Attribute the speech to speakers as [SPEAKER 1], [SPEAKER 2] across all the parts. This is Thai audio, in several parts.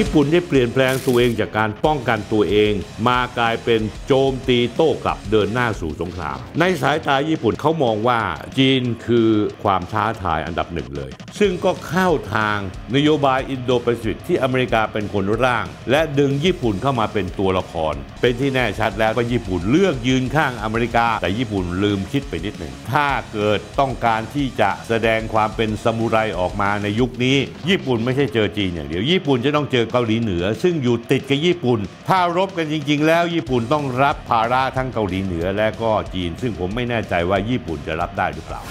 [SPEAKER 1] ญี่ปุ่นได้เปลี่ยนแปลงตัวเองจากการป้องกันตัวเอง มากลายเป็นโจมตีโต้กลับเดินหน้าสู่สงคราม ในสายตาญี่ปุ่นเขามองว่าจีนคือความท้าทายอันดับหนึ่งเลย ซึ่งก็เข้าทางนโยบายอินโดแปซิฟิกที่อเมริกาเป็นคนร่าง และดึงญี่ปุ่นเข้ามาเป็นตัวละคร เป็นที่แน่ชัดแล้วว่าญี่ปุ่นเลือกยืนข้างอเมริกา แต่ญี่ปุ่นลืมคิดไปนิดหนึ่งถ้าเกิดต้องการที่จะแสดงความเป็นซามูไรออกมาในยุคนี้ ญี่ปุ่นไม่ใช่เจอจีนอย่างเดียวญี่ปุ่นจะต้องเจอเกาหลีเหนือ ซึ่งอยู่ติดกับญี่ปุ่น ถ้ารบกันจริงๆแล้ว ญี่ปุ่นต้องรับภาระทั้งเกาหลีเหนือ และก็จีนซึ่งผมไม่แน่ใจว่าญี่ปุ่นจะรับได้หรือเปล่า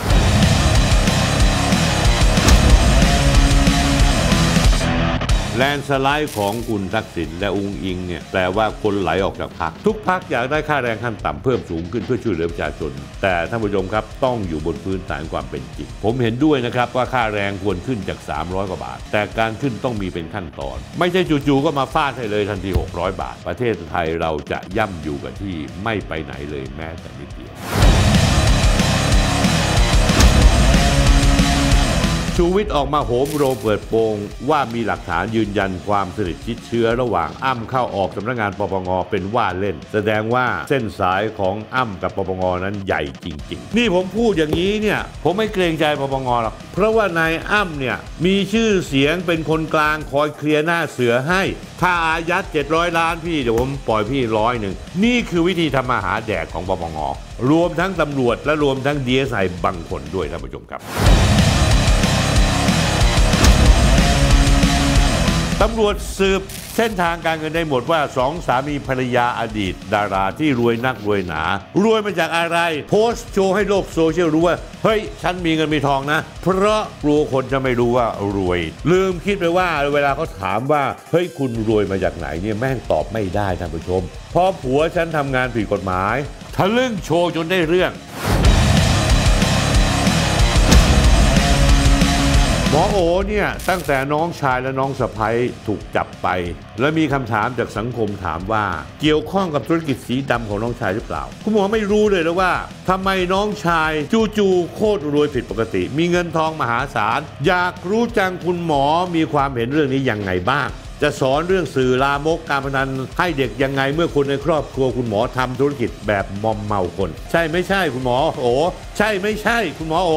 [SPEAKER 1] แลนสไลด์ของคุณทักษิณและองค์อิงเนี่ย แปลว่าคนไหลออกจากพักทุกพักอยากได้ค่าแรงขั้นต่ำเพิ่มสูงขึ้นเพื่อช่วยเหลือประชาชน แต่ท่านผู้ชมครับ ต้องอยู่บนพื้นฐานความเป็นจริงผมเห็นด้วยนะครับ ว่าค่าแรงควรขึ้นจาก 300 กว่าบาท แต่การขึ้นต้องมีเป็นขั้นตอน ไม่ใช่จู่ๆก็มาฟาดให้เลยทันที600บาท ประเทศไทยเราจะย่ำอยู่กับที่ไม่ไปไหนเลยแม้แต่นิดเดียวชูวิทย์ออกมาโหมโรงเปิดโปงว่ามีหลักฐานยืนยันความสนิทชิดเชื้อระหว่างอ้ำเข้าออกสำนักงานปปงเป็นว่าเล่น แสดงว่าเส้นสายของอ้ำกับปปงนั้นใหญ่จริง ๆ นี่ผมพูดอย่างนี้เนี่ย ผมไม่เกรงใจปปงหรอกเพราะว่านายอ้ำเนี่ยมีชื่อเสียงเป็นคนกลางคอยเคลียร์หน้าเสือให้ถ้าอายัด 700ล้านพี่เดี๋ยวผมปล่อยพี่ร้อยหนึ่งนี่คือวิธีทำมาหาแดกของปปงรวมทั้งตำรวจและรวมทั้งดีเอสไอบางคนด้วยท่านผู้ชมครับตำรวจสืบ เส้นทางการเงินได้หมดว่าสองสามีภรรยาอดีตดาราที่รวยนักรวยหนา รวยมาจากอะไร โพสต์โชว์ให้โลกโซเชียลรู้ว่า เฮ้ยฉันมีเงินมีทองนะ เพราะกลัวคนจะไม่รู้ว่ารวย ลืมคิดไปว่าเวลาเขาถามว่าเฮ้ยคุณรวยมาจากไหนเนี่ย แม่งตอบไม่ได้ท่านผู้ชม เพราะผัวฉันทำงานผิดกฎหมาย ทะลึ่งโชว์จนได้เรื่องมอโอเนี่ยตั้งแต่น้องชายและน้องสะพ้ยถูกจับไป และมีคำถามจากสังคมถามว่าเกี่ยวข้องกับธุรกิจสีดำของน้องชายหรือเปล่าคุณหมอไม่รู้เลยนะว่าทำไมน้องชายจูจูโคตรรวยผิดปกติ มีเงินทองมหาศาลอยากรู้จังคุณหมอมีความเห็นเรื่องนี้ยังไงบ้าง จะสอนเรื่องสื่อลามกการพนันให้เด็กยังไงเมื่อคนในครอบครัวคุณหมอทำธุรกิจแบบมอมเมาคน ใช่ไม่ใช่คุณหมอ โอใช่ไม่ใช่ คุณหมอโอ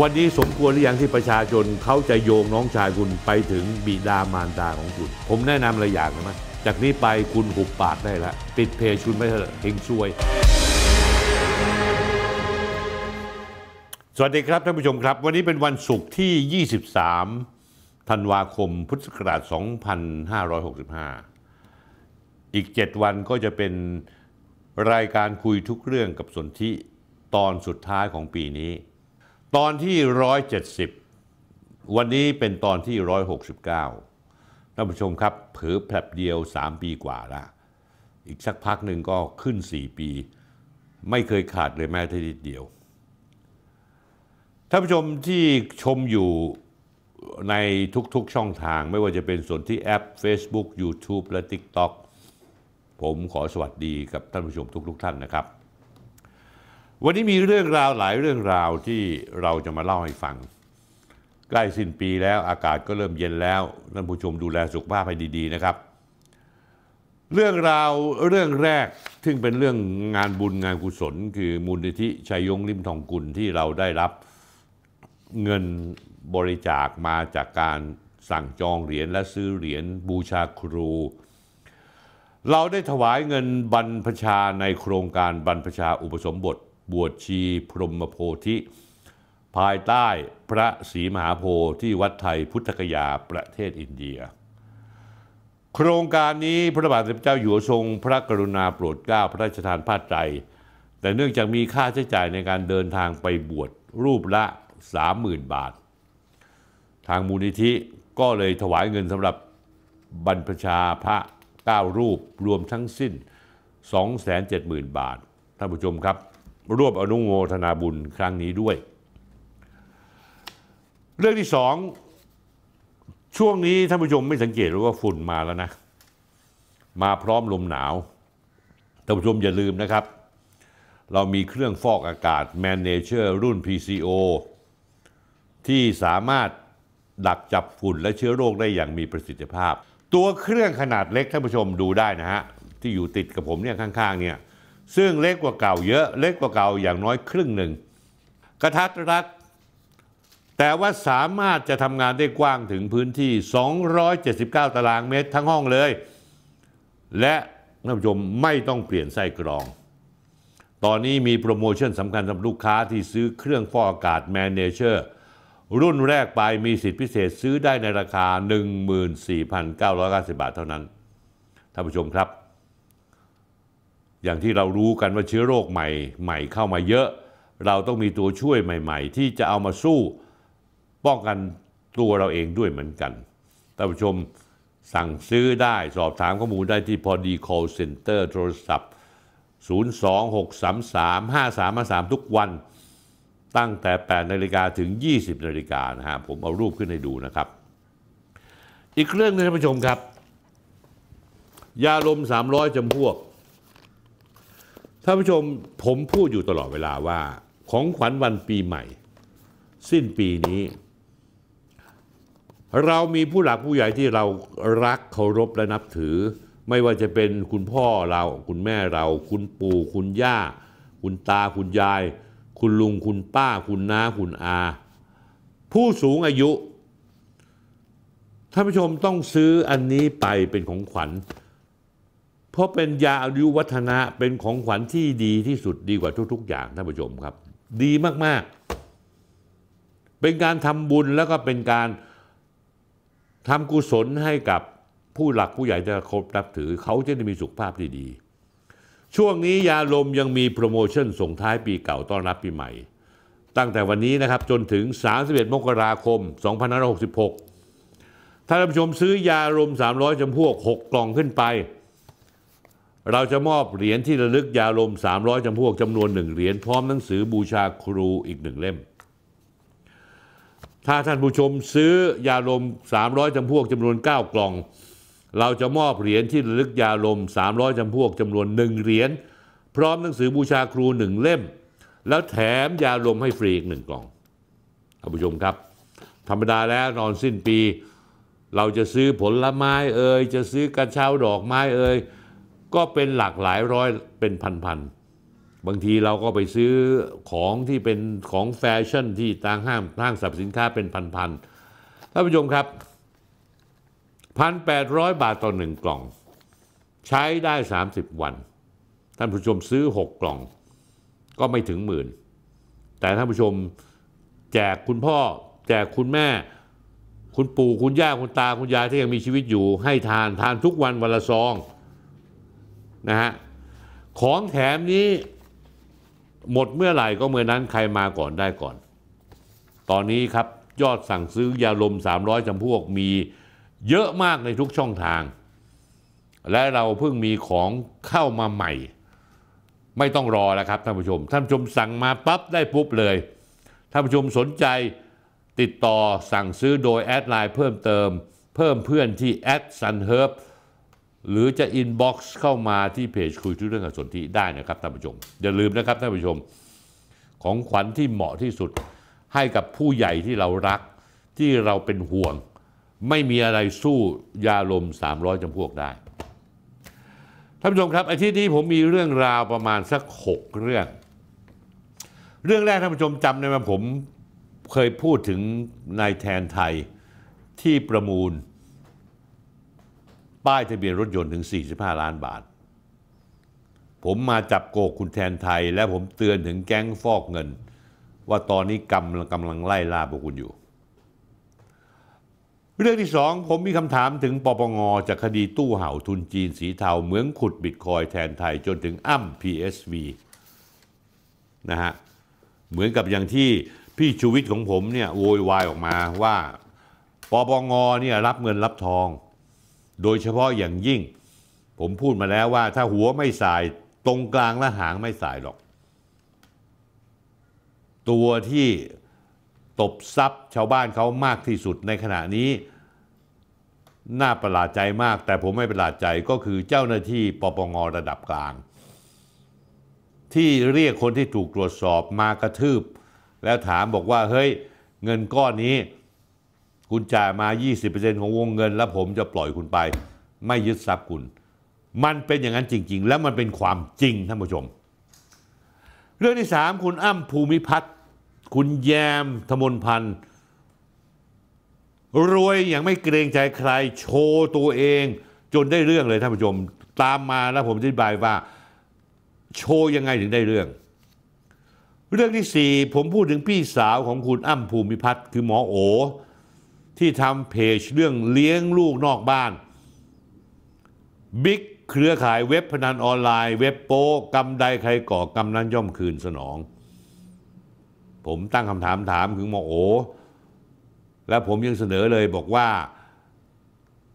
[SPEAKER 1] วันนี้สมควรหรือยังที่ประชาชนเขาจะโยงน้องชายคุณไปถึงบิดามารดาของคุณ ผมแนะนำอะไรอย่างนะมั้จากนี้ไปคุณหุบปากได้แล้วปิดเพจชุนไม่เถอะเฮงช่วย สวัสดีครับท่านผู้ชมครับ วันนี้เป็นวันศุกร์ที่ 23 ธันวาคมพุทธศักราช 2565 อีก 7 วันก็จะเป็นรายการคุยทุกเรื่องกับสนธิตอนสุดท้ายของปีนี้ตอนที่ 170 วันนี้เป็นตอนที่ 169 ท่านผู้ชมครับเผลอแผลบเดียว 3 ปีกว่าละอีกสักพักหนึ่งก็ขึ้น 4 ปี ไม่เคยขาดเลยแม้ทีเดียว ท่านผู้ชมที่ชมอยู่ในทุกๆช่องทาง ไม่ว่าจะเป็นส่วนที่แอป Facebook YouTube และ TikTok ผมขอสวัสดีกับท่านผู้ชมทุกๆท่านนะครับวันนี้มีเรื่องราวหลายเรื่องราวที่เราจะมาเล่าให้ฟัง ใกล้สิ้นปีแล้วอากาศก็เริ่มเย็นแล้วท่านผู้ชมดูแลสุขภาพให้ดีๆนะครับ เรื่องราวเรื่องแรกซึ่งเป็นเรื่องงานบุญงานกุศล คือมูลนิธิชัยยงริมทองกุลที่เราได้รับเงินบริจาคมาจากการสั่งจองเหรียญและซื้อเหรียญบูชาครู เราได้ถวายเงินบรรพชาในโครงการบรรพชาอุปสมบทบวชชีพรหมโพธิ ภายใต้พระศรีมหาโพธิ์ที่วัดไทยพุทธคยาประเทศอินเดีย โครงการนี้พระบาทสมเด็จเจ้าอยู่หัวทรงพระกรุณาโปรดเกล้าพระราชทานผ้าใจแต่เนื่องจากมีค่าใช้จ่ายในการเดินทางไปบวชรูปละ 30,000 บาท ทางมูลนิธิก็เลยถวายเงินสำหรับบรรพชาพระเก้ารูปรวมทั้งสิ้น 270,000 บาทท่านผู้ชมครับร่วมอนุโมทนาบุญครั้งนี้ด้วย เรื่องที่สองช่วงนี้ท่านผู้ชมไม่สังเกตหรือว่าฝุ่นมาแล้วนะ มาพร้อมลมหนาวท่านผู้ชมอย่าลืมนะครับ เรามีเครื่องฟอกอากาศ m a n a g e r รุ่น PCO ที่สามารถดักจับฝุ่นและเชื้อโรคได้อย่างมีประสิทธิภาพ ตัวเครื่องขนาดเล็กท่านผู้ชมดูได้นะฮะ ที่อยู่ติดกับผมเนี่ยข้าง ๆเนี่ยซึ่งเล็กกว่าเก่าเยอะเล็กกว่าเก่าอย่างน้อยครึ่งหนึ่ง กระทัดรัดแต่ว่าสามารถจะทำงานได้กว้างถึงพื้นที่ 279 ตารางเมตรทั้งห้องเลย และท่านผู้ชมไม่ต้องเปลี่ยนไส้กรอง ตอนนี้มีโปรโมชั่นสำคัญสำหรับลูกค้าที่ซื้อเครื่องฟอกอากาศแมนเนเจอร์รุ่นแรกไปมีสิทธิพิเศษซื้อได้ในราคา 14,990 บาท เท่านั้นท่านผู้ชมครับอย่างที่เรารู้กันว่าเชื้อโรคใหม่ใหม่เข้ามาเยอะ เราต้องมีตัวช่วยใหม่ ๆ ที่จะเอามาสู้ ป้องกันตัวเราเองด้วยเหมือนกันท่านผู้ชมสั่งซื้อได้สอบถามข้อมูลได้ที่พอดี call center โทรศัพท์ 0 2 6 3 3 5 3 3 3 ทุกวัน ตั้งแต่ 8 นาฬิกาถึง 20 นาฬิกานะฮะผมเอารูปขึ้นให้ดูนะครับ อีกเรื่องนึงท่านผู้ชมครับ ยาลม 300จำพวกท่านผู้ชมผมพูดอยู่ตลอดเวลาว่า ของขวัญวันปีใหม่ สิ้นปีนี้ เรามีผู้หลักผู้ใหญ่ที่เรารักเคารพและนับถือ ไม่ว่าจะเป็นคุณพ่อเรา คุณแม่เรา คุณปู่คุณย่าคุณตาคุณยาย คุณลุงคุณป้า คุณน้าคุณอา ผู้สูงอายุท่านผู้ชมต้องซื้ออันนี้ไปเป็นของขวัญราะเป็นยาอายุวัฒนะ เป็นของขวัญที่ดีที่สุดดีกว่าทุก ๆ อย่างท่านผู้ชมครับ ดีมากๆ เป็นการทำบุญแล้วก็เป็นการทำกุศลให้กับผู้หลักผู้ใหญ่ที่เคารพนับถือเขาจะได้มีสุขภาพที่ดี ช่วงนี้ยาลมยังมีโปรโมชั่นส่งท้ายปีเก่าต้อนรับปีใหม่ ตั้งแต่วันนี้นะครับจนถึง31มกราคม 2566 ถ้าท่านผู้ชมซื้อยาลม300จำพวก6กล่องขึ้นไปเราจะมอบเหรียญที่ระลึกยาลม300จาพวกจำนวนหนึ่งเหรียญพร้อมหนังสือบูชาครูอีกหนึ่งเล่ม ถ้าท่านผู้ชมซื้อยาลม300จาพวกจำนวน9กล่อง เราจะมอบเหรียญที่ระลึกยาลม300จาพวกจำนวนหนึ่งเหรียญพร้อมหนังสือบูชาครูหนึ่งเล่ม แล้วแถมยาลมให้ฟรีอีกหนึ่งกล่องท่านผู้ชมครับ ธรรมดาแล้วนอนสิ้นปี เราจะซื้อผลไม้เอ่ยจะซื้อกระเช้าดอกไม้เอ่ยก็เป็นหลากหลายร้อยเป็นพันๆบางทีเราก็ไปซื้อของที่เป็นของแฟชั่นที่ต่างห้างห้างสรรพสินค้าเป็นพันๆท่านผู้ชมครับ1,800บาทต่อหนึ่งกล่อง ใช้ได้30วัน ท่านผู้ชมซื้อ6กล่อง ก็ไม่ถึงหมื่น แต่ท่านผู้ชมแจกคุณพ่อแจกคุณแม่ คุณปู่คุณย่าคุณตาคุณยายที่ยังมีชีวิตอยู่ให้ทานทานทุกวันวันละซองนะฮะของแถมนี้หมดเมื่อไหร่ก็เมื่อนั้นใครมาก่อนได้ก่อน ตอนนี้ครับยอดสั่งซื้อยาลม300จำพวกมีเยอะมากในทุกช่องทาง และเราเพิ่งมีของเข้ามาใหม่ ไม่ต้องรอแล้วครับท่านผู้ชมท่านผู้ชมสั่งมาปั๊บได้ปุ๊บเลยท่านผู้ชมสนใจติดต่อสั่งซื้อโดยแอดไลน์ เพิ่มเติม เพิ่มเพื่อนที่แอดซันเฮิร์หรือจะอินบ็อกซ์เข้ามาที่เพจคุยทุกเรื่องกับสนธิได้นะครับท่านผู้ชมอย่าลืมนะครับท่านผู้ชมของขวัญที่เหมาะที่สุดให้กับผู้ใหญ่ที่เรารักที่เราเป็นห่วง ไม่มีอะไรสู้ยาลม 300จำพวกได้ท่านผู้ชมครับอาทิตย์นี้ผมมีเรื่องราวประมาณสัก 6 เรื่อง เรื่องแรกท่านผู้ชมจำได้ไหมผมเคยพูดถึงนายแทนไทยที่ประมูลป้ายทะเบียนรถยนต์ถึง 45 ล้านบาท ผมมาจับโกกคุณแทนไทย และผมเตือนถึงแก๊งฟอกเงิน ว่าตอนนี้กำกำลังไล่ล่าพวกคุณอยู่ เรื่องที่สองผมมีคำถามถึงปปงจากคดีตู้เห่าทุนจีนสีเทาเหมืองขุดบิตคอยแทนไทยจนถึงอ้ำ PSV นะฮะเหมือนกับอย่างที่พี่ชูวิทย์ของผมเนี่ยโวยวายออกมาว่าปปงเนี่ยรับเงินรับทองโดยเฉพาะอย่างยิ่ง ผมพูดมาแล้วว่าถ้าหัวไม่สายตรงกลางและหางไม่สายหรอก ตัวที่ตบซับชาวบ้านเขามากที่สุดในขณะนี้ น่าประหลาดใจมาก แต่ผมไม่ประหลาดใจก็คือเจ้าหน้าที่ปปงระดับกลาง ที่เรียกคนที่ถูกตรวจสอบมากระทืบ แล้วถามบอกว่าเฮ้ยเงินก้อนนี้คุณจ่ายมา 20%ของวงเงินแล้วผมจะปล่อยคุณไป ไม่ยึดทรัพย์คุณ มันเป็นอย่างนั้นจริง ๆ แล้วมันเป็นความจริงท่านผู้ชม เรื่องที่ 3 คุณอ้ำภูมิพัฒน์คุณแยมธมนพันธ์รวยอย่างไม่เกรงใจใคร โชว์ตัวเอง จนได้เรื่องเลยท่านผู้ชมตามมาแล้วผมอธิบายว่าโชว์ยังไงถึงได้เรื่อง เรื่องที่ 4 ผมพูดถึงพี่สาวของคุณอ้ำภูมิพัฒน์คือหมอโอที่ทำเพจเรื่องเลี้ยงลูกนอกบ้านบิ๊กเครือข่ายเว็บพนันออนไลน์ เว็บโป๊กำใดใครก่อกำนั้นย่อมคืนสนอง ผมตั้งคำถามถามถึงหมอโอ และผมยังเสนอเลยบอกว่า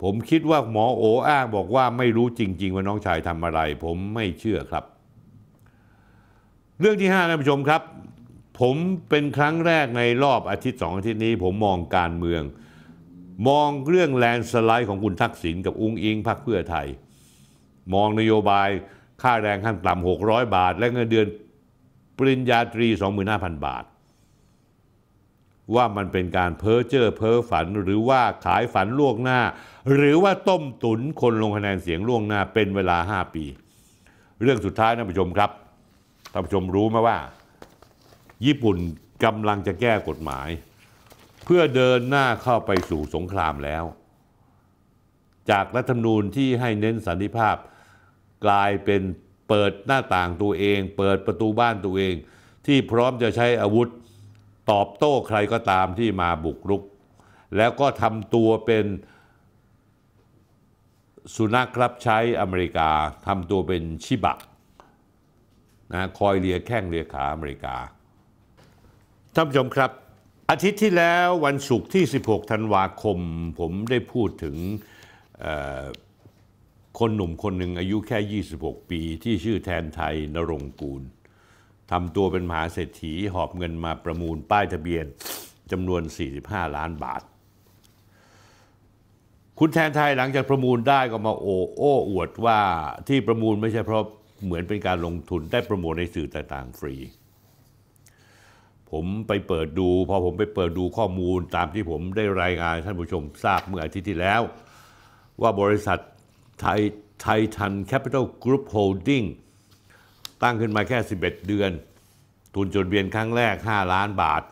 [SPEAKER 1] ผมคิดว่าหมอโออ้างบอกว่าไม่รู้จริง ๆ ว่าน้องชายทำอะไร ผมไม่เชื่อครับ เรื่องที่5ท่านผู้ชมครับ ผมเป็นครั้งแรกในรอบอาทิตย์สองอาทิตย์นี้ผมมองการเมืองมองเรื่องแลนสไลด์ของคุณทักษิณกับ อุ้งอิงพรรคเพื่อไทย มองนโยบายค่าแรงขั้นต่ำ600 บาท และเงินเดือนปริญญาตรี 25,000 บาท ว่ามันเป็นการเพ้อเจ้อเพ้อฝัน หรือว่าขายฝันล่วงหน้า หรือว่าต้มตุน คนลงคะแนนเสียงล่วงหน้า เป็นเวลา 5 ปี เรื่องสุดท้ายท่านผู้ชมครับท่านผู้ชมรู้ไหมว่า ญี่ปุ่นกำลังจะแก้กฎหมายเพื่อเดินหน้าเข้าไปสู่สงครามแล้ว จากรัฐธรรมนูญที่ให้เน้นสันติภาพ กลายเป็นเปิดหน้าต่างตัวเอง เปิดประตูบ้านตัวเอง ที่พร้อมจะใช้อาวุธตอบโต้ใครก็ตามที่มาบุกรุก แล้วก็ทำตัวเป็นสุนัขรับใช้อเมริกาทำตัวเป็นชิบะนะคอยเลียแข้งเลียขาอเมริกาท่านผู้ชมครับอาทิตย์ที่แล้ววันศุกร์ที่ 16 ธันวาคม ผมได้พูดถึงคนหนุ่มคนหนึ่งอายุแค่ 26 ปีที่ชื่อแทนไทยนรงกูลทำตัวเป็นมหาเศรษฐีหอบเงินมาประมูลป้ายทะเบียนจำนวน 45 ล้านบาท คุณแทนไทยหลังจากประมูลได้ก็มาโอ้โอ้อวดว่าที่ประมูลไม่ใช่เพราะเหมือนเป็นการลงทุนได้ประมูลในสื่อต่างๆฟรีผมไปเปิดดู พอผมไปเปิดดูข้อมูลตามที่ผมได้รายงานท่านผู้ชมทราบเมื่ออาทิตย์ที่แล้ว ว่าบริษัทไทยไททันแคปิตอลกรุ๊ปโฮลดิ้งตั้งขึ้นมาแค่ 11 เดือน ทุนจดเบียนครั้งแรก 5 ล้านบาท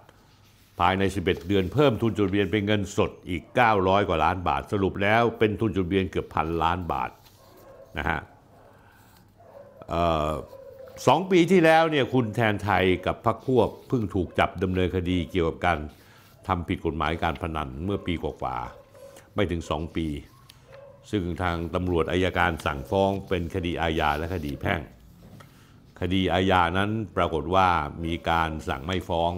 [SPEAKER 1] ภายใน 11 เดือนเพิ่มทุนจดเบียนเป็นเงินสดอีก 900 กว่าล้านบาทสรุปแล้วเป็นทุนจดเบียนเกือบพันล้านบาทนะฮะสองปีที่แล้วเนี่ยคุณแทนไทยกับพรรคพวกเพิ่งถูกจับดำเนินคดีเกี่ยวกับการทำผิดกฎหมายการพนันเมื่อปีกว่าๆไม่ถึงสองปี ซึ่งทางตำรวจอายการสั่งฟ้องเป็นคดีอาญาและคดีแพ่ง คดีอาญานั้นปรากฏว่ามีการสั่งไม่ฟ้อง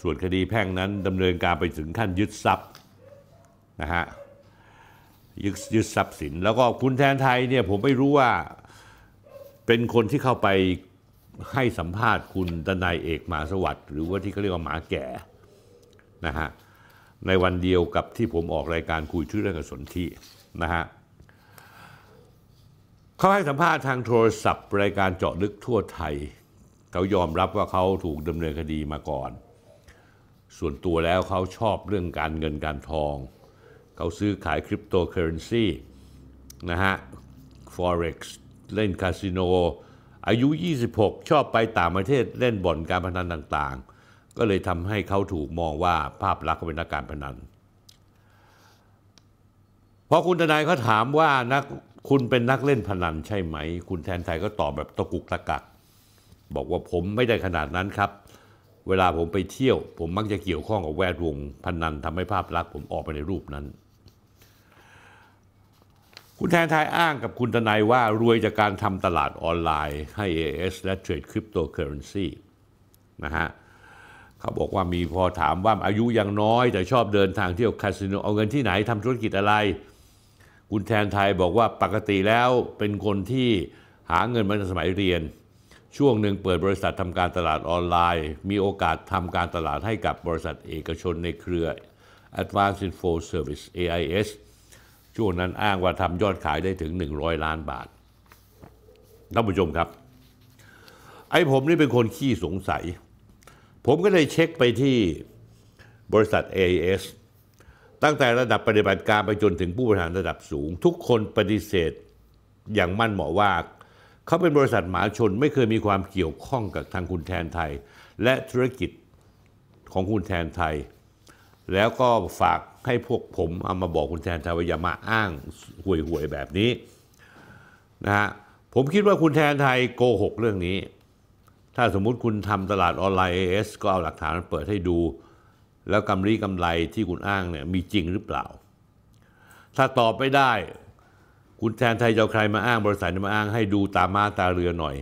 [SPEAKER 1] ส่วนคดีแพ่งนั้นดำเนินการไปถึงขั้นยึดทรัพย์นะฮะยึดยึดทรัพย์สินแล้วก็คุณแทนไทยเนี่ยผมไม่รู้ว่าเป็นคนที่เข้าไปให้สัมภาษณ์คุณตนายเอกมาสวัสดิ์หรือว่าที่เขาเรียกว่าหมาแก่นะฮะในวันเดียวกับที่ผมออกรายการคุยชื่อเรื่องกับสนธินะฮะเขาให้สัมภาษณ์ทางโทรศัพท์รายการเจาะลึกทั่วไทยเขายอมรับว่าเขาถูกดำเนินคดีมาก่อน ส่วนตัวแล้วเขาชอบเรื่องการเงินการทองเขาซื้อขายคริปโตเคอเรนซีนะฮะ forex เล่นคาสิโนอายุ 26 ชอบไปต่างประเทศเล่นบ่อนการพนันต่างๆ ก็เลยทำให้เขาถูกมองว่าภาพลักษณ์เป็นนักการพนัน พอคุณทนายเขาถามว่านักคุณเป็นนักเล่นพนันใช่ไหม คุณแทนไทยก็ตอบแบบตะกุกตะกักบอกว่าผมไม่ได้ขนาดนั้นครับ เวลาผมไปเที่ยวผมมักจะเกี่ยวข้องกับแวดวงพนันทำให้ภาพลักษณ์ผมออกไปในรูปนั้นคุณแทนไทยอ้างกับคุณทนายว่ารวยจากการทำตลาดออนไลน์ให้ AS และเทรดคริปโตเคอเรนซีนะฮะเขาบอกว่ามีพอถามว่าอายุยังน้อย แต่ชอบเดินทางเที่ยวคาสิโนเอาเงินที่ไหนทำธุรกิจอะไร คุณแทนไทยบอกว่าปกติแล้วเป็นคนที่หาเงินมาสมัยเรียน ช่วงหนึ่งเปิดบริษัททำการตลาดออนไลน์ มีโอกาสทำการตลาดให้กับบริษัทเอกชนในเครือ Advanced Info Service AIS ช่วงนั้นอ้างว่าทำยอดขายได้ถึง 100 ล้านบาท ท่านผู้ชมครับ ไอ้ผมนี่เป็นคนขี้สงสัย ผมก็เลยเช็คไปที่บริษัท AIS ตั้งแต่ระดับปฏิบัติการไปจนถึงผู้บริหารระดับสูง ทุกคนปฏิเสธอย่างมั่นเหมาะว่าเขาเป็นบริษัทหมาชนไม่เคยมีความเกี่ยวข้องกับทางคุณแทนไทยและธุรกิจของคุณแทนไทย แล้วก็ฝากให้พวกผมเอามาบอกคุณแทนไทย ว่าอย่ามาอ้างห่วยห่วยแบบนี้นะฮะผมคิดว่าคุณแทนไทยโกหกเรื่องนี้ ถ้าสมมุติคุณทำตลาดออนไลน์เอสก็เอาหลักฐานเปิดให้ดู แล้วกำไรกำไรที่คุณอ้างเนี่ยมีจริงหรือเปล่า ถ้าตอบไม่ได้ คุณแทนไทยจะใครมาอ้างบริษัทมาอ้างให้ดูตามาตาเรือหน่อย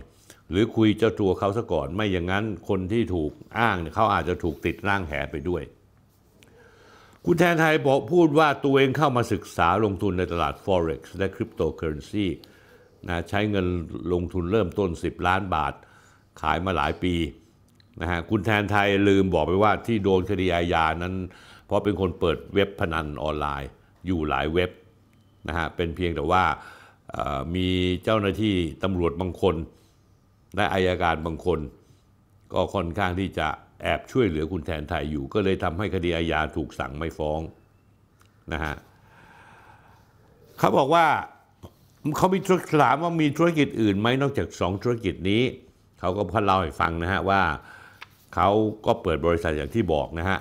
[SPEAKER 1] หรือคุยเจ้าตัวเขาซะก่อน ไม่อย่างนั้นคนที่ถูกอ้างเเขาอาจจะถูกติดร่างแหไปด้วยคุณแทนไทยบอกพูดว่าตัวเองเข้ามาศึกษาลงทุนในตลาด Forex และคริปโตเคอเรนซีนะใช้เงินลงทุนเริ่มต้น 10 ล้านบาทขายมาหลายปีนะฮะคุณแทนไทยลืมบอกไปว่าที่โดนคดีอาญานั้น เพราะเป็นคนเปิดเว็บพนันออนไลน์ อยู่หลายเว็บนะฮะเป็นเพียงแต่ว่ามีเจ้าหน้าที่ตำรวจบางคนและอายการบางคน ก็ค่อนข้างที่จะแอบช่วยเหลือคุณแทนไทยอยู่ ก็เลยทำให้คดีอาญาถูกสั่งไม่ฟ้อง นะฮะ เขาบอกว่าเขามีธุรถามว่ามีธุรกิจอื่นไหมนอกจากสองธุรกิจนี้ เขาก็พเล่าให้ฟังนะฮะว่าเขาก็เปิดบริษัทอย่างที่บอกนะฮะ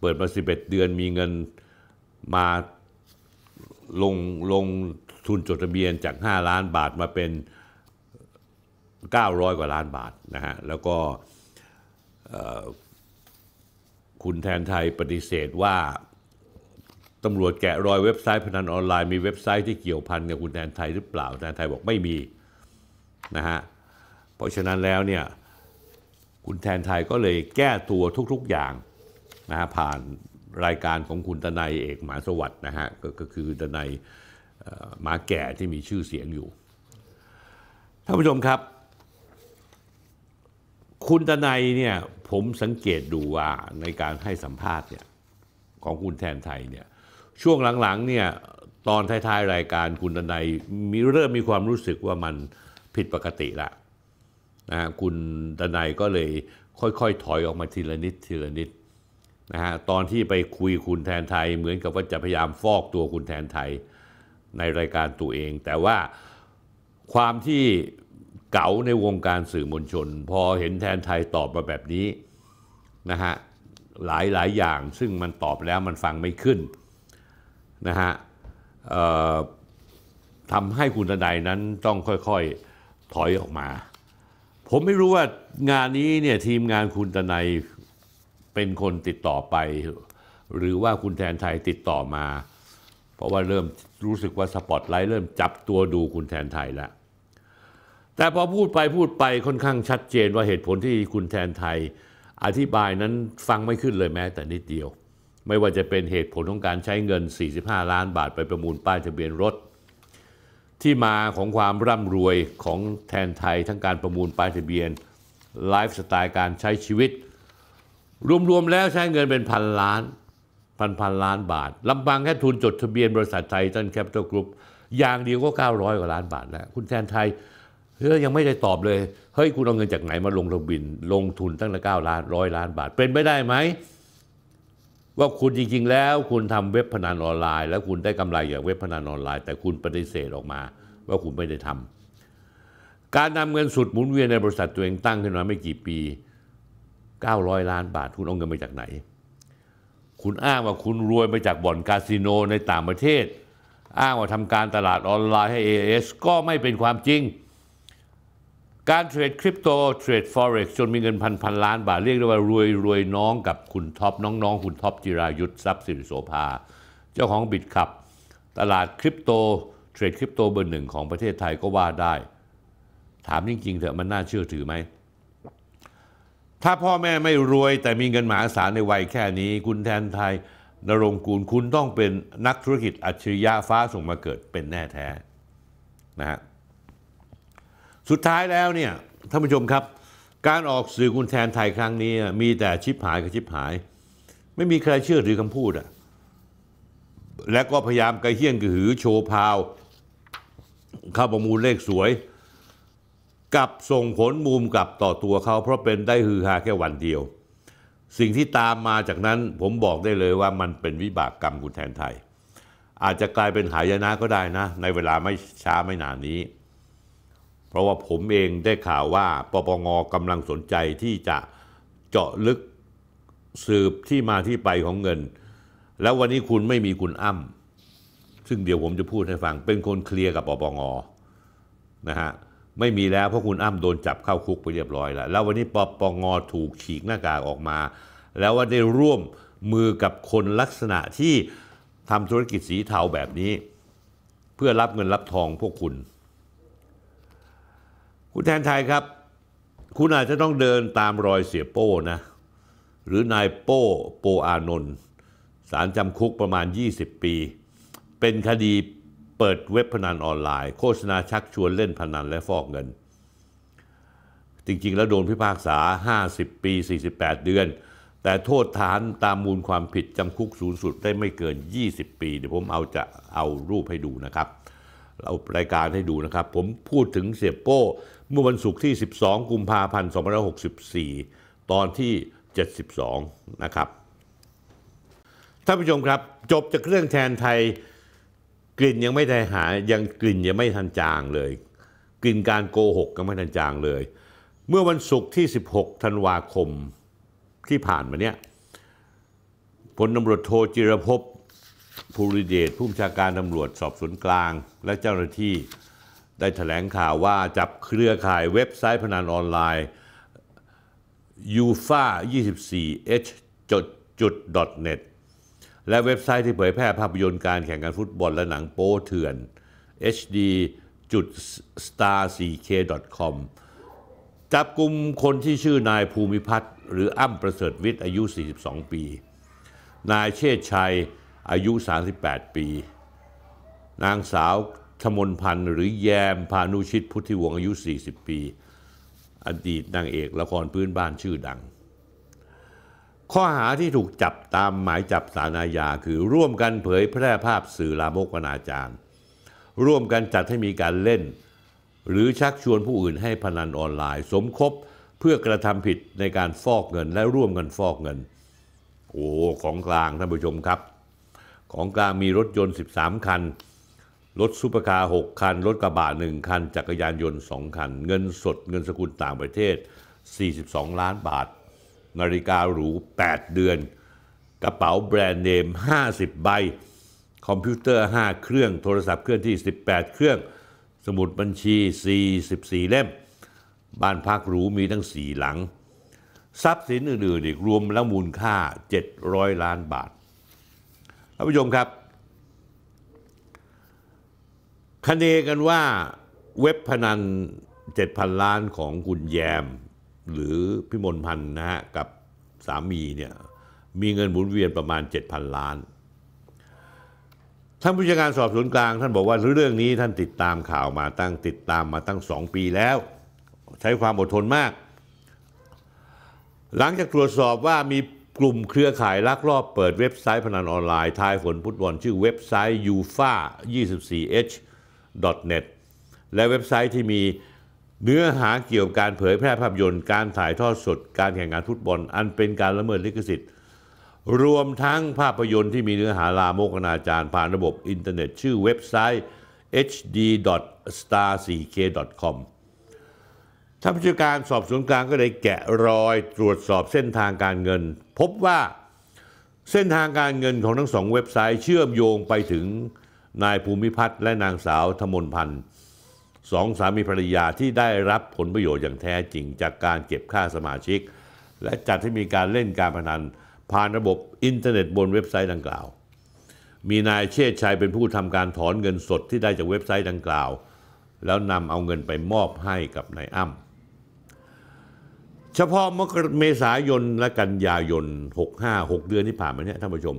[SPEAKER 1] เปิดมาสิบเอ็ดเดือนมีเงินมาลงลงทุนจดทะเบียนจาก 5 ล้านบาทมาเป็น 900 กว่าล้านบาทนะฮะแล้วก็คุณแทนไทยปฏิเสธว่าตำรวจแกะรอยเว็บไซต์พนันออนไลน์มีเว็บไซต์ที่เกี่ยวพันกับคุณแทนไทยหรือเปล่าแทนไทยบอกไม่มี นะฮะเพราะฉะนั้นแล้วเนี่ย คุณแทนไทยก็เลยแก้ตัวทุกๆอย่าง นะฮะผ่านรายการของคุณตนายเอกหมาสวัสด์นะฮะก็คือตนายหมาแก่ที่มีชื่อเสียงอยู่ท่านผู้ชมครับ คุณตนายเนี่ยผมสังเกตดูว่าในการให้สัมภาษณ์เนี่ยของคุณแทนไทยเนี่ยช่วงหลัง ๆ เนี่ยตอนท้ายๆรายการคุณดนัยมีเริ่มมีความรู้สึกว่ามันผิดปกติละนะคุณดนัยก็เลยค่อยๆถอยออกมาทีละนิดทีละนิดนะฮะตอนที่ไปคุยคุณแทนไทยเหมือนกับว่าจะพยายามฟอกตัวคุณแทนไทย ในรายการตัวเอง แต่ว่าความที่เก๋าในวงการสื่อมวลชน พอเห็นแทนไทยตอบมาแบบนี้นะฮะหลายหลายอย่างซึ่งมันตอบแล้วมันฟังไม่ขึ้นนะฮะทำให้คุณทนายนั้นต้องค่อยๆถอยออกมา ผมไม่รู้ว่างานนี้เนี่ยทีมงานคุณทนายเป็นคนติดต่อไป หรือว่าคุณแทนไทยติดต่อมา เพราะว่าเริ่มรู้สึกว่าสปอตไลท์เริ่มจับตัวดูคุณแทนไทยแล้วแต่พอพูดไปพูดไปค่อนข้างชัดเจนว่าเหตุผลที่คุณแทนไทยอธิบายนั้นฟังไม่ขึ้นเลยแม้แต่นิดเดียว ไม่ว่าจะเป็นเหตุผลของการใช้เงิน 45 ล้านบาทไปประมูลป้ายทะเบียนรถ ที่มาของความร่ำรวยของแทนไทยทั้งการประมูลป้ายทะเบียนไลฟ์สไตล์การใช้ชีวิต รวมๆแล้วใช้เงินเป็นพันล้านพันพันล้านบาทลำบังแค่ทุนจดทะเบียนบริษัทไทยตันแคปิตอลกรุ๊ปอย่างเดียวก็900กว่าล้านบาทแล้วคุณแทนไทยเฮ้ยยังไม่ได้ตอบเลย เฮ้ยคุณเอาเงินจากไหนมาลงทะบิน ลงทุนตั้งแต่เก้าล้านร้อยล้านบาทเป็นไม่ได้ไหมว่าคุณจริงๆ แล้ว คุณทำเว็บพนันออนไลน์ แล้วคุณได้กำไรจากเว็บพนันออนไลน์แต่คุณปฏิเสธออกมา ว่าคุณไม่ได้ทำการนำเงินสุดหมุนเวียนในบริษัทตัวเองตั้งขึ้นมาไม่กี่ปี900ล้านบาทคุณเอาเงินมาจากไหน คุณอ้างว่าคุณรวยมาจากบ่อนคาสิโนในต่างประเทศ อ้างว่าทำการตลาดออนไลน์ให้ AS ก็ไม่เป็นความจริงการเทรดคริปโตเทรดฟอเร็กซ์จนมีเงินพันพันล้านบาทเรียกได้ว่ารวยรวยน้องกับคุณท็อป น้องๆคุณท็อป จิรายุทธ์ทรัพย์สิริโสภา เจ้าของบิตคับ ตลาดคริปโตเทรดคริปโตเบอร์หนึ่งของประเทศไทยก็ว่าได้ ถามจริง ๆ เถอะมันน่าเชื่อถือไหม ถ้าพ่อแม่ไม่รวย แต่มีเงินมหาศาลในวัยแค่นี้คุณแทนไทยนรงคูลคุณต้องเป็นนักธุรกิจอัจฉริยะฟ้าส่งมาเกิดเป็นแน่แท้ นะฮะสุดท้ายแล้วเนี่ยท่านผู้ชมครับ การออกสื่อคุณแทนไทยครั้งนี้มีแต่ชิบหายกับชิบหาย ไม่มีใครเชื่อถือคำพูดอะและก็พยายามกระเฮี้ยนกระหือโชว์พาวเข้าประมูลเลขสวยกับส่งผลมุมกลับต่อตัวเขาเพราะเป็นได้ฮือฮาแค่วันเดียว สิ่งที่ตามมาจากนั้นผมบอกได้เลยว่ามันเป็นวิบากกรรมคุณแทนไทย อาจจะกลายเป็นหายนะก็ได้นะ ในเวลาไม่ช้าไม่นานนี้ราะว่าผมเองได้ข่าวว่าปปงกำลังสนใจที่จะเจาะลึกสืบที่มาที่ไปของเงิน แล้ววันนี้คุณไม่มีคุณอ้ำซึ่งเดี๋ยวผมจะพูดให้ฟัง เป็นคนเคลียร์กับปปงนะฮะไม่มีแล้วเพราะคุณอ้ำโดนจับเข้าคุกไปเรียบร้อยแล้วแล้ววันนี้ปปงถูกฉีกหน้ากากออกมา แล้วว่าได้ร่วมมือกับคนลักษณะที่ทำธุรกิจสีเทาแบบนี้ เพื่อรับเงินรับทองพวกคุณคุณแทนไทยครับ คุณอาจจะต้องเดินตามรอยเสียโป้นะหรือนายโป้โปอานนท์สารจำคุกประมาณ 20 ปี เป็นคดีเปิดเว็บพนันออนไลน์ โฆษณาชักชวนเล่นพนันและฟอกเงิน จริง ๆ แล้วโดนพิพากษา 50 ปี 48 เดือน แต่โทษฐานตามมูลความผิดจำคุกสูงสุดได้ไม่เกิน 20 ปี เดี๋ยวผมเอาจะเอารูปให้ดูนะครับเอารายการให้ดูนะครับ ผมพูดถึงเสียโป้เมื่อวันศุกร์ที่ 12 กุมภาพันธ์2564 ตอนที่ 72 นะครับ ท่านผู้ชมครับ จบจากเรื่องแทนไทยกลิ่นยังไม่ได้หายยังกลิ่นยังไม่ทันจางเลย กลิ่นการโกหกก็ไม่ทันจางเลย เมื่อวันศุกร์ที่ 16 ธันวาคมที่ผ่านมาเนี้ยพลตำรวจโทจิรพภภูริเดช ผู้บัญชาการตำรวจสอบสวนกลางและเจ้าหน้าที่ได้ถแถลงข่าวว่าจับเครือข่ายเว็บไซต์พนันออนไลน์ ufa 24 h จุด .net และเว็บไซต์ที่เผยแพร่ภาพยนตร์การแข่งกันฟุตบอลและหนังโป๊เถื่อน hd จุด star4k.com จับกลุ่มคนที่ชื่อนายภูมิพัฒน์หรืออ้ำประเสริฐวิทย์อายุ 42 ปี นายเชษชัยอายุ 38 ปี นางสาวชมนพันธ์ หรือแยมพานุชิตพุทธิวงศ์อายุ 40 ปีอดีตนางเอก ละครพื้นบ้านชื่อดัง ข้อหาที่ถูกจับตามหมายจับสารอาญาคือร่วมกันเผยแพร่ภาพสื่อลามกอนาจารร่วมกันจัดให้มีการเล่น หรือชักชวนผู้อื่นให้พนันออนไลน์ สมคบเพื่อกระทำผิดในการฟอกเงินและร่วมกันฟอกเงินโอ้ของกลางท่านผู้ชมครับ ของกลางมีรถยนต์ 13 คันรถซูเปอร์คาร์6คัน รถกระบะ1คัน จักรยานยนต์ 2 คัน เงินสดเงินสกุลต่างประเทศ 42 ล้านบาทนาฬิกาหรู 8 เดือน กระเป๋าแบรนด์เนม 50 ใบ คอมพิวเตอร์ 5 เครื่องโทรศัพท์เครื่องที่ 18 เครื่อง สมุดบัญชี 44 เล่ม บ้านพักหรูมีทั้ง 4 หลังทรัพย์สินอื่น ๆ อีกรวมแล้วมูลค่า 700 ล้านบาทท่านผู้ชมครับคเนกันว่าเว็บพนัน 7,000 ล้านของคุณแยม หรือพิมลพันธ์นะฮะกับสามีเนี่ยมีเงินหมุนเวียนประมาณ 7,000 ล้าน ท่านผู้จัดการสอบสวนกลางท่านบอกว่าเรื่องนี้ท่านติดตามข่าวมาตั้งติดตามมาตั้งสองปีแล้ว ใช้ความอดทนมาก หลังจากตรวจสอบว่ามีกลุ่มเครือข่ายลักลอบเปิดเว็บไซต์พนันออนไลน์ ทายผลพุตบอลชื่อเว็บไซต์ย u f า 24h .net และเว็บไซต์ที่มีเนื้อหาเกี่ยวกับการเผยแพร่ภาพยนตร์การถ่ายทอดสดการแข่งขันฟุตบอลอันเป็นการละเมิดลิขสิทธิ์ รวมทั้งภาพยนตร์ที่มีเนื้อหาลามกอนาจารผ่านระบบอินเทอร์เน็ตชื่อเว็บไซต์ hd.star4k.com ท่านผู้การสอบสวนกลางก็เลยแกะรอยตรวจสอบเส้นทางการเงิน พบว่า เส้นทางการเงินของทั้งสองเว็บไซต์เชื่อมโยงไปถึงนายภูมิพัฒน์และนางสาวธมนพันธ์สองสามีภรรยาที่ได้รับผลประโยชน์อย่างแท้จริงจากการเก็บค่าสมาชิกและจัดให้มีการเล่นการพนันผ่านระบบอินเทอร์เน็ตบนเว็บไซต์ดังกล่าว มีนายเชษชัยเป็นผู้ทำการถอนเงินสดที่ได้จากเว็บไซต์ดังกล่าว แล้วนำเอาเงินไปมอบให้กับนายอ้ำเฉพาะเมษายนและกันยายน 65 6เดือนที่ผ่านมาเนี่ยท่านผู้ชม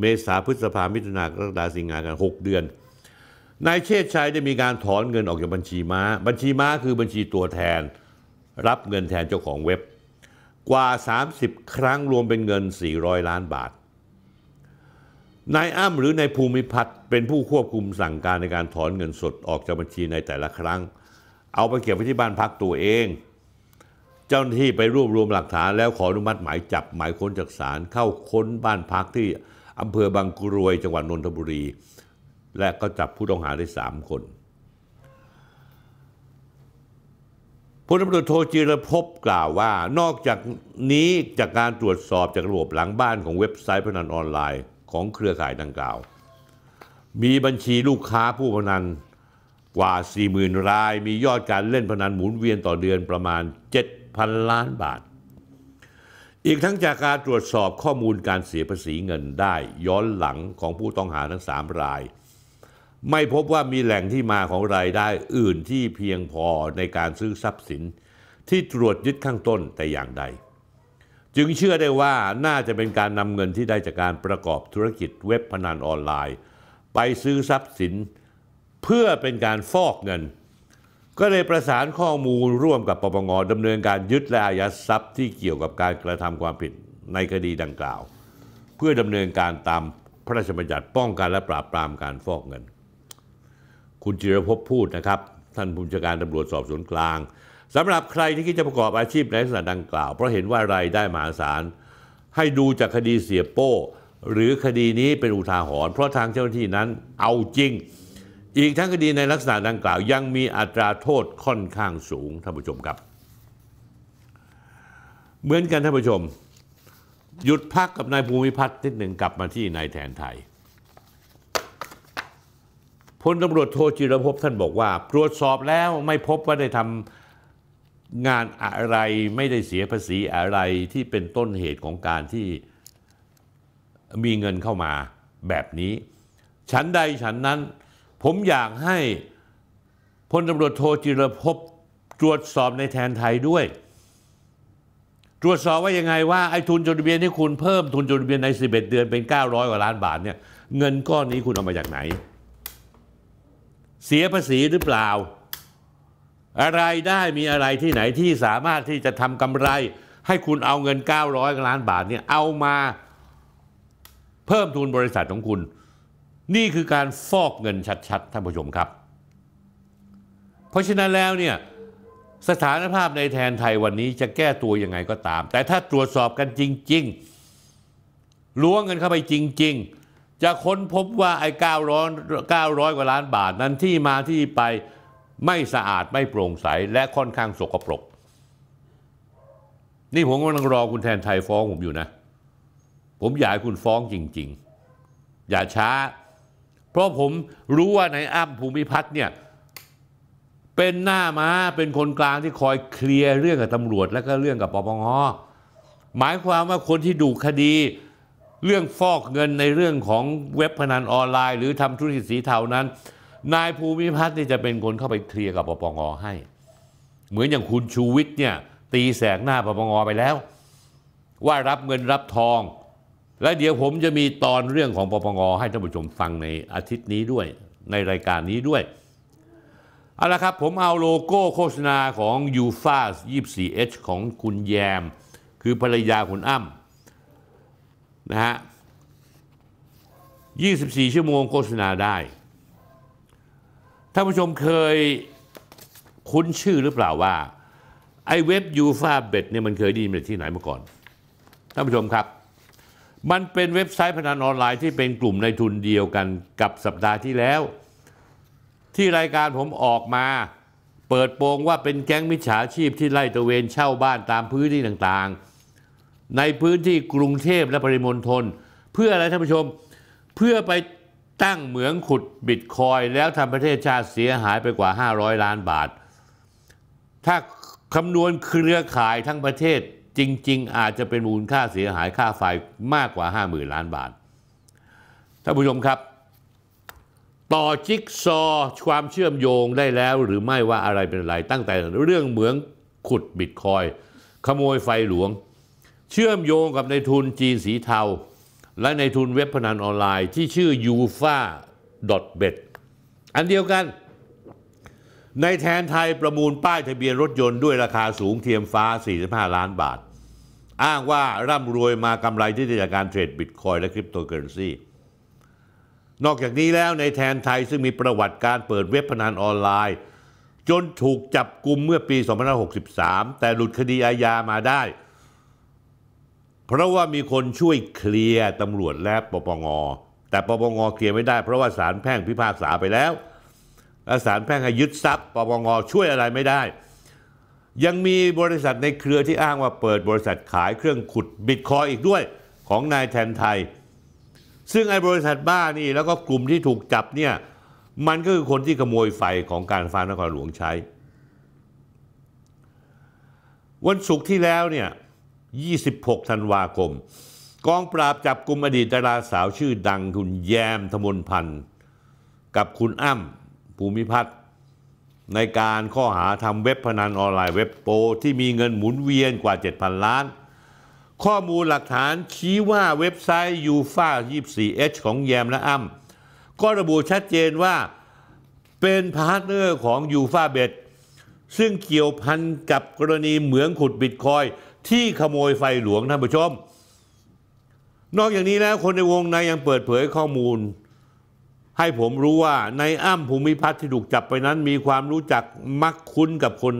[SPEAKER 1] เมษาพฤษภามิถุนากรกฎาสิงหากันหกเดือน นายเชษชัยได้มีการถอนเงินออกจากบัญชีม้า บัญชีม้าคือบัญชีตัวแทนรับเงินแทนเจ้าของเว็บ กว่า 30 ครั้งรวมเป็นเงิน 400 ล้านบาท นายอ้ำหรือนายภูมิพัฒน์เป็นผู้ควบคุมสั่งการในการถอนเงินสดออกจากบัญชีในแต่ละครั้ง เอาไปเก็บไว้ที่บ้านพักตัวเอง เจ้าหน้าที่ไปรวบรวมหลักฐานแล้วขออนุมัติหมายจับหมายค้นจากศาลเข้าค้นบ้านพักที่อำเภอบางกรวยจังหวัดนนทบุรี และก็จับผู้ต้องหาได้3คนพลตำรวจโทจีรพบกล่าวว่านอกจากนี้จากการตรวจสอบจากระบบหลังบ้านของเว็บไซต์พนันออนไลน์ ของเครือข่ายดังกล่าว มีบัญชีลูกค้าผู้พนันกว่า 40,000ราย มียอดการเล่นพนันหมุนเวียนต่อเดือนประมาณ 7,000 ล้านบาทอีกทั้งจากการตรวจสอบข้อมูลการเสียภาษีเงินได้ย้อนหลังของผู้ต้องหาทั้ง3 ราย ไม่พบว่ามีแหล่งที่มาของรายได้อื่นที่เพียงพอในการซื้อทรัพย์สินที่ตรวจยึดข้างต้นแต่อย่างใด จึงเชื่อได้ว่าน่าจะเป็นการนำเงินที่ได้จากการประกอบธุรกิจเว็บพนันออนไลน์ ไปซื้อทรัพย์สินเพื่อเป็นการฟอกเงินก็เลยประสานข้อมูลร่วมกับปปงดำเนินการยึดและอายัดทรัพย์ที่เกี่ยวกับการกระทำความผิดในคดีดังกล่าว เพื่อดำเนินการตามพระราชบัญญัติป้องกันและปราบปรามการฟอกเงิน คุณจิรภพพูดนะครับ ท่านผู้จัดการตำรวจสอบสวนกลางสำหรับใครที่คิดจะประกอบอาชีพในลักษณะดังกล่าวเพราะเห็นว่าไรายได้มหาศาลให้ดูจากคดีเสียโป้ หรือคดีนี้เป็นอุทาหรณ์เพราะทางเจ้าหน้าที่นั้นเอาจริงอีกทั้งคดีในลักษณะดังกล่าว ยังมีอัตราโทษค่อนข้างสูง ท่านผู้ชมครับ เหมือนกัน ท่านผู้ชม หยุดพักกับนายภูมิพัฒน์นิดหนึ่งกลับมาที่นายแทนไทยพลตำรวจโทจิรภพท่านบอกว่า ตรวจสอบแล้วไม่พบว่าได้ทำงานอะไร ไม่ได้เสียภาษีอะไรที่เป็นต้นเหตุของการที่มีเงินเข้ามาแบบนี้ ฉันใดฉันนั้นผมอยากให้พลตำรวจโทจิรภพ ตรวจสอบในแทนไทยด้วย ตรวจสอบว่ายังไงว่าไอ้ทุนจดทะเบียนที่คุณเพิ่มทุนจดทะเบียนใน11เดือนเป็น900กว่าล้านบาทเนี่ยเงินก้อนนี้คุณเอามาจากไหน เสียภาษีหรือเปล่าอะไรได้มีอะไรที่ไหนที่สามารถที่จะทำกำไรให้คุณเอาเงิน900ล้านบาทเนี่ยเอามา เพิ่มทุนบริษัทของคุณนี่คือการฟอกเงินชัดๆท่านผู้ชมครับ เพราะฉะนั้นแล้วเนี่ย สถานภาพในแทนไทยวันนี้จะแก้ตัวยังไงก็ตาม แต่ถ้าตรวจสอบกันจริงๆล้วงเงินเข้าไปจริง ๆ จะค้นพบว่าไอ้900 900 กว่าล้านบาทนั้นที่มาที่ไปไม่สะอาดไม่โปร่งใส และค่อนข้างสกปรก นี่ผมกำลังรอคุณแทนไทยฟ้องผมอยู่นะ ผมอยากให้คุณฟ้องจริง ๆ อย่าช้าเพราะผมรู้ว่านายอ้ำภูมิพัฒน์เนี่ย เป็นหน้าม้าเป็นคนกลางที่คอยเคลียร์เรื่องกับตำรวจและก็เรื่องกับปปงหมายความว่าคนที่ดูคดี เรื่องฟอกเงินในเรื่องของเว็บพนันออนไลน์หรือทำธุรกิจสีเทานั้น นายภูมิพัฒน์นี่จะเป็นคนเข้าไปเคลียร์กับปปงให้ เหมือนอย่างคุณชูวิทย์เนี่ยตีแสกหน้าปปงไปแล้ว ว่ารับเงินรับทองและเดี๋ยวผมจะมีตอนเรื่องของปปง ให้ท่านผู้ชมฟังในอาทิตย์นี้ด้วยในรายการนี้ด้วย เอาละครับ ผมเอาโลโก้โฆษณาของยูฟา 24H ของคุณแยม คือภรรยาคุณอ้ำนะฮะ24 ชั่วโมงโฆษณาได้ ท่านผู้ชมเคยคุ้นชื่อหรือเปล่าว่า ไอ้เว็บยูฟาเบ็ดเนี่ยมันเคยดียนมาที่ไหนมาก่อน ท่านผู้ชมครับมันเป็นเว็บไซต์พนันออนไลน์ที่เป็นกลุ่มในทุนเดียวกันกับสัปดาห์ที่แล้ว ที่รายการผมออกมาเปิดโปงว่าเป็นแก๊งมิจฉาชีพที่ไล่ตะเวนเช่าบ้านตามพื้นที่ต่างๆ ในพื้นที่กรุงเทพและปริมณฑลเพื่ออะไรท่านผู้ชมเพื่อไปตั้งเหมืองขุดบิตคอยแล้วทำประเทศชาติเสียหายไปกว่า 500 ล้านบาท ถ้าคำนวณเครือข่ายทั้งประเทศจริงๆ อาจจะเป็นมูลค่าเสียหายค่าไฟมากกว่า50,000ล้านบาทท่านผู้ชมครับ ต่อจิ๊กซอ ความเชื่อมโยงได้แล้วหรือไม่ว่าอะไรเป็นอะไร ตั้งแต่เรื่องเหมืองขุดบิตคอย ขโมยไฟหลวง เชื่อมโยงกับในทุนจีนสีเทาและในทุนเว็บพนันออนไลน์ที่ชื่อ u f a b e t อันเดียวกันในแทนไทยประมูลป้ายทะเบียนรถยนต์ด้วยราคาสูงเทียมฟ้า 45 ล้านบาท อ้างว่าร่ำรวยมากำไรที่ได้จากการเทรดบิตคอยและคริปโตเคอเรนซีนอกจากนี้แล้วในแทนไทยซึ่งมีประวัติการเปิดเว็บพนันออนไลน์ จนถูกจับกลุ่มเมื่อปี 2563 แต่หลุดคดีอาญามาได้ เพราะว่ามีคนช่วยเคลียร์ตำรวจและปปงแต่ปปงเคลียร์ไม่ได้เพราะว่าสารแพ่งพิพากษาไปแล้วและสารแพ่งให้ยึดทรัพย์ปปงช่วยอะไรไม่ได้ ยังมีบริษัทในเครือที่อ้างว่าเปิดบริษัทขายเครื่องขุดบิตคอยอีกด้วยของนายแทนไทย ซึ่งไอ้บริษัทบ้านี่แล้วก็กลุ่มที่ถูกจับเนี่ยมันก็คือคนที่ขโมยไฟของการฟ้านครหลวงใช้ วันศุกร์ที่แล้วเนี่ย26ธันวาคมกองปราบจับกลุ่มอดีตดาราสาวชื่อดังคุณแยมธมนพันธ์กับคุณอ้ำภูมิพัฒน์ในการข้อหาทำเว็บพนันออนไลน์เว็บโป ที่มีเงินหมุนเวียนกว่า 7,000 ล้าน ข้อมูลหลักฐานชี้ว่าเว็บไซต์ยูฟ่า 24H ของแยมและอ้ำาก็ระบุชัดเจนว่าเป็นพาร์ทเนอร์ของยูฟ่าเบดซึ่งเกี่ยวพันกับกรณีเหมืองขุดบิตคอย ที่ขโมยไฟหลวงท่านผู้ชม นอกจากนี้แล้วคนในวงในยังเปิดเผยข้อมูลให้ผมรู้ว่าในอ้ำภูมิพัฒน์ที่ถูกจับไปนั้นมีความรู้จักมักคุ้นกับคน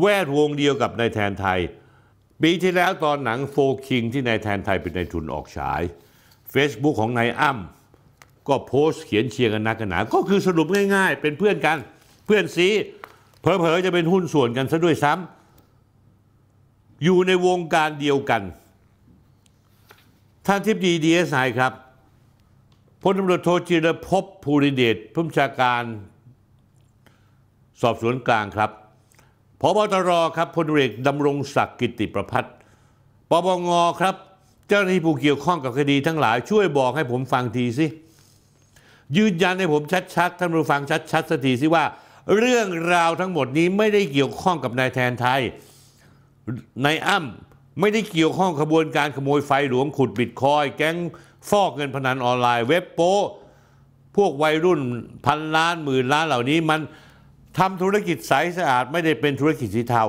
[SPEAKER 1] แวดวงเดียวกับนายแทนไทย ปีที่แล้วตอนหนังโฟคิงที่นายแทนไทยเป็นนายทุนออกฉาย Facebook ของนายอ้ำก็โพสต์เขียนเชียร์กันนักกันหนา ก็คือสรุปง่ายๆเป็นเพื่อนกัน เพื่อนซีเผลอๆจะเป็นหุ้นส่วนกันซะด้วยซ้ำอยู่ในวงการเดียวกัน ท่านทิพดีดีเอสไอครับพลตำรวจโทจีรพบภูริเดชผู้บัญชาการสอบสวนกลางครับพบตรครับพลเอกดำรงศักดิ์กิติประพัฒน์ปปงครับ เจ้าหน้าที่ผู้เกี่ยวข้องกับคดีทั้งหลาย ช่วยบอกให้ผมฟังทีสิ ยืนยันให้ผมชัด ๆท่านผู้ฟังชัด ๆสักทีสิว่า เรื่องราวทั้งหมดนี้ไม่ได้เกี่ยวข้องกับนายแทนไทยนายอ้ำไม่ได้เกี่ยวข้องขบวนการขโมยไฟหลวงขุดบิตคอย แก๊งฟอกเงินพนันออนไลน์เว็บโป้พวกวัยรุ่นพันล้านหมื่นล้านเหล่านี้มันทำธุรกิจใสสะอาด ไม่ได้เป็นธุรกิจสีเทา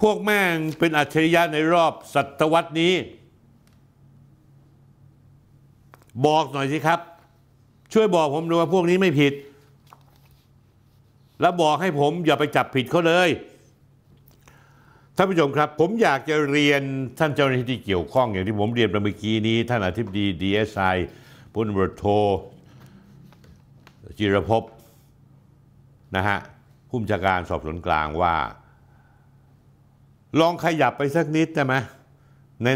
[SPEAKER 1] พวกแม่งเป็นอัจฉริยะในรอบศตวรรษนี้ บอกหน่อยสิครับ ช่วยบอกผมดูว่าพวกนี้ไม่ผิด แล้วบอกให้ผมอย่าไปจับผิดเขาเลยท่านผู้ชมครับผมอยากจะเรียนท่านเจ้าหน้าที่ที่เกี่ยวข้องอย่างที่ผมเรียนไปเมื่อกี้นี้ ท่านอธิบดีดีเอสไอพลบรโทจิรภพนะฮะผู้บัญชาการสอบสวนกลางว่า ลองขยับไปสักนิดได้ไหม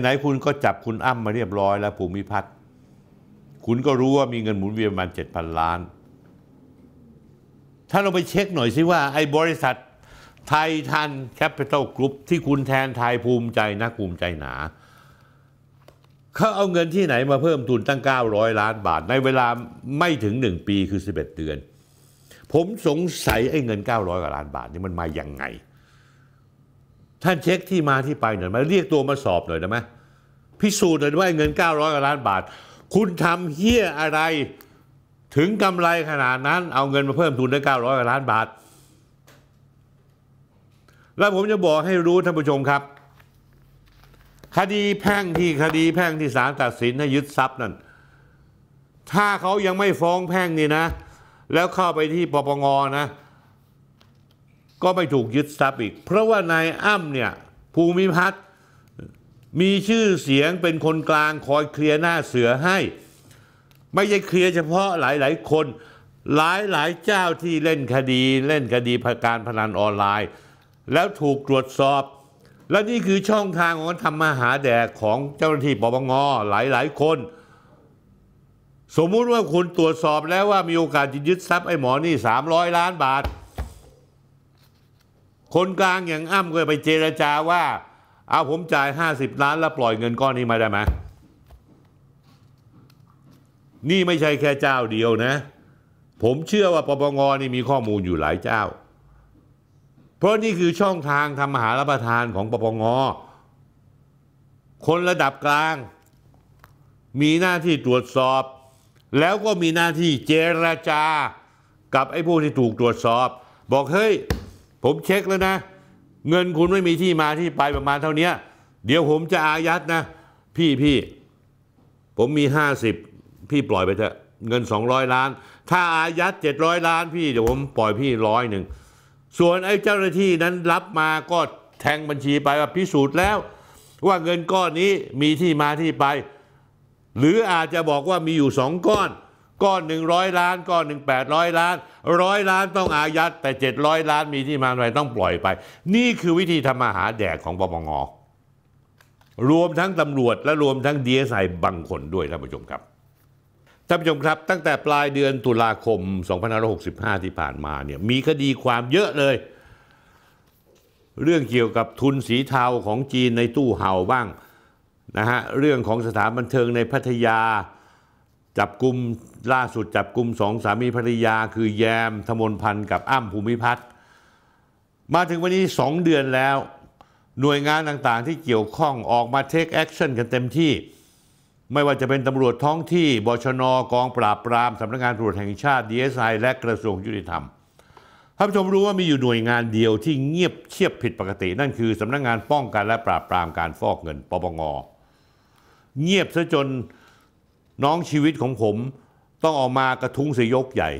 [SPEAKER 1] ไหนๆคุณก็จับคุณอ้ำมาเรียบร้อยแล้วภูมิพัฒน์คุณก็รู้ว่ามีเงินหมุนเวียนประมาณ 7,000 ล้าน ถ้าเราไปเช็คหน่อยสิว่า ไอ้บริษัทไทยทันแคปิตอลกรุ๊ปที่คุณแทนไทยภูมิใจนะภูมิใจหนา เขาเอาเงินที่ไหนมาเพิ่มทุนตั้ง 900 ล้านบาท ในเวลาไม่ถึง 1 ปีคือ 11 เดือน ผมสงสัยไอ้เงิน 900 กว่าล้านบาทนี่มันมาอย่างไง ท่านเช็คที่มาที่ไปหน่อยมาเรียกตัวมาสอบหน่อยได้ไหมพิสูจน์หน่อยว่าเงิน 900 กว่าล้านบาท คุณทำเฮี้ยอะไรถึงกำไรขนาดนั้นเอาเงินมาเพิ่มทุนได้900กว่าล้านบาทแล้วผมจะบอกให้รู้ท่านผู้ชมครับ คดีแพ่งที่คดีแพ่งที่ศาลตัดสินให้ยึดทรัพย์นั่น ถ้าเขายังไม่ฟ้องแพ่งนี่นะ แล้วเข้าไปที่ปปงนะ ก็ไม่ถูกยึดทรัพย์อีก เพราะว่านายอ้ำเนี่ยภูมิพัฒน์มีชื่อเสียงเป็นคนกลางคอยเคลียร์หน้าเสือให้ ไม่ใช่เคลียร์เฉพาะหลายหลายคน หลายหลายเจ้าที่เล่นคดีเล่นคดีการพนันออนไลน์แล้วถูกตรวจสอบและนี่คือช่องทางของทำมาหาแดกของเจ้าหน้าที่ปปงหลายหลายคน สมมุติว่าคุณตรวจสอบแล้วว่ามีโอกาสจะยึดทรัพย์ไอ้หมอนี่ 300 ล้านบาท คนกลางอย่างอ้ำก็ไปเจรจาว่า เอาผมจ่าย 50 ล้านแล้วปล่อยเงินก้อนนี้มาได้ไหมนี่ไม่ใช่แค่เจ้าเดียวนะ ผมเชื่อว่าปปงนี่มีข้อมูลอยู่หลายเจ้าเพราะนี่คือช่องทางทำมหารับประทานของปปง คนระดับกลาง มีหน้าที่ตรวจสอบ แล้วก็มีหน้าที่เจรจา กับไอ้ผู้ที่ถูกตรวจสอบ บอกเฮ้ยผมเช็คแล้วนะ เงินคุณไม่มีที่มาที่ไปประมาณเท่านี้เดี๋ยวผมจะอายัดนะ พี่พี่ผมมีห้าสิบพี่ปล่อยไปเถอะเงินสองร้อยล้านถ้าอายัดเจ็ดร้อยล้านพี่เดี๋ยวผมปล่อยพี่ร้อยหนึ่งส่วนไอ้เจ้าหน้าที่นั้นรับมาก็แทงบัญชีไปว่าพิสูจน์แล้ว ว่าเงินก้อนนี้มีที่มาที่ไป หรืออาจจะบอกว่ามีอยู่สองก้อน ก้อนหนึ่งร้อยล้าน ก้อนหนึ่งแปดร้อยล้านร้อยล้านต้องอายัด แต่เจ็ดร้อยล้านมีที่มาอะไรต้องปล่อยไป นี่คือวิธีทำมาหาแดกของปปงรวมทั้งตำรวจและรวมทั้งดีเอสไอบางคนด้วยท่านผู้ชมครับท่านผู้ชมครับ ตั้งแต่ปลายเดือนตุลาคม 2565 ที่ผ่านมาเนี่ยมีคดีความเยอะเลย เรื่องเกี่ยวกับทุนสีเทาของจีนในตู้เห่าบ้างนะฮะเรื่องของสถานบันเทิงในพัทยาจับกลุ่มล่าสุดจับกลุ่มสองสามีภรรยา คือแยมธมนพันธ์ กับอ้ำภูมิพัฒน์มาถึงวันนี้สองเดือนแล้ว หน่วยงานต่างๆที่เกี่ยวข้องออกมาเทคแอคชั่นกันเต็มที่ไม่ว่าจะเป็นตำรวจท้องที่ บชนกองปราบปรามสำนักงานตำรวจแห่งชาติดีเอสไอและกระทรวงยุติธรรม ท่านผู้ชมรู้ว่ามีอยู่หน่วยงานเดียวที่เงียบเชียบผิดปกติ นั่นคือสำนักงานป้องกันและปราบปรามการฟอกเงิน ปปงเงียบซะจนน้องชีวิตของผม ต้องออกมากระทุ้งสยกใหญ่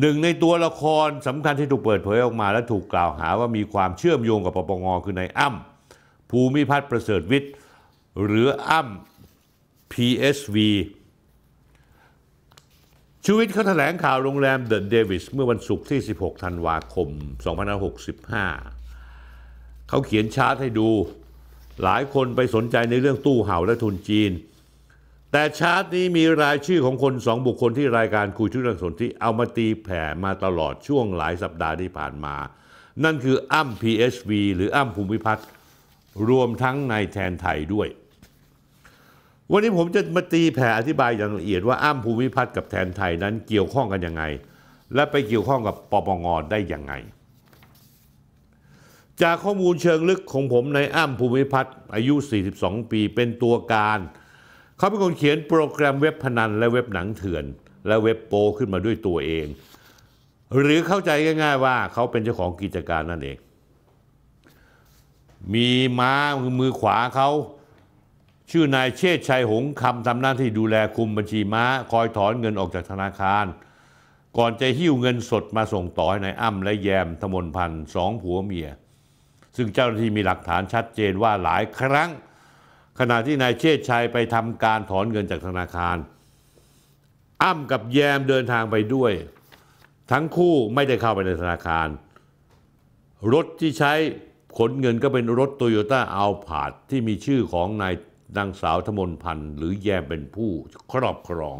[SPEAKER 1] หนึ่งในตัวละครสำคัญที่ถูกเปิดเผยออกมาและถูกกล่าวหาว่ามีความเชื่อมโยงกับปปงคือนายอ้ำภูมิพัฒน์ประเสริฐวิทย์หรืออ้ำ PSV ชูวิทย์เขาแถลงข่าวโรงแรมเดนเดวิสเมื่อวันศุกร์ที่ 16 ธันวาคม 2565 เขาเขียนชาร์ตให้ดู หลายคนไปสนใจในเรื่องตู้เห่าและทุนจีน แต่ชาร์ตนี้มีรายชื่อของคนสองบุคคลที่รายการคุยชุดรังสนที่เอามาตีแผ่มาตลอดช่วงหลายสัปดาห์ที่ผ่านมา นั่นคืออ้ำ PSV หรืออ้ำภูมิพัฒน์รวมทั้งนายแทนไทยด้วยวันนี้ผมจะมาตีแผ่อธิบายอย่างละเอียดว่าอ้ำภูมิพัฒน์กับแทนไทยนั้นเกี่ยวข้องกันยังไง และไปเกี่ยวข้องกับปปงได้ยังไง จากข้อมูลเชิงลึกของผมในอ้ำภูมิพัฒน์อายุ 42 ปีเป็นตัวการเขาเป็นคนเขียนโปรแกรมเว็บพนันและเว็บหนังเถื่อน และเว็บโปขึ้นมาด้วยตัวเอง หรือเข้าใจง่าย ๆ ว่าเขาเป็นเจ้าของกิจการนั่นเอง มีมา้ามือขวาเขาชื่อนายเชษชัยหงคำทำหน้าที่ดูแลคุมบัญชีม้าคอยถอนเงินออกจากธนาคาร ก่อนจะหิ้วเงินสดมาส่งต่อให้นายอ้ำและแยมธมนพันธ์สองผัวเมีย ซึ่งเจ้าหน้าที่มีหลักฐานชัดเจนว่าหลายครั้ง ขณะที่นายเชษชัยไปทำการถอนเงินจากธนาคารอ้ำกับแยมเดินทางไปด้วย ทั้งคู่ไม่ได้เข้าไปในธนาคาร รถที่ใช้ขนเงินก็เป็นรถโตโยต้าอัลพาดที่มีชื่อของนายนางสาวธมนพันธ์หรือแยมเป็นผู้ครอบครอง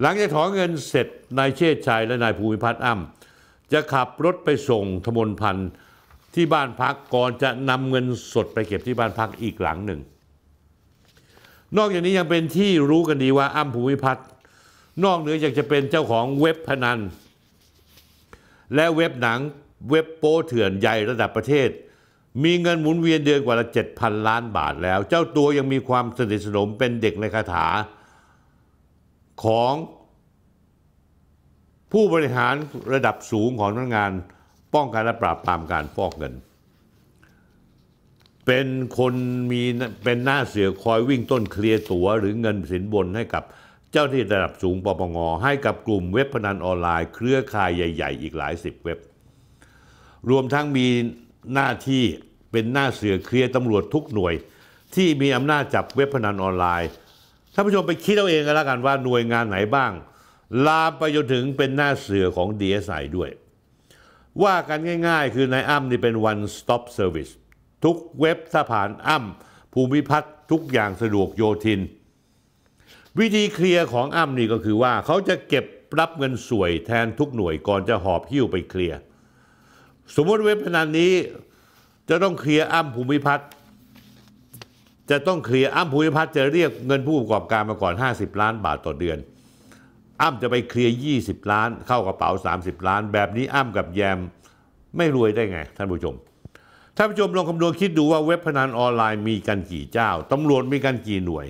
[SPEAKER 1] หลังจากถอนเงินเสร็จนายเชษชัยและนายภูมิพัฒน์อ้ำจะขับรถไปส่งธมนพันธ์ที่บ้านพักก่อนจะนำเงินสดไปเก็บที่บ้านพักอีกหลังหนึ่ง นอกจากนี้ยังเป็นที่รู้กันดีว่าอ้ำภูมิพัฒน์นอกเหนือจากจะเป็นเจ้าของเว็บพนันและเว็บหนังเว็บโป้เถื่อนใหญ่ระดับประเทศมีเงินหมุนเวียนเดือนกว่าละ7,000 ล้านบาทแล้ว เจ้าตัวยังมีความสนิทสนมเป็นเด็กในคาถา ของผู้บริหารระดับสูงของพนักงานป้องกันและปราบปรามการฟอกเงิน เป็นคนมีเป็นหน้าเสือคอยวิ่งต้นเคลียร์ตัว หรือเงินสินบนให้กับเจ้าที่ระดับสูงปปงให้กับกลุ่มเว็บพนันออนไลน์เครือข่ายใหญ่ ๆ อีกหลายสิบเว็บรวมทั้งมีหน้าที่เป็นหน้าเสือเคลียร์ตำรวจทุกหน่วยที่มีอำนาจจับเว็บพนันออนไลน์ ท่านผู้ชมไปคิดเอาเองกันแล้วกันว่าหน่วยงานไหนบ้าง ลามไปจนถึงเป็นหน้าเสือของ DSI ด้วย ว่ากันง่ายๆ คือนายอ้ำนี่เป็น one stop service ทุกเว็บถ้าผ่านอ้ำภูมิพัฒน์ทุกอย่างสะดวกโยทิน วิธีเคลียร์ของอ้ำนี่ก็คือว่า เขาจะเก็บรับเงินสวยแทนทุกหน่วยก่อนจะหอบหิ้วไปเคลียร์สมมติเว็บพนันนี้จะต้องเคลียร์อ้ำภูมิพัฒน์จะต้องเคลียร์อ้ำภูมิพัฒน์จะเรียกเงินผู้ประกอบการมาก่อน 50 ล้านบาทต่อเดือน อ้ำจะไปเคลียร์ 20 ล้านเข้ากระเป๋า 30 ล้าน แบบนี้อ้ำกับแยมไม่รวยได้ไงท่านผู้ชมท่านผู้ชมลองคำนวณคิดดูว่าเว็บพนันออนไลน์มีกันกี่เจ้าตำรวจมีกันกี่หน่วย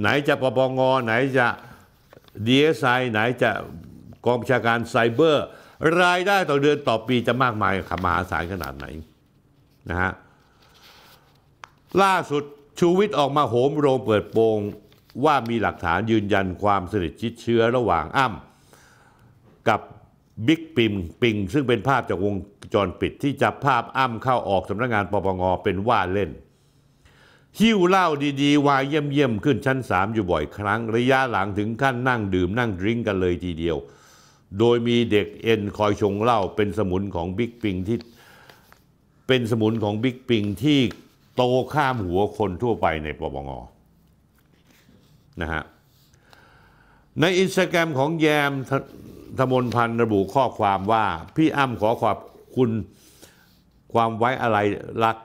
[SPEAKER 1] ไหนจะปปงไหนจะดีเอสไอไหนจะกองประชาการไซเบอร์รายได้ต่อเดือนต่อปีจะมากมายมหาศาลขนาดไหนนะฮะล่าสุดชูวิทย์ออกมาโหมโรงเปิดโปงว่ามีหลักฐานยืนยันความสนิทชิดเชื้อระหว่างอ้ำกับบิ๊กปิมปิง ซึ่งเป็นภาพจากวงจรปิดที่จับภาพอ้ำเข้าออกสำนักงานปปง เป็นว่าเล่น หิ้วเหล้าดีๆ วายเยี่ยมๆ ขึ้นชั้น3อยู่บ่อยครั้งระยะหลังถึงขั้นนั่งดื่มนั่งดริ้งกันเลยทีเดียวโดยมีเด็กเอ็นคอยชงเหล้าเป็นสมุนของบิ๊กปิงที่เป็นสมุนของบิ๊กปิงที่โตข้ามหัวคนทั่วไปในปปงนะฮะ ในอินสตาแกรมของแยมธมนพันธ์ระบุข้อความว่าพี่อ้ำขอขอบคุณความไว้อะไรรัก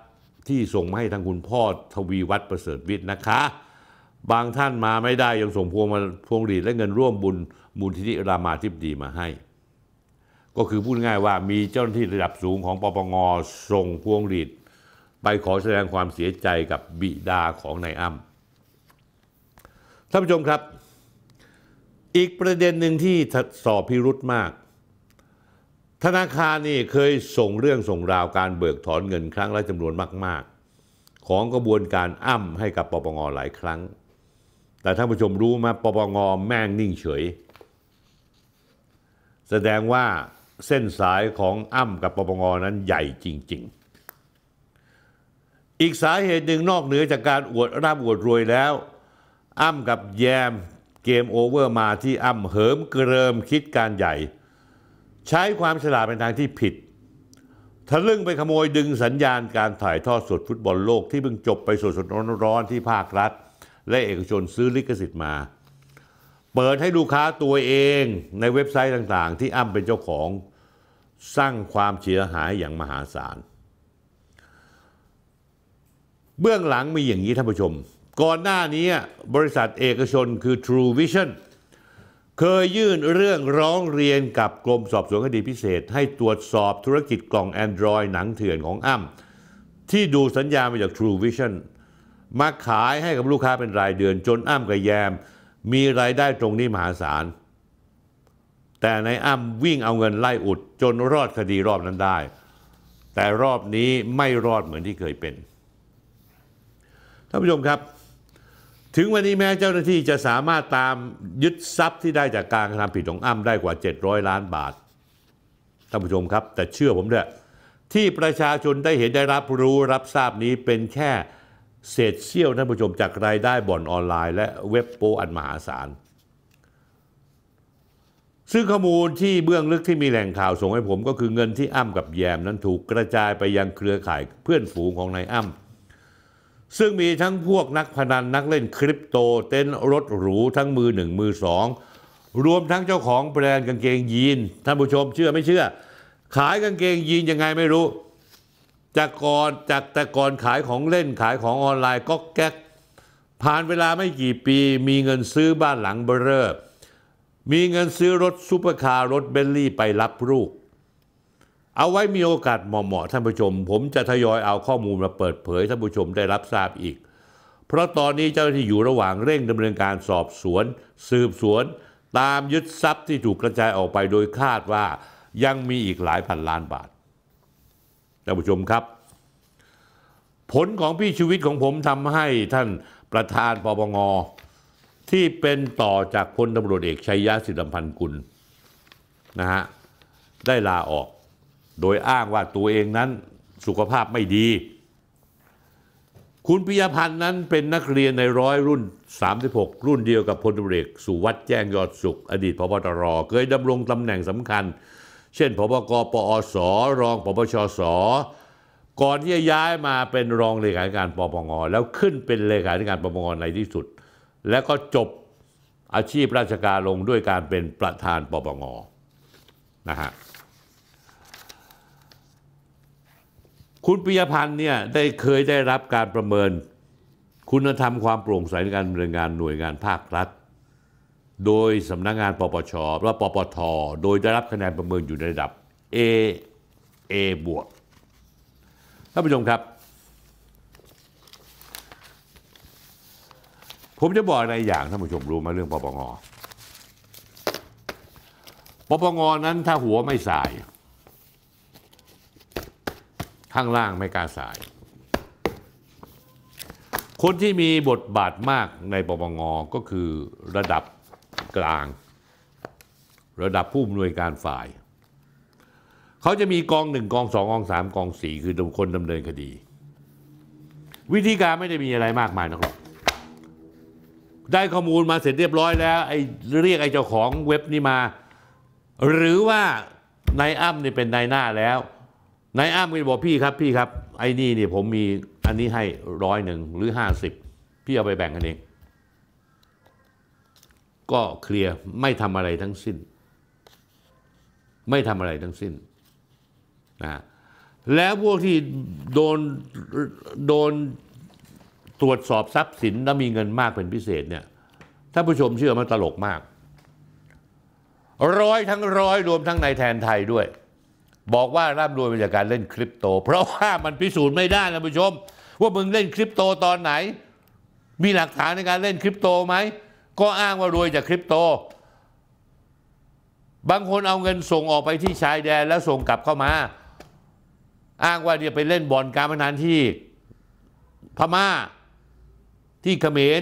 [SPEAKER 1] ที่ส่งมาให้ทางคุณพ่อทวีวัฒน์ประเสริฐวิทย์นะคะ บางท่านมาไม่ได้ยังส่งพวงมาพวงหลีดและเงินร่วมบุญมูลทินิรามาธิบดีมาให้ ก็คือพูดง่ายว่ามีเจ้าหน้าที่ระดับสูงของปปงส่งพวงหลีด ไปขอแสดงความเสียใจกับบิดาของนายอ้ำท่านผู้ชมครับ อีกประเด็นหนึ่งที่สอบพิรุธมาก ธนาคารนี่เคยส่งเรื่องส่งราวการเบิกถอนเงินครั้งละจำนวนมาก ๆ ของกระบวนการอ้ำให้กับปปง หลายครั้ง แต่ท่านผู้ชมรู้ไหมปปงแม่งนิ่งเฉยแสดงว่าเส้นสายของอ้ำกับปปงนั้นใหญ่จริง ๆ อีกสาเหตุหนึ่งนอกเหนือจากการอวดร่ำอวดรวยแล้ว อ้ำกับแยมเกมโอเวอร์มาที่อ้ำเหิมเกริมคิดการใหญ่ ใช้ความฉลาดเป็นทางที่ผิดทะลึ่งไปขโมยดึงสัญญาณการถ่ายทอดสดฟุตบอลโลกที่เพิ่งจบไปสดๆร้อนๆที่ภาครัฐและเอกชนซื้อลิขสิทธิ์มาเปิดให้ลูกค้าตัวเองในเว็บไซต์ต่างๆ ที่อ้ำเป็นเจ้าของสร้างความเสียหายอย่างมหาศาล เบื้องหลังมีอย่างนี้ท่านผู้ชม ก่อนหน้านี้บริษัทเอกชนคือ True Vision เคยยื่นเรื่องร้องเรียนกับกรมสอบสวนคดีพิเศษ ให้ตรวจสอบธุรกิจกล่อง Android หนังเถื่อนของอ้ำที่ดูสัญญามาจาก True Vision มาขายให้กับลูกค้าเป็นรายเดือนจนอ้ำกับแยมมีรายได้ตรงนี้มหาศาล แต่ในอ้ำวิ่งเอาเงินไล่อุด จนรอดคดีรอบนั้นได้ แต่รอบนี้ไม่รอดเหมือนที่เคยเป็นท่านผู้ชมครับ ถึงวันนี้แม้เจ้าหน้าที่จะสามารถตามยึดทรัพย์ที่ได้จากการกระทำผิดของอ้ำได้กว่า 700 ล้านบาทท่านผู้ชมครับ แต่เชื่อผมเถอะที่ประชาชนได้เห็นได้รับรู้รับทราบนี้เป็นแค่เศษเสี้ยวท่านผู้ชมจากรายได้บ่อนออนไลน์และเว็บโปอันมหาศาล ซึ่งข้อมูลที่เบื้องลึกที่มีแหล่งข่าวส่งให้ผมก็คือเงินที่อ้ำกับแยมนั้นถูกกระจายไปยังเครือข่ายเพื่อนฝูงของนายอ้ำซึ่งมีทั้งพวกนักพนันนักเล่นคริปโตเต้นรถหรูทั้งมือหนึ่งมือสองรวมทั้งเจ้าของแบรนด์กางเกงยีนท่านผู้ชมเชื่อไม่เชื่อ ขายกางเกงยีนยังไงไม่รู้จากก่อนจากแต่ก่อนขายของเล่นขายของออนไลน์ก็แก๊ก ผ่านเวลาไม่กี่ปีมีเงินซื้อบ้านหลังเบอร์มีเงินซื้อรถซูเปอร์คาร์รถเบนลี่ไปรับลูกเอาไว้มีโอกาสเหมาะๆท่านผู้ชม ผมจะทยอยเอาข้อมูลมาเปิดเผยท่านผู้ชมได้รับทราบอีก เพราะตอนนี้เจ้าหน้าที่อยู่ระหว่างเร่งดำเนินการสอบสวน สืบสวน ตามยึดทรัพย์ที่ถูกกระจายออกไปโดยคาดว่ายังมีอีกหลายพันล้านบาทท่านผู้ชมครับ ผลของพี่ชีวิตของผมทำให้ท่านประธานปปงที่เป็นต่อจากพลตำรวจเอกชัยยะสิริพันธ์กุลนะฮะได้ลาออกโดยอ้างว่าตัวเองนั้นสุขภาพไม่ดี คุณปิยพันธ์นั้นเป็นนักเรียนในร้อยรุ่น 36 รุ่นเดียวกับพลตำรวจสุวัสด์แจ้งยอดสุข อดีตพบตรเคยดำรงตำแหน่งสำคัญเช่นพบกปอส รองพบชส ก่อนที่จะย้ายมาเป็นรองเลขาธิการปปงแล้วขึ้นเป็นเลขาธิการปปงในที่สุด และก็จบอาชีพราชการลงด้วยการเป็นประธานปปงนะฮะ คุณปิยพันธ์เนี่ย ได้เคยได้รับการประเมิน คุณธรรมความโปร่งใสในการดำเนินงานหน่วยงานภาครัฐโดยสำนักงงานปปชรือปปท โดยได้รับคะแนนประเมินอยู่ในระดับ A A บวกท่านผู้ชมครับ ผมจะบอกในอย่างท่านผู้ชมรู้มาเรื่องปปง ปปงนั้นถ้าหัวไม่สาย ข้างล่างไม่กล้าสาย คนที่มีบทบาทมากในปปงก็คือระดับกลางระดับผู้อำนวยการฝ่ายเขาจะมีกองหนึ่งกองสองกองสามกองสี่คือคนดำเนินคดี วิธีการไม่ได้มีอะไรมากมายนะครับได้ข้อมูลมาเสร็จเรียบร้อยแล้วไอ้เรียกไอ้เจ้าของเว็บนี่มา หรือว่านายอ้ำนี่เป็นนายหน้าแล้วนายอ้ำก็บอกพี่ครับพี่ครับไอ้นี่เนี่ยผมมีอันนี้ให้ร้อยหนึ่งหรือห้าสิบพี่เอาไปแบ่งกันเองก็เคลียร์ไม่ทำอะไรทั้งสิ้น ไม่ทำอะไรทั้งสิ้นนะแล้วพวกที่โดนโดนตรวจสอบทรัพย์สินแล้วมีเงินมากเป็นพิเศษเนี่ยท่านผู้ชมเชื่อมันตลกมาก ร้อยทั้งร้อย รวมทั้งนายแทนไทยด้วย บอกว่าร่ำรวยมาจากการเล่นคริปโต เพราะว่ามันพิสูจน์ไม่ได้ท่านผู้ชม ว่ามึงเล่นคริปโตตอนไหน มีหลักฐานในการเล่นคริปโตไหมก็อ้างว่ารวยจากคริปโต บางคนเอาเงินส่งออกไปที่ชายแดนแล้วส่งกลับเข้ามา อ้างว่าเนี่ยไปเล่นบอลการพนันที่พม่าที่เขมร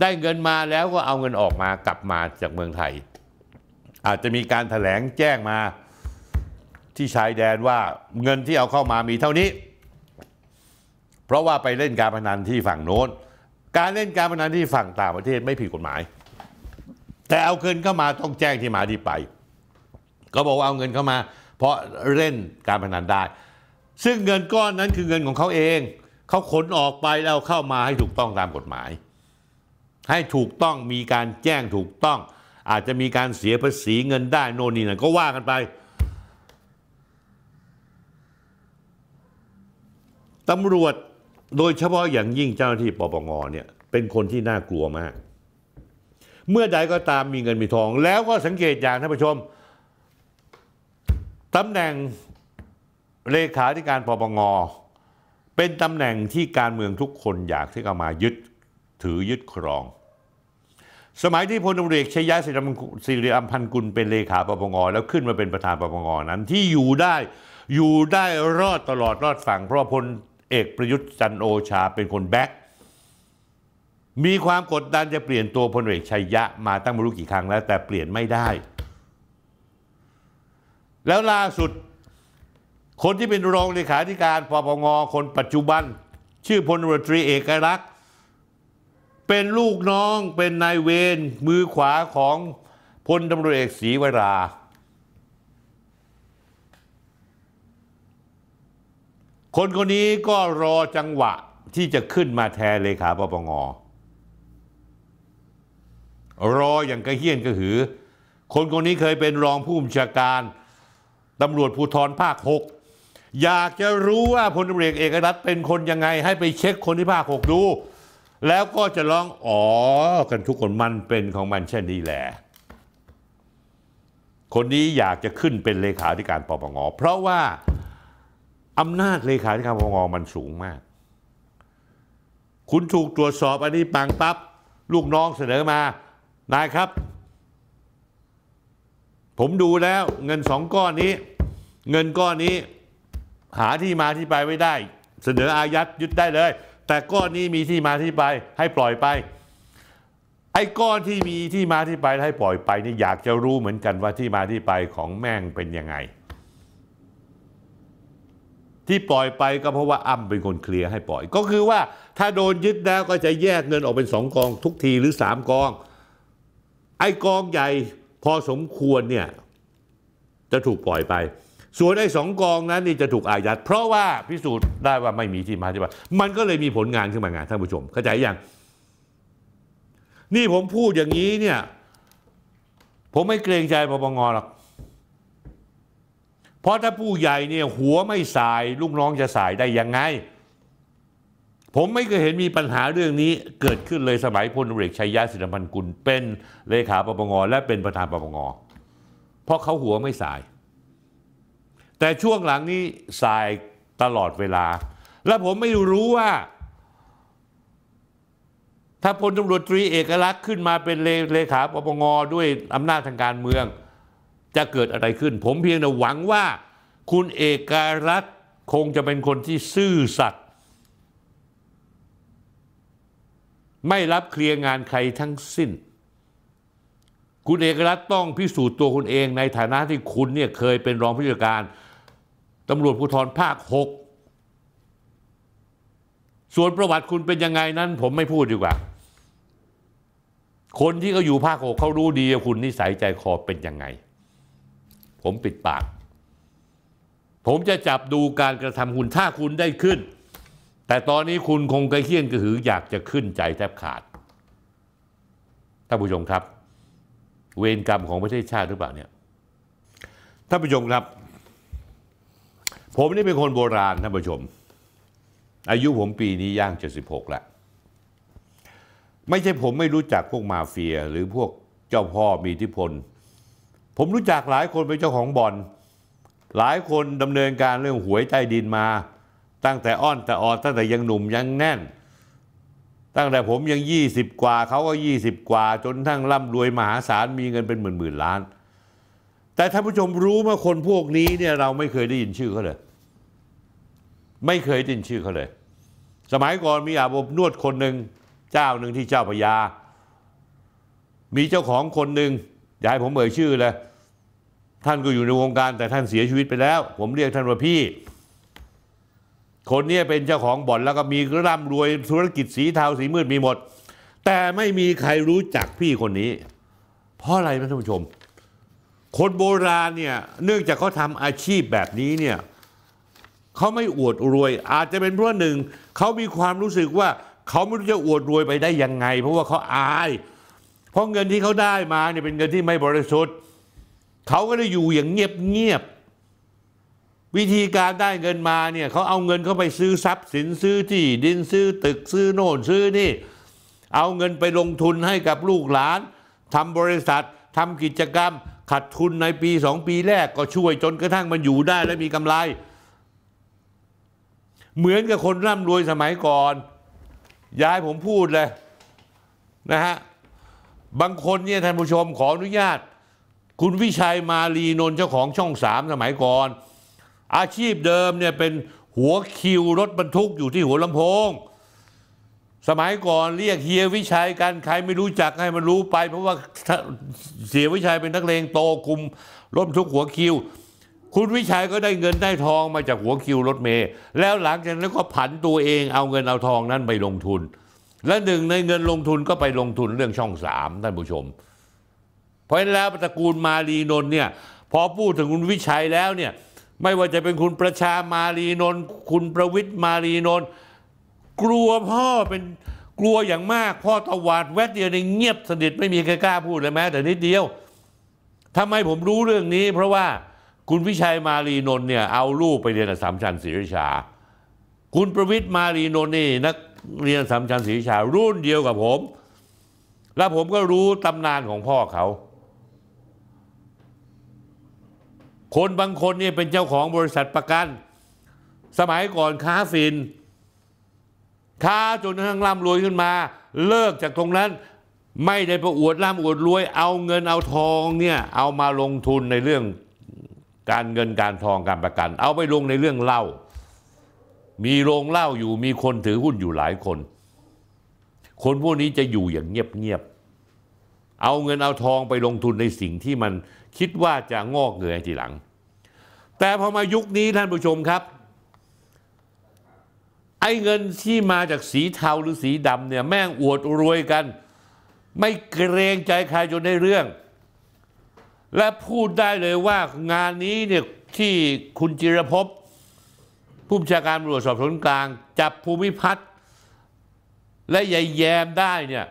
[SPEAKER 1] ได้เงินมาแล้วก็เอาเงินออกมากลับมาจากเมืองไทย อาจจะมีการถแถลงแจ้งมาที่ชายแดนว่าเงินที่เอาเข้ามามีเท่านี้ เพราะว่าไปเล่นการพนันที่ฝั่งโน้นการเล่นการพนันที่ฝั่งต่างประเทศไม่ผิดกฎหมาย แต่เอาเงินเข้ามาต้องแจ้งที่มาที่ไป ก็บอกว่าเอาเงินเข้ามา เพราะเล่นการพนันได้ ซึ่งเงินก้อนนั้นคือเงินของเขาเอง เขาขนออกไปแล้วเข้ามาให้ถูกต้องตามกฎหมาย ให้ถูกต้องมีการแจ้งถูกต้องอาจจะมีการเสียภาษีเงินได้ โนนนี่นั่นก็ว่ากันไปตำรวจโดยเฉพาะอย่างยิ่งเจ้าหน้าที่ปปงเนี่ยเป็นคนที่น่ากลัวมาก เมื่อใดก็ตามมีเงินมีทอง แล้วก็สังเกตอย่างท่านผู้ชมตำแหน่งเลขาธิการปปงเป็นตำแหน่งที่การเมืองทุกคนอยากที่จะมายึดถือยึดครอง สมัยที่พลตำรวจชัยยะศิริอัมพันกุลเป็นเลขาปปงแล้วขึ้นมาเป็นประธานปปงนั้น ที่อยู่ได้อยู่ได้รอดตลอดรอดฝั่งเพราะพลเอกประยุทธ์จันโอชาเป็นคนแบกมีความกดดันจะเปลี่ยนตัวพลเอกชัยยะมาตั้งไม่รู้กี่ครั้งแล้วแต่เปลี่ยนไม่ได้ แล้วล่าสุดคนที่เป็นรองเลขาธิการปปงคนปัจจุบัน ชื่อพลตรีเอกลักษณ์เป็นลูกน้องเป็นนายเวรมือขวาของพลตำรวจเอกศรีวราคนคนนี้ก็รอจังหวะที่จะขึ้นมาแทนเลขาปปงรออย่างกระเฮี้ยนกระหือ คนคนนี้เคยเป็นรองผู้บัญชาการตำรวจภูธรภาคหกอยากจะรู้ว่าพลตเรกเอกรัฐเป็นคนยังไงให้ไปเช็คคนที่ภาคหกดู แล้วก็จะร้องอ๋อกันทุกคนมันเป็นของมันเช่นนี้แหละคนนี้อยากจะขึ้นเป็นเลขาธิการปปงเพราะว่าอำนาจเลขาธิการปปงมันสูงมาก คุณถูกตรวจสอบอันนี้ปังปับ๊บ ลูกน้องเสนอมา นายครับ ผมดูแล้วเงินสองก้อนนี้ เงินก้อนนี้ หาที่มาที่ไปไม่ได้ เสนออายัดยึดได้เลย แต่ก้อนนี้มีที่มาที่ไปให้ปล่อยไป ไอ้ก้อนที่มีที่มาที่ไปให้ปล่อยไปนี่อยากจะรู้เหมือนกันว่าที่มาที่ไปของแม่งเป็นยังไงที่ปล่อยไปก็เพราะว่าอ้ำเป็นคนเคลียร์ให้ปล่อย ก็คือว่าถ้าโดนยึดแล้วก็จะแยกเงินออกเป็นสองกองทุกทีหรือสามกอง ไอ้กองใหญ่พอสมควรเนี่ยจะถูกปล่อยไป ส่วนไอ้สองกองนั้นนี่จะถูกอายัดเพราะว่าพิสูจน์ได้ว่าไม่มีที่มาที่ไปมันก็เลยมีผลงานขึ้นมางานท่านผู้ชม เข้าใจยังนี่ผมพูดอย่างนี้เนี่ยผมไม่เกรงใจปปงหรอกเพราะถ้าผู้ใหญ่เนี่ยหัวไม่สาย ลูกน้องจะสายได้ยังไง ผมไม่เคยเห็นมีปัญหาเรื่องนี้เกิดขึ้นเลยสมัยพลเอกชัยยะสิิพันธ์กุลเป็นเลขาปปงและเป็นประธานปปงเพราะเขาหัวไม่สาย แต่ช่วงหลังนี้สายตลอดเวลา และผมไม่รู้ว่า ถ้าพลตำรวจตรีเอกลักษณ์ขึ้นมาเป็นเลขาปปงด้วยอำนาจทางการเมืองจะเกิดอะไรขึ้นผมเพียงแต่หวังว่าคุณเอกรัฐคงจะเป็นคนที่ซื่อสัตย์ไม่รับเคลียร์งานใครทั้งสิ้น คุณเอกรัฐต้องพิสูจน์ตัวคุณเองในฐานะที่คุณเนี่ยเคยเป็นรองผู้จัดการตำรวจภูธรภาคหกส่วนประวัติคุณเป็นยังไงนั้น ผมไม่พูดดีกว่า คนที่เขาอยู่ภาคหกเขารู้ดีว่าคุณนิสัยใจคอเป็นยังไงผมปิดปาก ผมจะจับดูการกระทำคุณถ้าคุณได้ขึ้น แต่ตอนนี้คุณคงกระเคียนกระหืออยากจะขึ้นใจแทบขาด ท่านผู้ชมครับ เวรกรรมของประเทศชาติหรือเปล่าเนี่ย ท่านผู้ชมครับ ผมนี่เป็นคนโบราณท่านผู้ชม อายุผมปีนี้ย่าง76แล้วไม่ใช่ผมไม่รู้จักพวกมาเฟีย หรือพวกเจ้าพ่อมีอิทธิพลผมรู้จักหลายคนเป็นเจ้าของบ่อน หลายคนดำเนินการเรื่องหวยใต้ดินมา ตั้งแต่อ้อนแต่ออดตั้งแต่ยังหนุ่มยังแน่น ตั้งแต่ผมยัง 20 กว่า เขาก็20 กว่า จนทั้งร่ำรวยมหาศาลมีเงินเป็นหมื่นหมื่นล้าน แต่ท่านผู้ชมรู้ว่าคนพวกนี้ เนี่ยเราไม่เคยได้ยินชื่อเขาเลย ไม่เคยได้ยินชื่อเขาเลย สมัยก่อนมีอาบอบนวดคนหนึ่งเจ้าหนึ่งที่เจ้าพญามีเจ้าของคนหนึ่งอยาาให้ผมเอ่ยชื่อเลยท่านก็อยู่ในวงการแต่ท่านเสียชีวิตไปแล้ว ผมเรียกท่านว่าพี่ คนนี้เป็นเจ้าของบ่อนแล้วก็มีร่ำรวยธุรกิจสีเทาสีมืดมีหมด แต่ไม่มีใครรู้จักพี่คนนี้ เพราะอะไรนะท่านผู้ชม คนโบราณเนี่ยเนื่องจากเขาทำอาชีพแบบนี้เนี่ยเขาไม่อวดรวย อาจจะเป็นเพราะหนึ่งเขามีความรู้สึกว่าเขาไม่รู้จะอวดรวยไปได้ยังไง เพราะว่าเขาอายเพราะเงินที่เขาได้มาเนี่ยเป็นเงินที่ไม่บริสุทธิ์เขาก็ได้อยู่อย่างเงียบ ๆ วิธีการได้เงินมาเนี่ยเขาเอาเงินเข้าไปซื้อทรัพย์สินซื้อที่ดินซื้อตึกซื้อโน่นซื้อนี่ เอาเงินไปลงทุนให้กับลูกหลาน ทำบริษัททำกิจกรรม ขัดทุนในปีสองปีแรกก็ช่วยจนกระทั่งมันอยู่ได้และมีกำไร เหมือนกับคนร่ำรวยสมัยก่อนยายผมพูดเลยนะฮะบางคนเนี่ยท่านผู้ชมขออนุญาตคุณวิชัยมาลีนนท์เจ้าของช่องสามสมัยก่อน อาชีพเดิมเนี่ยเป็นหัวคิวรถบรรทุกอยู่ที่หัวลำโพงสมัยก่อนเรียกเฮียวิชัยกันใครไม่รู้จักให้มันรู้ไป เพราะว่าเสียวิชัยเป็นนักเลงโตคุมรถบรรทุกหัวคิว คุณวิชัยก็ได้เงินได้ทองมาจากหัวคิวรถเมย์แล้วหลังจากนั้นก็ผันตัวเองเอาเงินเอาทองนั้นไปลงทุน และหนึ่งในเงินลงทุนก็ไปลงทุนเรื่องช่องสามท่านผู้ชมเพราะฉะนั้นแล้วตระกูลมาลีนนเนี่ย พอพูดถึงคุณวิชัยแล้วเนี่ยไม่ว่าจะเป็นคุณประชามาลีนนคุณประวิทย์มาลีนน กลัวพ่อเป็นกลัวอย่างมากพ่อตวาดแวดเดียวในเงียบสนิทไม่มีใครกล้าพูดเลยแม้แต่นิดเดียวทำไมผมรู้เรื่องนี้ เพราะว่าคุณวิชัยมาลีนนเนี่ยเอาลูกไปเรียนสามชันศรีริชา คุณประวิทย์มาลีนนนี่นักเรียนสามชันศรีริชา รุ่นเดียวกับผม และผมก็รู้ตำนานของพ่อเขาคนบางคนเนี่ยเป็นเจ้าของบริษัทประกัน สมัยก่อนค้าฟิน ค้าจนทั้งร่ำรวยขึ้นมา เลิกจากตรงนั้นไม่ได้ประอวดร่ำอวดรวยเอาเงินเอาทองเนี่ยเอามาลงทุนในเรื่องการเงินการทองการประกัน เอาไปลงในเรื่องเหล้ามีโรงเหล้าอยู่มีคนถือหุ้นอยู่หลายคน คนพวกนี้จะอยู่อย่างเงียบเงียบ เอาเงินเอาทองไปลงทุนในสิ่งที่มันคิดว่าจะงอกเงยทีหลัง แต่พอมายุคนี้ท่านผู้ชมครับ ไอ้เงินที่มาจากสีเทาหรือสีดำเนี่ยแม่งอวดรวยกัน ไม่เกรงใจใครจนได้เรื่อง และพูดได้เลยว่างานนี้เนี่ยที่คุณจิรภพผู้บัญชาการตำรวจสอบสวนกลางจับภูมิพัฒน์และยายแยมได้เนี่ย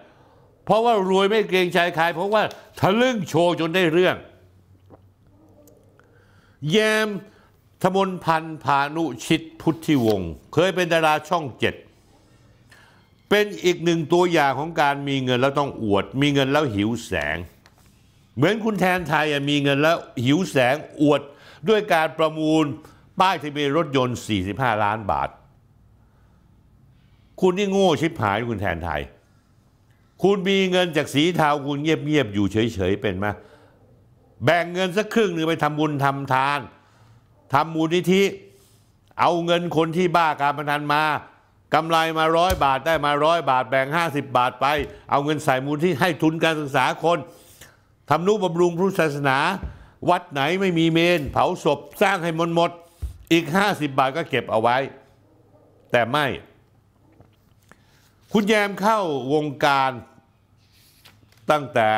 [SPEAKER 1] เพราะว่ารวยไม่เกรงใจใครเพราะว่าทะลึ่งโชว์จนได้เรื่องแยมธมนพันธ์พานุชิตพุทธิวงศ์ เคยเป็นดาราช่องเจ็ดเป็นอีกหนึ่งตัวอย่างของการมีเงินแล้วต้องอวด มีเงินแล้วหิวแสง เหมือนคุณแทนไทยมีเงินแล้วหิวแสงอวด ด้วยการประมูลป้ายทะเบียนรถยนต์ 45 ล้านบาท คุณนี่โง่ชิบหายคุณแทนไทย คุณมีเงินจากสีเทาคุณเงียบๆอยู่เฉยๆเป็นไหมแบ่งเงินสักครึ่งหนึ่งไปทำบุญทำทานทำมูลนิธิ เอาเงินคนที่บ้าการพนันมากำไรมาร้อยบาทได้มาร้อยบาทแบ่ง 50 บาทไป เอาเงินใส่มูลที่ให้ทุนการศึกษาคนทำนุบำรุงพุทธศาสนา วัดไหนไม่มีเมนเผาศพสร้างให้มันหมดอีก 50 บาทก็เก็บเอาไว้ แต่ไม่ คุณแยมเข้าวงการตั้งแต่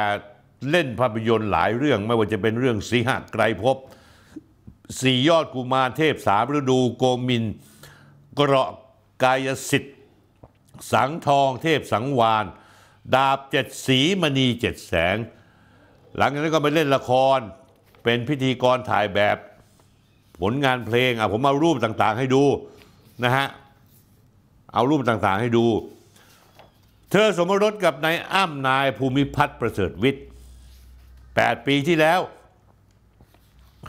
[SPEAKER 1] เล่นภาพยนตร์หลายเรื่องไม่ว่าจะเป็นเรื่องสีหัไกรภพสี่ยอดกุมารเทพสามฤดูโกมิน กราะกายสิทธิ์สังทองเทพสังวาน ดาบเจ็ดสีมณีเจ็ดแสง หลังจากนั้นก็ไปเล่นละครเป็นพิธีกรถ่ายแบบผลงานเพลงอ่ะผมเอารูปต่างๆให้ดู นะฮะ เอารูปต่างๆให้ดู เธอสมรสกับนายอ้ำนายภูมิพัฒน์ประเสริฐวิทย์8 ปีที่แล้ว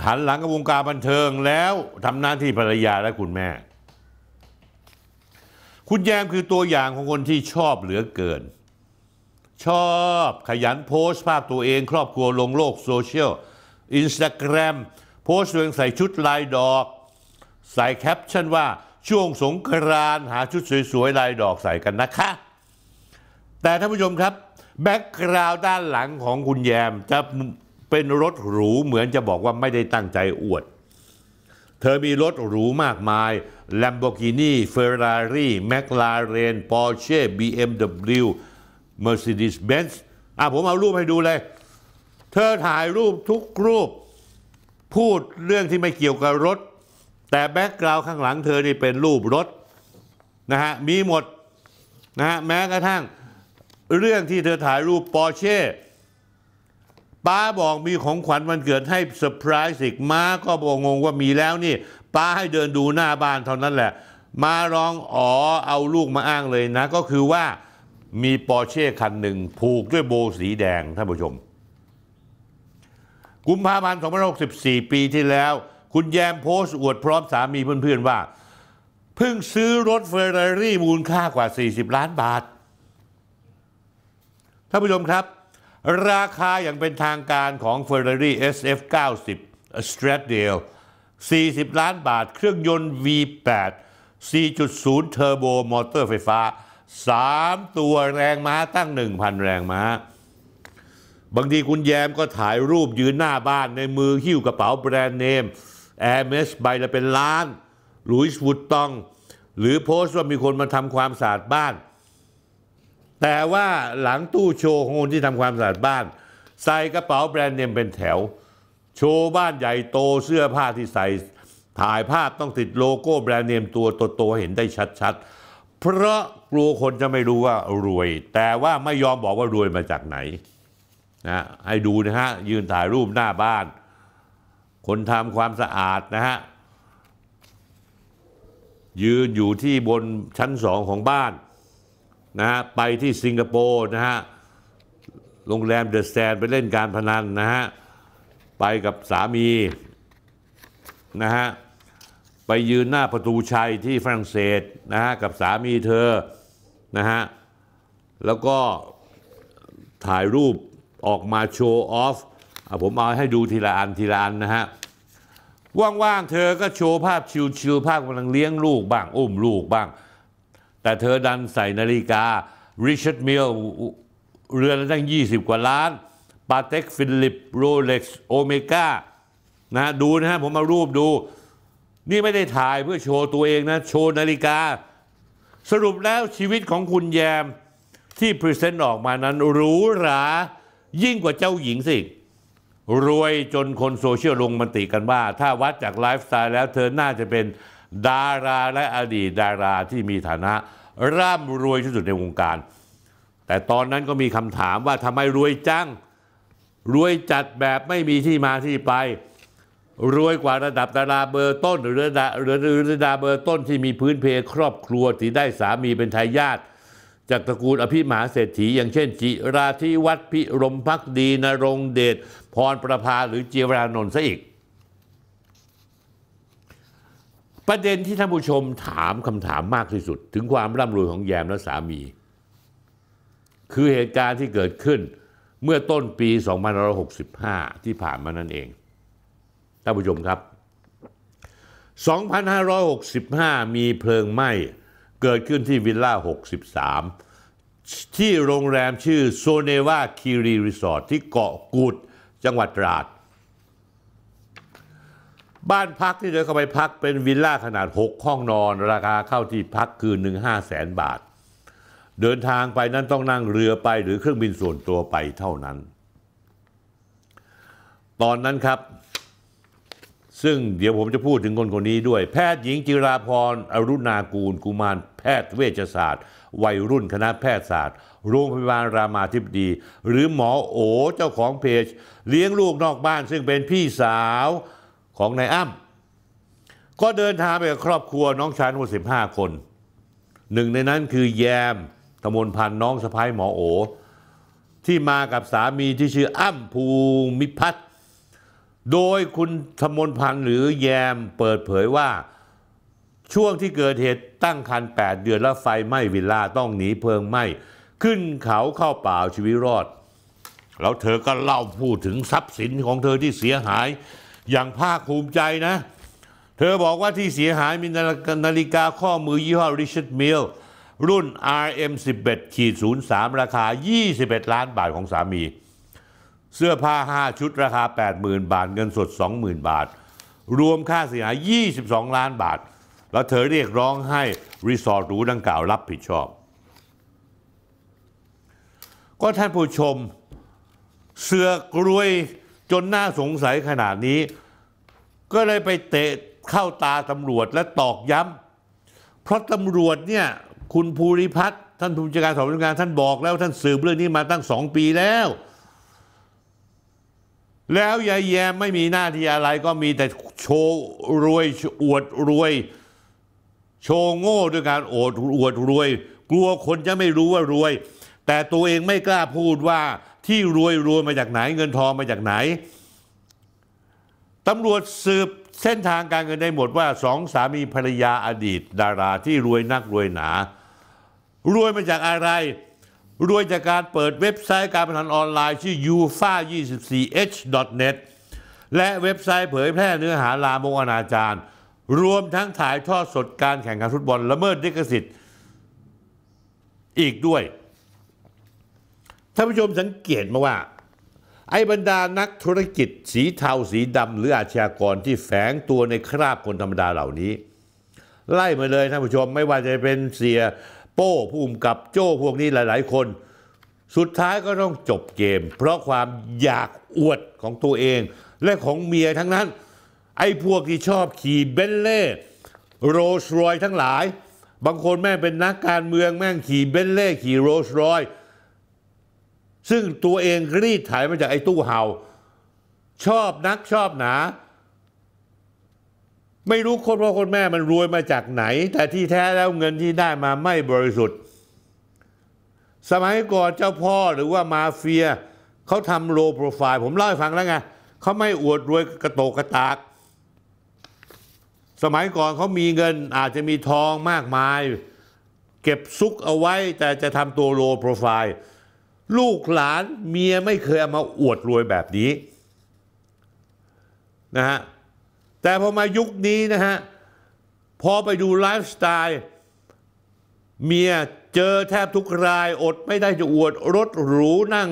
[SPEAKER 1] หันหลัง กับ วงการบันเทิงแล้วทำหน้าที่ภรรยาและคุณ แม่ คุณแยมคือตัวอย่างของคนที่ชอบเหลือเกิน ชอบขยันโพสต์ ภาพตัวเอง ครอบครัวลงโลก โซเชียลอินสตาแกรมโพสต์ัวเองใส่ ชุดลายดอก ใส่ แคปชั่นว่า ช่วงสงกรานหาชุดสวยๆลายดอกใส่กันนะคะ แต่ท่านผู้ชมครับแบ็กกราวด้านหลังของคุณแยม จะเป็นรถหรู เหมือนจะบอกว่าไม่ได้ตั้งใจอวด เธอมีรถหรูมากมาย Lamborghini, Ferrari, McLaren, Porsche, BMW, Mercedes-Benz อ่ะผมเอารูปให้ดูเลย เธอถ่ายรูปทุกรูป พูดเรื่องที่ไม่เกี่ยวกับรถ แต่แบ็กกราวข้างหลังเธอนี่เป็นรูปรถนะฮะมีหมดนะฮะแม้กระทั่งเรื่องที่เธอถ่ายรูปปอร์เช่ป้าบอกมีของขวัญวันเกิดให้เซอร์ไพรส์อีกม้าก็บอกงงว่ามีแล้วนี่ ป้าให้เดินดูหน้าบ้านเท่านั้นแหละ มาร้องอ๋อเอาลูกมาอ้างเลยนะก็คือว่ามีปอร์เช่คันหนึ่งผูกด้วยโบสีแดงท่านผู้ชม กุมภาพันธ์2564 ปีที่แล้ว คุณแยมโพสต์อวดพร้อมสามีเพื่อนๆว่า เพิ่งซื้อรถเฟอร์รารี่มูลค่ากว่า 40 ล้านบาทท่านผู้ชมครับ ราคาอย่างเป็นทางการของ Ferrari SF90 Stradale 40 ล้านบาทเครื่องยนต์ V8 4.0 เทอร์โบมอเตอร์ไฟฟ้า 3 ตัวแรงม้าตั้ง 1,000 แรงม้า บางทีคุณแยมก็ถ่ายรูปยืนหน้าบ้านในมือหิ้วกระเป๋าแบรนด์เนม a อ r m e s ใบละเป็นล้านลุยส์วูดตอง หรือโพสต์ว่ามีคนมาทำความสะอาดบ้านแต่ว่าหลังตู้โชว์ของคนที่ทำความสะอาดบ้าน ใส่กระเป๋าแบรนด์เนมเป็นแถว โชว์บ้านใหญ่โตเสื้อผ้าที่ใส่ ถ่ายภาพต้องติดโลโก้แบรนด์เนมตัวโตๆเห็นได้ชัดๆ เพราะกลัวคนจะไม่รู้ว่ารวย แต่ว่าไม่ยอมบอกว่ารวยมาจากไหนนะให้ดูนะฮะยืนถ่ายรูปหน้าบ้าน คนทำความสะอาดนะฮะยืนอยู่ที่บนชั้นสองของบ้านนะฮะไปที่สิงคโปร์นะฮะโรงแรมเดอะแซนไปเล่นการพนันนะฮะไปกับสามีนะฮะไปยืนหน้าประตูชัยที่ฝรั่งเศสนะฮะกับสามีเธอนะฮะแล้วก็ถ่ายรูปออกมาโชว์ออฟผมเอาให้ดูทีละอันทีละอันนะฮะว่างๆเธอก็โชว์ภาพชิวๆภาพกำลังเลี้ยงลูกบ้าง อุ้มลูกบ้างแต่เธอดันใส่นาฬิกา ริชาร์ดมิลเรือนตั้ง 20 กว่าล้าน ปาเต็กฟิลิปโรเล็กซ์โอเมก้านะดูนะฮะ ผมมารูปดู นี่ไม่ได้ถ่ายเพื่อโชว์ตัวเองนะ โชว์นาฬิกา สรุปแล้วชีวิตของคุณแยมที่พรีเซนต์ออกมานั้นหรูหรา ยิ่งกว่าเจ้าหญิงสิรวยจนคนโซเชียลลงมติกันว่า ถ้าวัดจากไลฟ์สไตล์แล้วเธอน่าจะเป็นดาราและอดีตดาราที่มีฐานะร่ำรวยที่สุดในวงการ แต่ตอนนั้นก็มีคำถามว่าทำไมรวยจัง รวยจัดแบบไม่มีที่มาที่ไปรวยกว่าระดับดาราเบอร์ต้นหรือระดับหรือระดับเบอร์ต้น ที่มีพื้นเพ ครอบครัวที่ได้สามีเป็นทายาทจากตระกูลอภิมหาเศรษฐี อย่างเช่น จิราธิวัฒน์พิรมพักดีนรงเดชพรประภาหรือเจียรานนท์ซะอีกประเด็นที่ท่านผู้ชมถามคำถามมากที่สุด ถึงความร่ำรวยของแยมและสามี คือเหตุการณ์ที่เกิดขึ้น เมื่อต้นปี 2565 ที่ผ่านมานั่นเอง ท่านผู้ชมครับ 2565 มีเพลิงไหม้เกิดขึ้นที่วิลล่า 63 ที่โรงแรมชื่อโซเนวาคีรีรีสอร์ทที่เกาะกูดจังหวัดตราดบ้านพักที่เดินเข้าไปพักเป็นวิลล่าขนาด6ห้องนอน ราคาเข้าที่พักคืนหนึ่งห้าแสนบาท เดินทางไปนั้นต้องนั่งเรือไปหรือเครื่องบินส่วนตัวไปเท่านั้น ตอนนั้นครับ ซึ่งเดี๋ยวผมจะพูดถึงคนคนนี้ด้วยแพทย์หญิงจิราพรอรุณากูล กุมารแพทย์เวชศาสตร์ วัยรุ่นคณะแพทยศาสตร์โรงพยาบาลรามาธิบดี หรือหมอโอเจ้าของเพจ เลี้ยงลูกนอกบ้าน ซึ่งเป็นพี่สาวของนายอ้ำ ก็เดินทางไปกับครอบครัวน้องชายทั้งหมด15 คน หนึ่งในนั้นคือแยมตมนพันธ์น้องสะพ้ายหมอโอ ที่มากับสามีที่ชื่ออ้ำภูมิพัฒน์โดยคุณธมนพันธ์หรือแยมเปิดเผยว่าช่วงที่เกิดเหตุตั้งคันแปดเดือนแล้วไฟไหม้วิลล่าต้องหนีเพลิงไหม้ขึ้นเขาเข้าป่าชีวิตรอด แล้วเธอก็เล่าพูดถึงทรัพย์สินของเธอที่เสียหายอย่างภาคภูมิใจนะ เธอบอกว่าที่เสียหายมีนาฬิกาข้อมือยี่ห้อ Richard Mille รุ่น RM 11 03ราคา 21 ล้านบาทของสามี เสื้อผ้า 5 ชุดราคา 80,000 บาท เงินสด 20,000 บาท รวมค่าเสียหาย 22 ล้านบาท แล้วเธอเรียกร้องให้รีสอร์ทรูดังกล่าวรับผิดชอบ ก็ท่านผู้ชมเสือกรวยจนน่าสงสัยขนาดนี้ก็เลยไปเตะเข้าตาตำรวจและตอกย้ำเพราะตำรวจเนี่ยคุณภูริพัฒน์ท่านผู้จัดการสอบสวนกลางท่านบอกแล้วท่านสืบเรื่องนี้มาตั้งสองปีแล้ว แล้วยายแยมไม่มีหน้าที่อะไร ก็มีแต่โชว์รวยอวดรวย โชว์โง่ด้วยการโอดอวดรวย กลัวคนจะไม่รู้ว่ารวย แต่ตัวเองไม่กล้าพูดว่าที่รวยรวยมาจากไหนเงินทองมาจากไหนตำรวจสืบเส้นทางการเงินได้หมดว่าสองสามีภรรยาอดีตดาราที่รวยนักรวยหนา รวยมาจากอะไรรวยจากการเปิดเว็บไซต์การพนันออนไลน์ชื่อ ufa24h.net และเว็บไซต์เผยแพร่เนื้อหาลามกอนาจารรวมทั้งถ่ายทอดสดการแข่งขันฟุตบอลละเมิดลิขสิทธิ์ อีกด้วยท่านผู้ชมสังเกตมาว่าไอ้บรรดานักธุรกิจสีเทาสีดำหรืออาชญากรที่แฝงตัวในคราบคนธรรมดาเหล่านี้ ไล่มาเลยท่านผู้ชมไม่ว่าจะเป็นเสียโป้ภูมิกับโจ้พวกนี้หลายๆคน สุดท้ายก็ต้องจบเกม เพราะความอยากอวดของตัวเอง และของเมียทั้งนั้น ไอ้พวกที่ชอบขี่เบนเล่โรสรอยทั้งหลาย บางคนแม่งเป็นนักการเมืองแม่งขี่เบนเล่ขี่โรสรอย Royce ซึ่งตัวเองรีดถ่ายมาจากไอ้ตู้เห่า ชอบนักชอบหนา ไม่รู้คนพ่อคนแม่มันรวยมาจากไหน แต่ที่แท้แล้วเงินที่ได้มาไม่บริสุทธิ์ สมัยก่อนเจ้าพ่อหรือว่ามาเฟียเขาทำโลโปรไฟล์ผมเล่าให้ฟังแล้วไงเขาไม่อวดรวยกระโตกกระตาก สมัยก่อนเขามีเงินอาจจะมีทองมากมาย เก็บซุกเอาไว้แต่จะทำตัวโลโปรไฟล์ลูกหลานเมียไม่เคยเอามาอวดรวยแบบนี้นะฮะแต่พอมายุคนี้นะฮะ พอไปดูไลฟ์สไตล์ เมียเจอแทบทุกรายอดไม่ได้จะอวด รถหรูนั่ง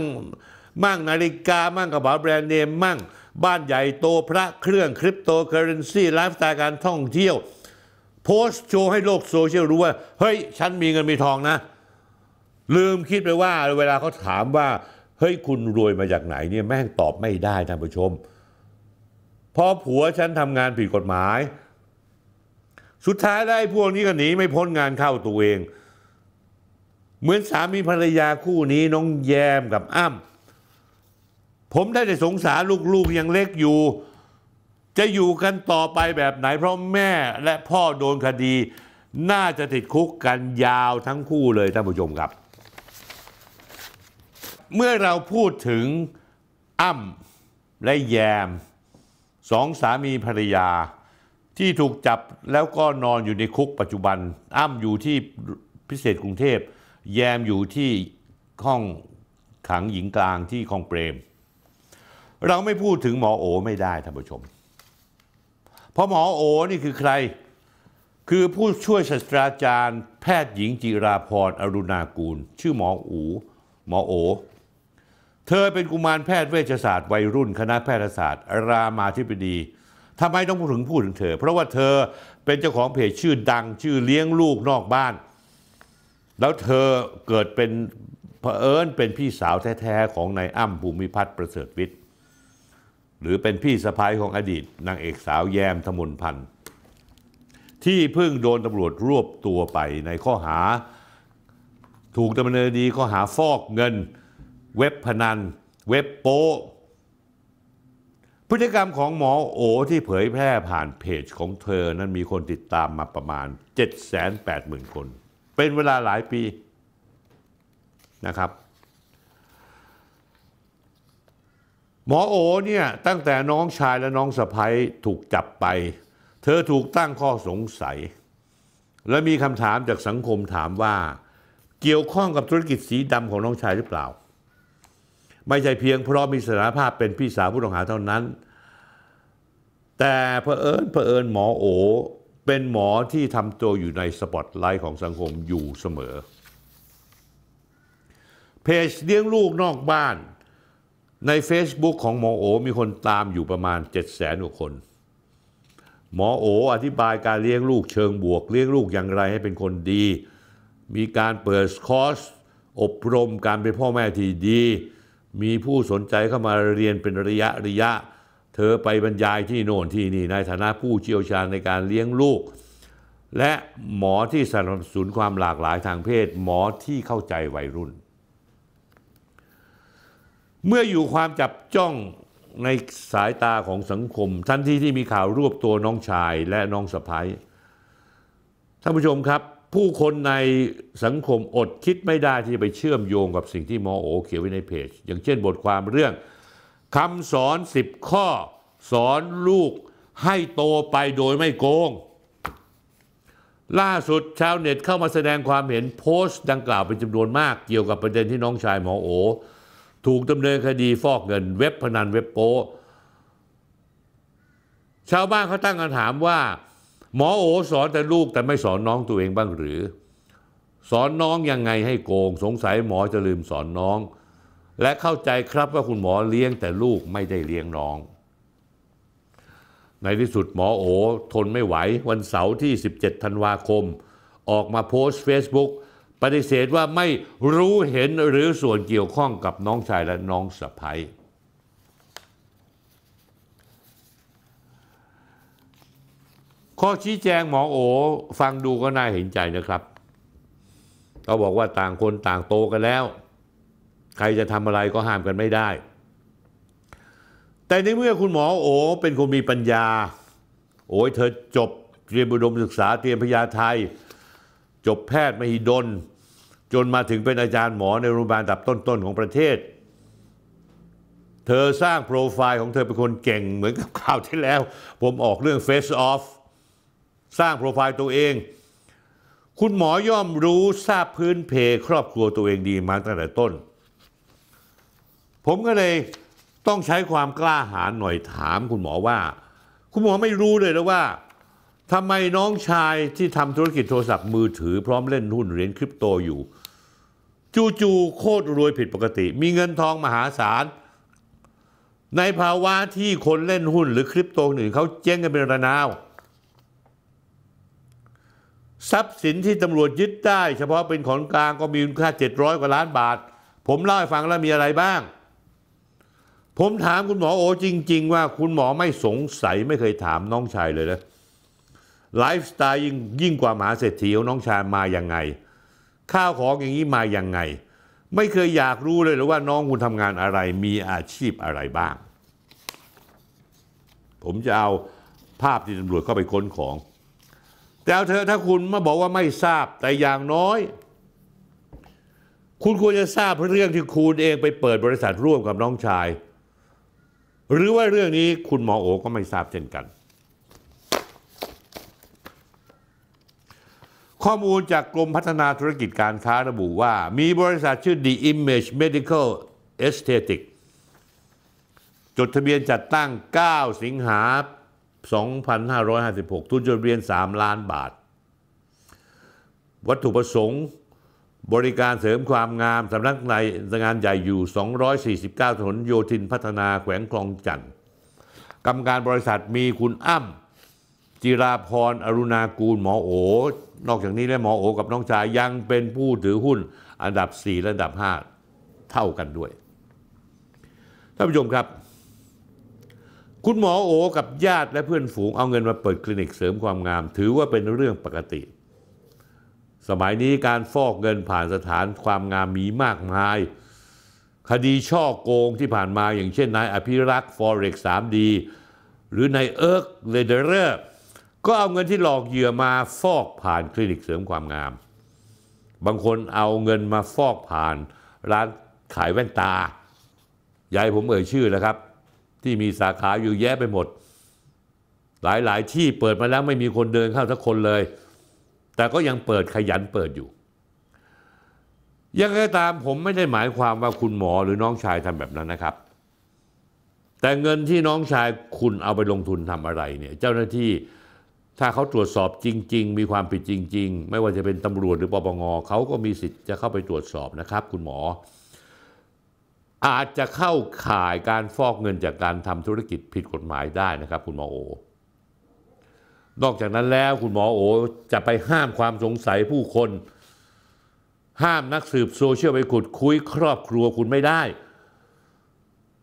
[SPEAKER 1] มั่งนาฬิกามั่งกระเป๋าแบรนด์เนมมั่ง บ้านใหญ่โตพระเครื่องคริปโตเคอเรนซีไลฟ์สไตล์การท่องเที่ยว โพสต์โชว์ให้โลกโซเชียลรู้ว่า เฮ้ย ฉันมีเงินมีทองนะลืมคิดไปว่าเวลาเขาถามว่า เฮ้ยคุณรวยมาจากไหนเนี่ยแม่งตอบไม่ได้ท่านผู้ชม พอผัวฉันทำงานผิดกฎหมาย สุดท้ายได้พวกนี้ก็หนีไม่พ้นงานเข้าตัวเอง เหมือนสามีภรรยาคู่นี้น้องแยมกับอ้ำผมได้แต่สงสารลูกๆ ยังเล็กอยู่ จะอยู่กันต่อไปแบบไหนเพราะแม่และพ่อโดนคดี น่าจะติดคุกกันยาวทั้งคู่เลยท่านผู้ชมครับเมื่อเราพูดถึงอ้ำและแยมสองสามีภรรยาที่ถูกจับแล้วก็นอนอยู่ในคุกปัจจุบัน อ้ำอยู่ที่พิเศษกรุงเทพ แยมอยู่ที่ห้องขังหญิงกลางที่คลองเปรม เราไม่พูดถึงหมอโอไม่ได้ท่านผู้ชมเพราะหมอโอนี่คือใคร คือผู้ช่วยศาสตราจารย์แพทย์หญิงจิราพรอรุณากูล ชื่อหมออูหมอโอเธอเป็นกุมารแพทย์เวชศาสตร์ วัยรุ่นคณะแพทยศาสตร์รามาธิบดี ทำไมต้องพูดถึงพูดถึงเธอ เพราะว่าเธอเป็นเจ้าของเพจชื่อดังชื่อเลี้ยงลูกนอกบ้าน แล้วเธอเกิดเป็นเผอิญเป็นพี่สาวแท้ๆของนายอ้ำภูมิพัฒน์ประเสริฐวิทย์ หรือเป็นพี่สะพ้ายของอดีตนางเอกสาวแยมธมนพันธ์ที่เพิ่งโดนตำรวจรวบตัวไปในข้อหา ถูกดำเนินคดีข้อหาฟอกเงินเว็บพนัน เว็บโป้พฤติกรรมของหมอโอที่เผยแพร่ผ่านเพจของเธอนั้นมีคนติดตามมาประมาณ 780,000 คน เป็นเวลาหลายปีนะครับ หมอโอเนี่ย ตั้งแต่น้องชายและน้องสะพ้ยถูกจับไป เธอถูกตั้งข้อสงสัย และมีคำถามจากสังคมถามว่าเกี่ยวข้องกับธุรกิจสีดำของน้องชายหรือเปล่าไม่ใช่เพียงเพราะมีสถานภาพเป็นพี่สาวผู้ต้องหาเท่านั้น แต่เผอิญเผอิญหมอโอเป็นหมอที่ทำตัวอยู่ในสปอตไลท์ของสังคมอยู่เสมอ เพจเลี้ยงลูกนอกบ้าน ใน Facebook ของหมอโอมีคนตามอยู่ประมาณ 7 0 0 0นกว่าคน หมอโออธิบายการเลี้ยงลูกเชิงบวกเลี้ยงลูกอย่างไรให้เป็นคนดี มีการเปิดคอร์สอบรมการเป็นพ่อแม่ที่ดีมีผู้สนใจเข้ามาเรียนเป็นระยะระยะ เธอไปบรรยายที่โน่นที่นี่ในฐานะผู้เชี่ยวชาญในการเลี้ยงลูก และหมอที่สนับสนุนความหลากหลายทางเพศ หมอที่เข้าใจวัยรุ่น เมื่ออยู่ความจับจ้องในสายตาของสังคมทันทีที่มีข่าวรวบตัวน้องชายและน้องสะพ้ายท่านผู้ชมครับผู้คนในสังคมอดคิดไม่ได้ที่จะไปเชื่อมโยงกับสิ่งที่มอโอ เขียนไว้ในเพจ อย่างเช่นบทความเรื่องคำสอน10ข้อ สอนลูกให้โตไปโดยไม่โกง ล่าสุดชาวเน็ตเข้ามาแสดงความเห็นโพสต์ดังกล่าวเป็นจำนวนมากเกี่ยวกับประเด็นที่น้องชายหมอโอ ถูกดำเนินคดีฟอกเงินเว็บพนันเว็บโป้ชาวบ้านเขาตั้งคำถามว่าหมอโอสอนแต่ลูกแต่ไม่สอนน้องตัวเองบ้างหรือ สอนน้องยังไงให้โกง สงสัยหมอจะลืมสอนน้อง และเข้าใจครับว่าคุณหมอเลี้ยงแต่ลูกไม่ได้เลี้ยงน้อง ในที่สุดหมอโอทนไม่ไหววันเสาร์ที่ 17ธันวาคม ออกมาโพสต์ Facebook ปฏิเสธว่าไม่รู้เห็นหรือส่วนเกี่ยวข้องกับน้องชายและน้องสะพภ้ข้อชี้แจงหมอโอฟังดูก็น่าเห็นใจนะครับเขาบอกว่าต่างคนต่างโตกันแล้ว ใครจะทำอะไรก็ห้ามกันไม่ได้ แต่ในเมื่อคุณหมอโอเป็นคนมีปัญญา โอ้ยเธอจบเรียนบุดมศึกษาเตรียมพยาไทย จบแพทย์มหิดล จนมาถึงเป็นอาจารย์หมอในโรงพยาบาลดับต้นๆ ของประเทศ เธอสร้างโปรไฟล์ของเธอเป็นคนเก่งเหมือนกับข่าวที่แล้วผมออกเรื่องเฟซออฟสร้างโปรไฟล์ตัวเอง คุณหมอย่อมรู้ทราบพื้นเพ ครอบครัวตัวเองดีมาตั้งแต่ต้น ผมก็เลยต้องใช้ความกล้าหาญหน่อยถามคุณหมอว่า คุณหมอไม่รู้เลยนะว่าทำไมน้องชายที่ทำธุรกิจโทรศัพท์มือถือพร้อมเล่นหุ้นเหรียญคริปโตอยู่ จู่ๆโคตรรวยผิดปกติ มีเงินทองมหาศาล ในภาวะที่คนเล่นหุ้นหรือคริปโตหนึ่งเขาเจ๊งกันเป็นระนาวทรัพย์สินที่ตำรวจยึดได้เฉพาะเป็นของกลางก็มีมูลค่า 700 กว่าล้านบาท ผมเล่าให้ฟังแล้วมีอะไรบ้าง ผมถามคุณหมอโอจริงๆว่าคุณหมอไม่สงสัยไม่เคยถามน้องชายเลยนะไลฟ์สไตล์ยิ่งยิ่งกว่าหมาเศรษฐีของน้องชายมาอย่างไง ข้าวของอย่างนี้มาอย่างไง ไม่เคยอยากรู้เลยหรือว่าน้องคุณทำงานอะไร มีอาชีพอะไรบ้าง ผมจะเอาภาพที่ตำรวจเข้าไปค้นของแต่วเธอถ้าคุณมาบอกว่าไม่ทราบแต่อย่างน้อย คุณควรจะทราบเรื่องที่คุณเองไปเปิดบริษัทร่วมกับน้องชาย หรือว่าเรื่องนี้คุณหมอโอก็ไม่ทราบเช่นกัน ข้อมูลจากกรมพัฒนาธุรกิจการค้าระบุว่า มีบริษัทชื่อ The Image Medical Aesthetic จดทะเบียนจัดตั้ง 9 สิงหา2556 ทุนจดเรียน 3 ล้านบาท วัตถุประสงค์ บริการเสริมความงาม สำนักในงานใหญ่อยู่ 249 ถนนโยธินพัฒนาแขวงคลองจันทร์กรรมการบริษัทมีคุณอ้ำจิราพรอรุณากูลหมอโอ นอกจากนี้และหมอโอกับน้องชายยังเป็นผู้ถือหุ้นอันดับ 4 และอันดับ 5 เท่ากันด้วย ท่านผู้ชมครับคุณหมอโอกับญาติและเพื่อนฝูง เอาเงินมาเปิดคลินิกเสริมความงาม ถือว่าเป็นเรื่องปกติ สมัยนี้การฟอกเงินผ่านสถานความงามมีมากมาย คดีช่อโกงที่ผ่านมาอย่างเช่นนายอภิรักษ์ฟอเร็กสามดีหรือนายเอิร์กเลเดเรอร์ก็เอาเงินที่หลอกเหยื่อมาฟอกผ่านคลินิกเสริมความงาม บางคนเอาเงินมาฟอกผ่านร้านขายแว่นตายายผมเอ่ยชื่อนะครับที่มีสาขาอยู่แยะไปหมด หลายๆ ที่เปิดมาแล้วไม่มีคนเดินเข้าสักคนเลย แต่ก็ยังเปิดขยันเปิดอยู่ยังไงตามผมไม่ได้หมายความว่าคุณหมอหรือน้องชายทำแบบนั้นนะครับ แต่เงินที่น้องชายคุณเอาไปลงทุนทำอะไรเนี่ย เจ้าหน้าที่ถ้าเขาตรวจสอบจริงๆ มีความผิดจริงๆ ไม่ว่าจะเป็นตำรวจหรือปปงเขาก็มีสิทธิ์จะเข้าไปตรวจสอบนะครับ คุณหมออาจจะเข้าข่ายการฟอกเงินจากการทำธุรกิจผิดกฎหมายได้นะครับคุณหมอโอ นอกจากนั้นแล้วคุณหมอโอจะไปห้ามความสงสัยผู้คน ห้ามนักสืบโซเชียลไปขุดคุยครอบครัวคุณไม่ได้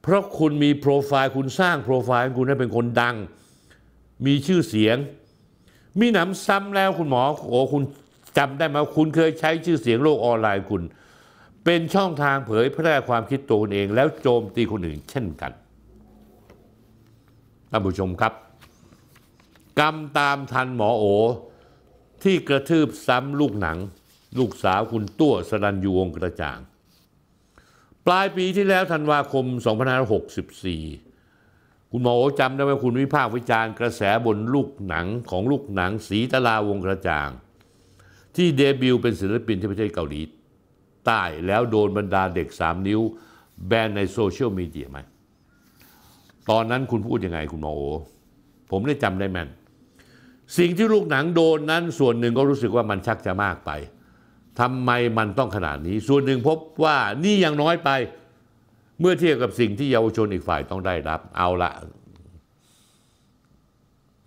[SPEAKER 1] เพราะคุณมีโปรไฟล์คุณสร้างโปรไฟล์คุณให้เป็นคนดัง มีชื่อเสียง มีหนำซ้ำแล้วคุณหมอโอ คุณจำได้ไหมคุณเคยใช้ชื่อเสียงโลกออนไลน์คุณเป็นช่องทางเผยแพร่ความคิดตัวเองแล้วโจมตีคนอื่นเช่นกัน ท่านผู้ชมครับกรรมตามทันหมอโอ ที่กระทืบซ้ำลูกหนัง ลูกสาวคุณตั้วสรัญยูวงกระจ่าง ปลายปีที่แล้วธันวาคม 2564 คุณหมอโอจำได้ไหมคุณวิพากษ์วิจารณ์กระแสบนลูกหนังของลูกหนังสีตะลาวงกระจ่าง ที่เดบิวต์เป็นศิลปินที่ประเทศเกาหลีใต้แล้วโดนบรรดาเด็ก 3 นิ้วแบนในโซเชียลมีเดียไหมตอนนั้นคุณพูดยังไงคุณหมอโอผมได้จำได้แม่น สิ่งที่ลูกหนังโดนนั้น ส่วนหนึ่งก็รู้สึกว่ามันชักจะมากไปทำไมมันต้องขนาดนี้ ส่วนหนึ่งพบว่านี่ยังน้อยไป เมื่อเทียบกับสิ่งที่เยาวชนอีกฝ่ายต้องได้รับ เอาละ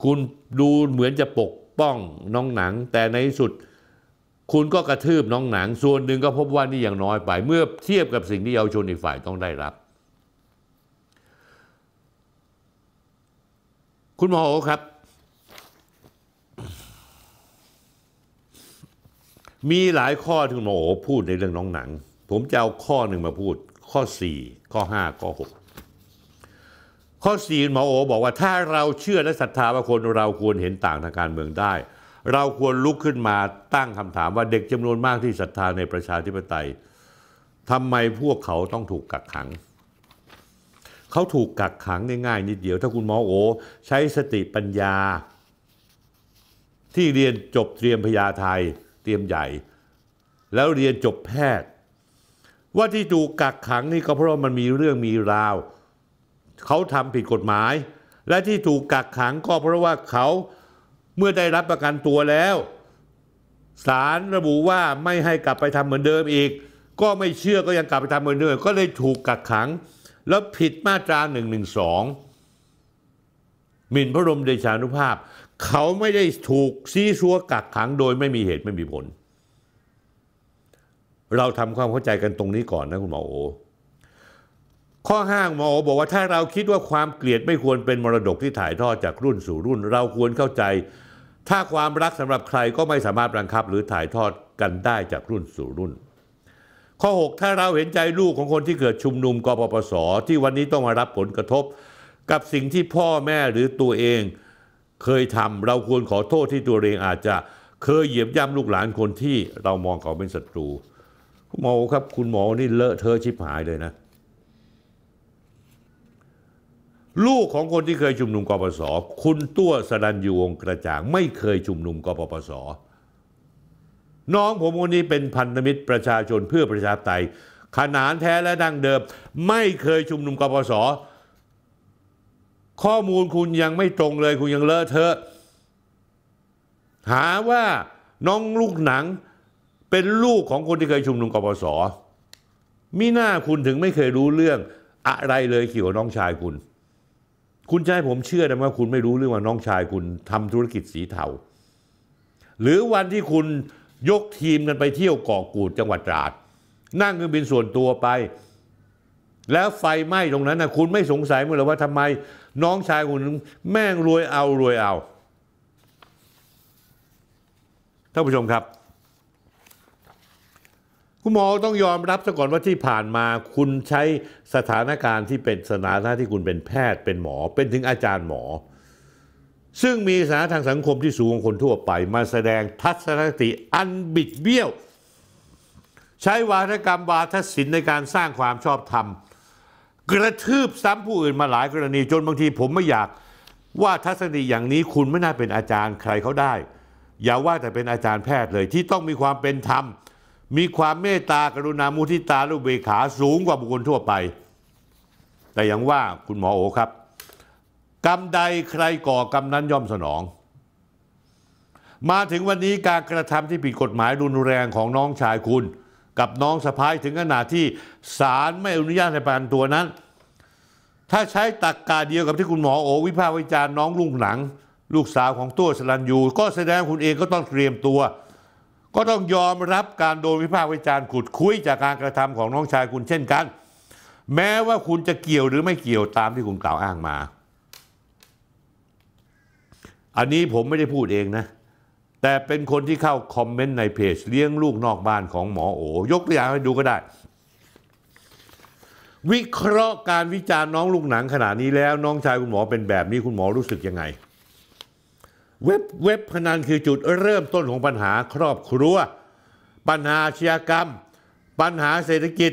[SPEAKER 1] คุณดูเหมือนจะปกป้อง น้องหนังแต่ในสุดคุณก็กระทืบน้องหนังส่วนหนึ่งก็พบว่านี่ยังน้อยไป เมื่อเทียบกับสิ่งที่เยาวชนอีกฝ่ายต้องได้รับ คุณหมอครับ มีหลายข้อที่คุณหมอพูดในเรื่องน้องหนัง ผมจะเอาข้อหนึ่งมาพูด ข้อ4ข้อ5ข้อ6ข้อสี่หมอโอบอกว่าถ้าเราเชื่อและศรัทธาว่าคนเราควรเห็นต่างทางการเมืองได้เราควรลุกขึ้นมาตั้งคำถามว่าเด็กจำนวนมากที่ศรัทธาในประชาธิปไตยทำไมพวกเขาต้องถูกกักขัง เขาถูกกักขังง่ายๆนิดเดียวถ้าคุณหมอโอใช้สติปัญญา ที่เรียนจบเตรียมพยาไทยเตรียมใหญ่ แล้วเรียนจบแพทย์ ว่าที่ถูกกักขังนี่ก็เพราะมันมีเรื่องมีราว เขาทำผิดกฎหมาย และที่ถูกกักขังก็เพราะว่าเขาเมื่อได้รับประกันตัวแล้วศาลระบุว่าไม่ให้กลับไปทำเหมือนเดิมอีก ก็ไม่เชื่อก็ยังกลับไปทำเหมือนเดิม ก็เลยถูกกักขัง แล้วผิดมาตราหนึ่งหนึ่งงสอมิ่นพระบรมเดชานุภาพ เขาไม่ได้ถูกซีซัวกักขัง โดยไม่มีเหตุไม่มีผลเราทำความเข้าใจกันตรงนี้ก่อนนะคุณหมอโอข้อห้างหมอโอบอกว่าถ้าเราคิดว่าความเกลียดไม่ควรเป็นมรดกที่ถ่ายทอดจากรุ่นสู่รุ่นเราควรเข้าใจถ้าความรักสำหรับใครก็ไม่สามารถบังคับ หรือถ่ายทอดกันได้จากรุ่นสู่รุ่น ข้อ 6 ถ้าเราเห็นใจลูกของคนที่เกิดชุมนุมกปปส ที่วันนี้ต้องมารับผลกระทบ กับสิ่งที่พ่อแม่หรือตัวเองเคยทำเราควรขอโทษที่ตัวเองอาจจะเคยเหยียบย่ำลูกหลานคนที่เรามองเขาเป็นศัตรู คุณหมอครับคุณหมอนี่เลอะเทอะชิบหายเลยนะลูกของคนที่เคยชุมนุมกปสคุณตั้วสรันยูวงกระจ่างไม่เคยชุมนุมกปปส น้องผมคนนี้เป็นพันธมิตรประชาชนเพื่อประชาไตยขนานแท้และดั้งเดิม ไม่เคยชุมนุมกปส ข้อมูลคุณยังไม่ตรงเลย คุณยังเลอะเทอะ หาว่าน้องลูกหนังเป็นลูกของคนที่เคยชุมนุมกปสมิหน้าคุณถึงไม่เคยรู้เรื่อง อะไรเลยเกี่ยวกับน้องชายคุณคุณจะให้ผมเชื่อได้ไหมว่าคุณไม่รู้เรื่องว่าน้องชายคุณทำธุรกิจสีเทาหรือวันที่คุณยกทีมกันไปเที่ยวเกาะกูดจังหวัดตราดนั่งเครื่องบินส่วนตัวไป แล้วไฟไหม้ตรงนั้นนะคุณไม่สงสัยมั้ยหรือว่าทำไมน้องชายคุณแม่งรวยเอารวยเอาท่านผู้ชมครับคุณหมอต้องยอมรับซะก่อนว่าที่ผ่านมาคุณใช้สถานการณ์ที่เป็นสถานะที่คุณเป็นแพทย์เป็นหมอ เป็นถึงอาจารย์หมอ ซึ่งมีสถานะทางสังคมที่สูงของคนทั่วไป มาแสดงทัศนคติอันบิดเบี้ยว ใช้วาทกรรม วาทศิลป์ในการสร้างความชอบธรรม กระทืบซ้ำผู้อื่นมาหลายกรณี จนบางทีผมไม่อยาก ว่าทัศนีติอย่างนี้คุณไม่น่าเป็นอาจารย์ใครเขาได้ อย่าว่าแต่เป็นอาจารย์แพทย์เลยที่ต้องมีความเป็นธรรมมีความเมตตา กรุณามุทิตาลูกเบขาสูงกว่าบุคคลทั่วไป แต่อย่างว่าคุณหมอโอ ครับกรรมใดใครก่อกรรมนั้นย่อมสนอง มาถึงวันนี้การกระทำที่ผิดกฎหมายรุนแรงของน้องชายคุณ กับน้องสะพ้ายถึงขนาดที่ศาลไม่อนุญาตให้ประกันตัวนั้น ถ้าใช้ตักกาเดียวกับที่คุณหมอโอ วิพากษ์วิจารณ์น้องลุงหนัง ลูกสาวของตัวสลันยูก็แสดงคุณเองก็ต้องเตรียมตัวก็ต้องยอมรับการโดนวิพากษ์วิจารณ์ขุดคุย จากการกระทำของน้องชายคุณเช่นกัน แม้ว่าคุณจะเกี่ยวหรือไม่เกี่ยวตามที่คุณกล่าวอ้างมา อันนี้ผมไม่ได้พูดเองนะ แต่เป็นคนที่เข้าคอมเมนต์ในเพจ เลี้ยงลูกนอกบ้านของหมอ โอยกตัวอย่างให้ดูก็ได้ วิเคราะห์การวิจารณ์น้องลูกหนังขนาดนี้แล้วน้องชายคุณหมอเป็นแบบนี้ คุณหมอรู้สึกยังไงเว็บเว็บพนันคือจุดเริ่มต้นของปัญหาครอบครัว ปัญหาชีากรรม ปัญหาเศรษฐกิจ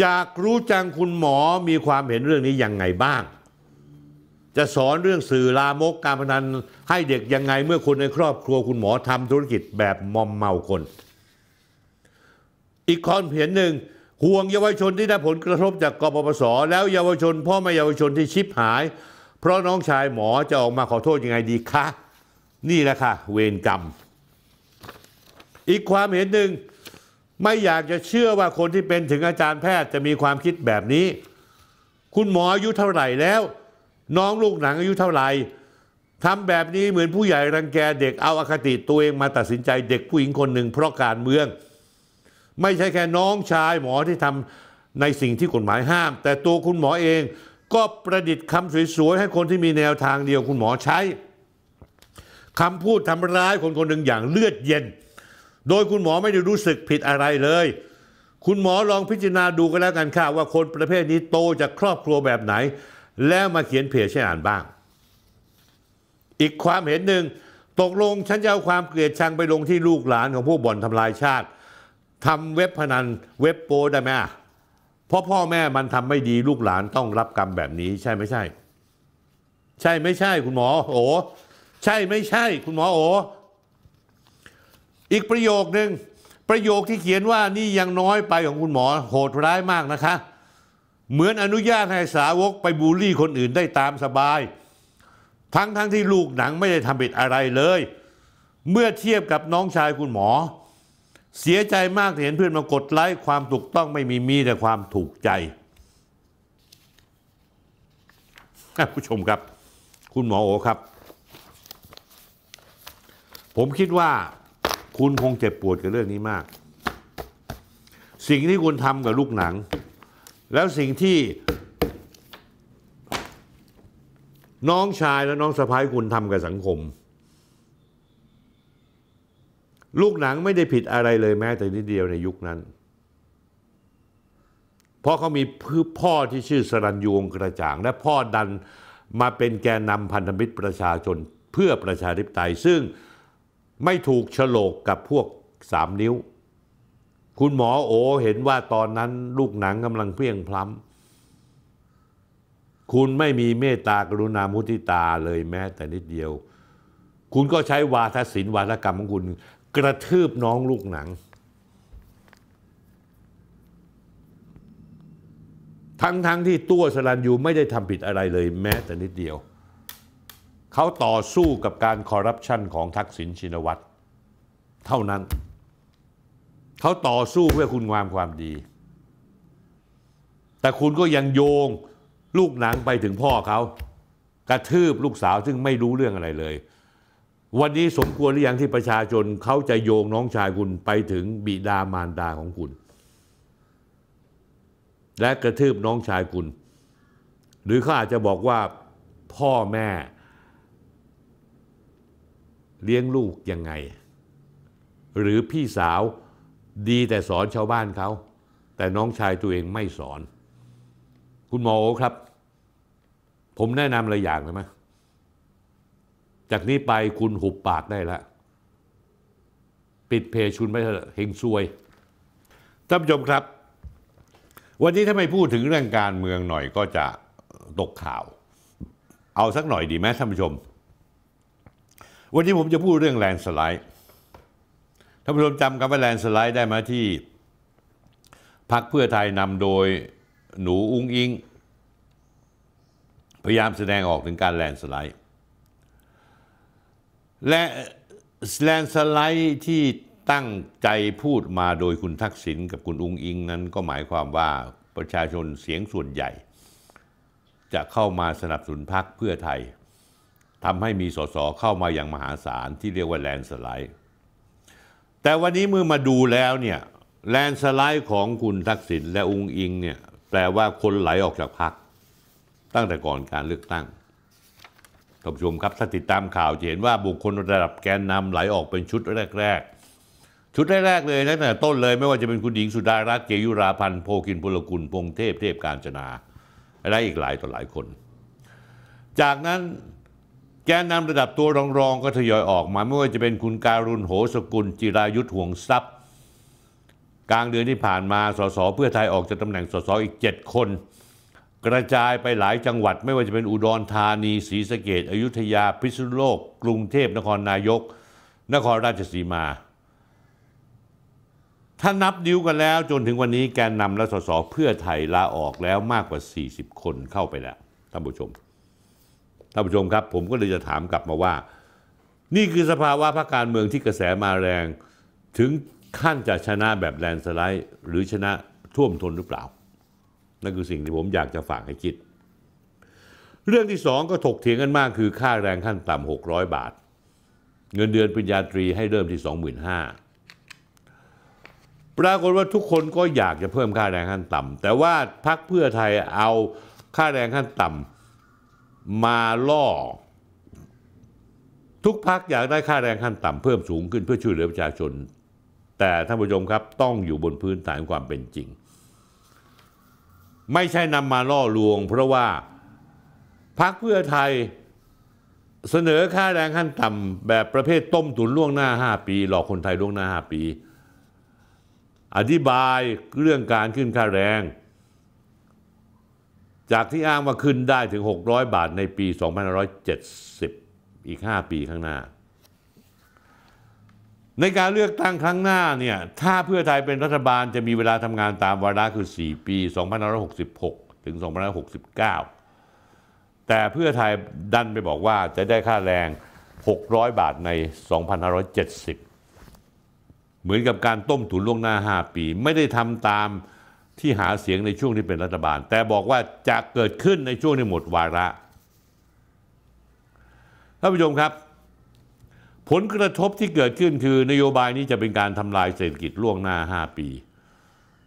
[SPEAKER 1] อยากรู้จังคุณหมอมีความเห็นเรื่องนี้ยังไงบ้าง จะสอนเรื่องสื่อลามกการพนันให้เด็กยังไงเมื่อคนในครอบครัวคุณหมอทำธุรกิจแบบมอมเมาคน อีกคอนเห็นหนึ่งห่วงเยาวชนที่ได้ผลกระทบจากกบพศแล้วเยาวชนพ่อแม่เยาวชนที่ชิบหาย เพราะน้องชายหมอจะออกมาขอโทษยังไงดีคะนี่แหละค่ะเวรกรรม อีกความเห็นหนึ่งไม่อยากจะเชื่อว่าคนที่เป็นถึงอาจารย์แพทย์ จะมีความคิดแบบนี้ คุณหมออายุเท่าไหร่แล้ว น้องลูกหนังอายุเท่าไหร่ทำแบบนี้เหมือนผู้ใหญ่รังแกเด็กเอาอาคติตัวเองมาตัดสินใจ เด็กผู้หญิงคนหนึ่งเพราะการเมือง ไม่ใช่แค่น้องชายหมอที่ทำในสิ่งที่กฎหมายห้าม แต่ตัวคุณหมอเอง ก็ประดิษฐ์คำสวยๆ ให้คนที่มีแนวทางเดียวคุณหมอใช้คำพูดทำร้ายคนคนหนึ่งอย่างเลือดเย็น โดยคุณหมอไม่ได้รู้สึกผิดอะไรเลย คุณหมอลองพิจารณาดูกันแล้วกันค่ะ ว่าคนประเภทนี้โตจากครอบครัวแบบไหน แล้วมาเขียนเพจให้อ่านบ้าง อีกความเห็นหนึ่ง ตกลงฉันจะเอาความเกลียดชังไปลงที่ลูกหลานของผู้บ่อนทำลายชาติทำเว็บพนันเว็บโปได้ไหมเพราะพ่อแม่มันทำไม่ดีลูกหลานต้องรับกรรมแบบนี้ ใช่ไม่ใช่ ใช่ไม่ใช่ คุณหมอโอ้ใช่ไม่ใช่คุณหมอโอ อีกประโยคหนึ่ง ประโยคที่เขียนว่านี่ยังน้อยไปของคุณหมอ โหดร้ายมากนะคะ เหมือนอนุญาตให้สาวกไปบูลลี่คนอื่นได้ตามสบาย ทั้งทั้งที่ลูกหนังไม่ได้ทำผิดอะไรเลย เมื่อเทียบกับน้องชายคุณหมอ เสียใจมากเห็นเพื่อนมากดไลค์ความถูกต้องไม่มีมีแต่ความถูกใจผู้ชมครับคุณหมอโอครับผมคิดว่าคุณคงเจ็บปวดกับเรื่องนี้มาก สิ่งที่คุณทำกับลูกหนัง แล้วสิ่งที่น้องชายและน้องสะพ้ายคุณทำกับสังคม ลูกหนังไม่ได้ผิดอะไรเลยแม้แต่นิดเดียวในยุคนั้น เพราะเขามีพ่อที่ชื่อสรัญยูงกระจ่างและพ่อดันมาเป็นแกนนำพันธมิตรประชาชนเพื่อประชาธิปไตยซึ่งไม่ถูกฉลกกับพวกสามนิ้ว คุณหมอโอเห็นว่าตอนนั้นลูกหนังกำลังเพียงพล้ำคุณไม่มีเมตตากรุณามุทิตาเลยแม้แต่นิดเดียว คุณก็ใช้วาทศิลป์วาทกรรมของคุณกระทืบน้องลูกหนัง ทั้งๆทที่ตัวสลันยูไม่ได้ทำผิดอะไรเลยแม้แต่นิดเดียวเขาต่อสู้กับการคอร์รัปชันของทักษิณชินวัตรเท่านั้น เขาต่อสู้เพื่อคุณงามความดี แต่คุณก็ยังโยงลูกหนังไปถึงพ่อเขา กระทืบลูกสาวซึ่งไม่รู้เรื่องอะไรเลย วันนี้สมควรหรือยังที่ประชาชนเขาจะโยงน้องชายคุณไปถึงบิดามารดาของคุณ และกระทืบน้องชายคุณ หรือเขาอาจจะบอกว่าพ่อแม่เลี้ยงลูกยังไง หรือพี่สาวดีแต่สอนชาวบ้านเขา แต่น้องชายตัวเองไม่สอน คุณหมอโอครับ ผมแนะนำอะไรอย่างเลยไหมจากนี้ไปคุณหุบปากได้ละ ปิดเพจชุนไม่เถอะเฮงซวย ท่านผู้ชมครับ วันนี้ถ้าไม่พูดถึงเรื่องการเมืองหน่อยก็จะตกข่าว เอาสักหน่อยดีไหมท่านผู้ชมวันนี้ผมจะพูดเรื่องแลนสไลด์ท่านผู้ชมจำคำว่าแลนสไลด์ได้ไหมที่พักเพื่อไทยนำโดยหนูอุ้งอิง พยายามแสดงออกถึงการแลนสไลด์ และแลนสไลด์ที่ตั้งใจพูดมาโดยคุณทักษิณกับคุณอุ้งอิงนั้นก็หมายความว่าประชาชนเสียงส่วนใหญ่ จะเข้ามาสนับสนุนพรรคเพื่อไทยทำให้มีสสเข้ามาอย่างมหาศาล ที่เรียกว่าแลนสไลด์ แต่วันนี้เมื่อมาดูแล้วเนี่ยแลนสไลด์ของคุณทักษิณและองค์อิงเนี่ย แปลว่าคนไหลออกจากพรรคตั้งแต่ก่อนการเลือกตั้ง ท่านผู้ชมครับถ้าติดตามข่าวจะเห็นว่าบุคคลระดับแกนนำไหลออกเป็นชุดแรก ๆ ชุดแรกๆเลยตั้งแต่ต้นเลยไม่ว่าจะเป็นคุณหญิงสุดารัตน์เกยุราพันธ์โพกินพลกุลพงเทพเทพการจนาอะไรอีกหลายต่อหลายคน จากนั้นแกนนำระดับตัวรองๆก็ทยอยออกมา ไม่ว่าจะเป็นคุณการุณ โหสกุล จิรายุทธห่วงทรัพย์ กลางเดือนที่ผ่านมา สสเพื่อไทยออกจากตำแหน่งสสอีก 7 คน กระจายไปหลายจังหวัด ไม่ว่าจะเป็นอุดรธานี ศรีสะเกดอยุธยา พิษณุโลก กรุงเทพนครนายก นครราชสีมา ถ้านับนิ้วกันแล้วจนถึงวันนี้แกนนำและสสเพื่อไทยลาออกแล้วมากกว่า 40 คนเข้าไปแล้วท่านผู้ชมท่านผู้ชมครับผมก็เลยจะถามกลับมาว่า นี่คือสภาวะพรรคการเมืองที่กระแสมาแรงถึงขั้นจะชนะแบบแลนสไลด์หรือชนะท่วมทนหรือเปล่า นั่นคือสิ่งที่ผมอยากจะฝากให้คิด เรื่องที่สองก็ถกเถียงกันมากคือค่าแรงขั้นต่ำ600 บาท เงินเดือนปริญญาตรีให้เริ่มที่ 25,000ปรากฏว่าทุกคนก็อยากจะเพิ่มค่าแรงขั้นต่ำแต่ว่าพรรคเพื่อไทยเอาค่าแรงขั้นต่ำมาล่อ ทุกพักอยากได้ค่าแรงขั้นต่ำเพิ่มสูงขึ้นเพื่อช่วยเหลือประชาชน แต่ท่านผู้ชมครับต้องอยู่บนพื้นฐานความเป็นจริง ไม่ใช่นำมาล่อลวง เพราะว่าพักเพื่อไทยเสนอค่าแรงขั้นต่ำแบบประเภทต้มตุนล่วงหน้า 5 ปี หลอกคนไทยล่วงหน้า5ปี อธิบายเรื่องการขึ้นค่าแรงจากที่อ้างว่าขึ้นได้ถึง 600 บาทในปี2570 อีก 5 ปีข้างหน้า ในการเลือกตั้งครั้งหน้าเนี่ยถ้าเพื่อไทยเป็นรัฐบาลจะมีเวลาทำงานตามวาระคือ 4 ปี2566 ถึง2569 แต่เพื่อไทยดันไปบอกว่าจะได้ค่าแรง 600 บาทใน 2570 เหมือนกับการต้มถุนล่วงหน้า 5 ปีไม่ได้ทำตามที่หาเสียงในช่วงที่เป็นรัฐบาล แต่บอกว่าจะเกิดขึ้นในช่วงที่หมดวาระท่านผู้ชมครับ ผลกระทบที่เกิดขึ้นคือนโยบายนี้จะเป็นการทำลายเศรษฐกิจล่วงหน้า 5 ปี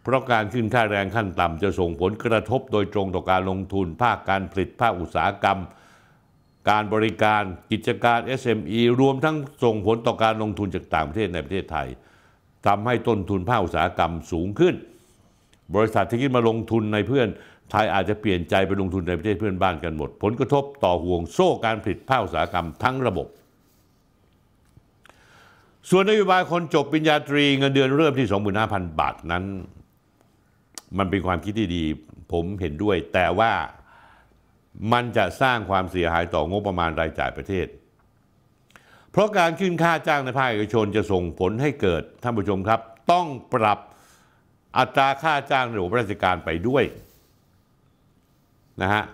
[SPEAKER 1] เพราะการขึ้นค่าแรงขั้นต่ำจะส่งผลกระทบโดยตรงต่อการลงทุนภาคการผลิต ภาคอุตสาหกรรม การบริการกิจการ SME รวมทั้งส่งผลต่อการลงทุนจากต่างประเทศในประเทศไทยทำให้ต้นทุนภาคอุตสาหกรรมสูงขึ้นบริษัทที่คิดมาลงทุนในเพื่อนไทยอาจจะเปลี่ยนใจไปลงทุนในประเทศเพื่อนบ้านกันหมด ผลกระทบต่อห่วงโซ่การผลิตภาคอุตสาหกรรมทั้งระบบ ส่วนนโยบายคนจบปริญญาตรีเงินเดือนเริ่มที่ 25,000 บาทนั้นมันเป็นความคิดที่ดีผมเห็นด้วย แต่ว่ามันจะสร้างความเสียหายต่องบประมาณรายจ่ายประเทศ เพราะการขึ้นค่าจ้างในภาคเอกชนจะส่งผลให้เกิดท่านผู้ชมครับต้องปรับอัตราค่าจ้างหรือราชการไปด้วยนะฮะ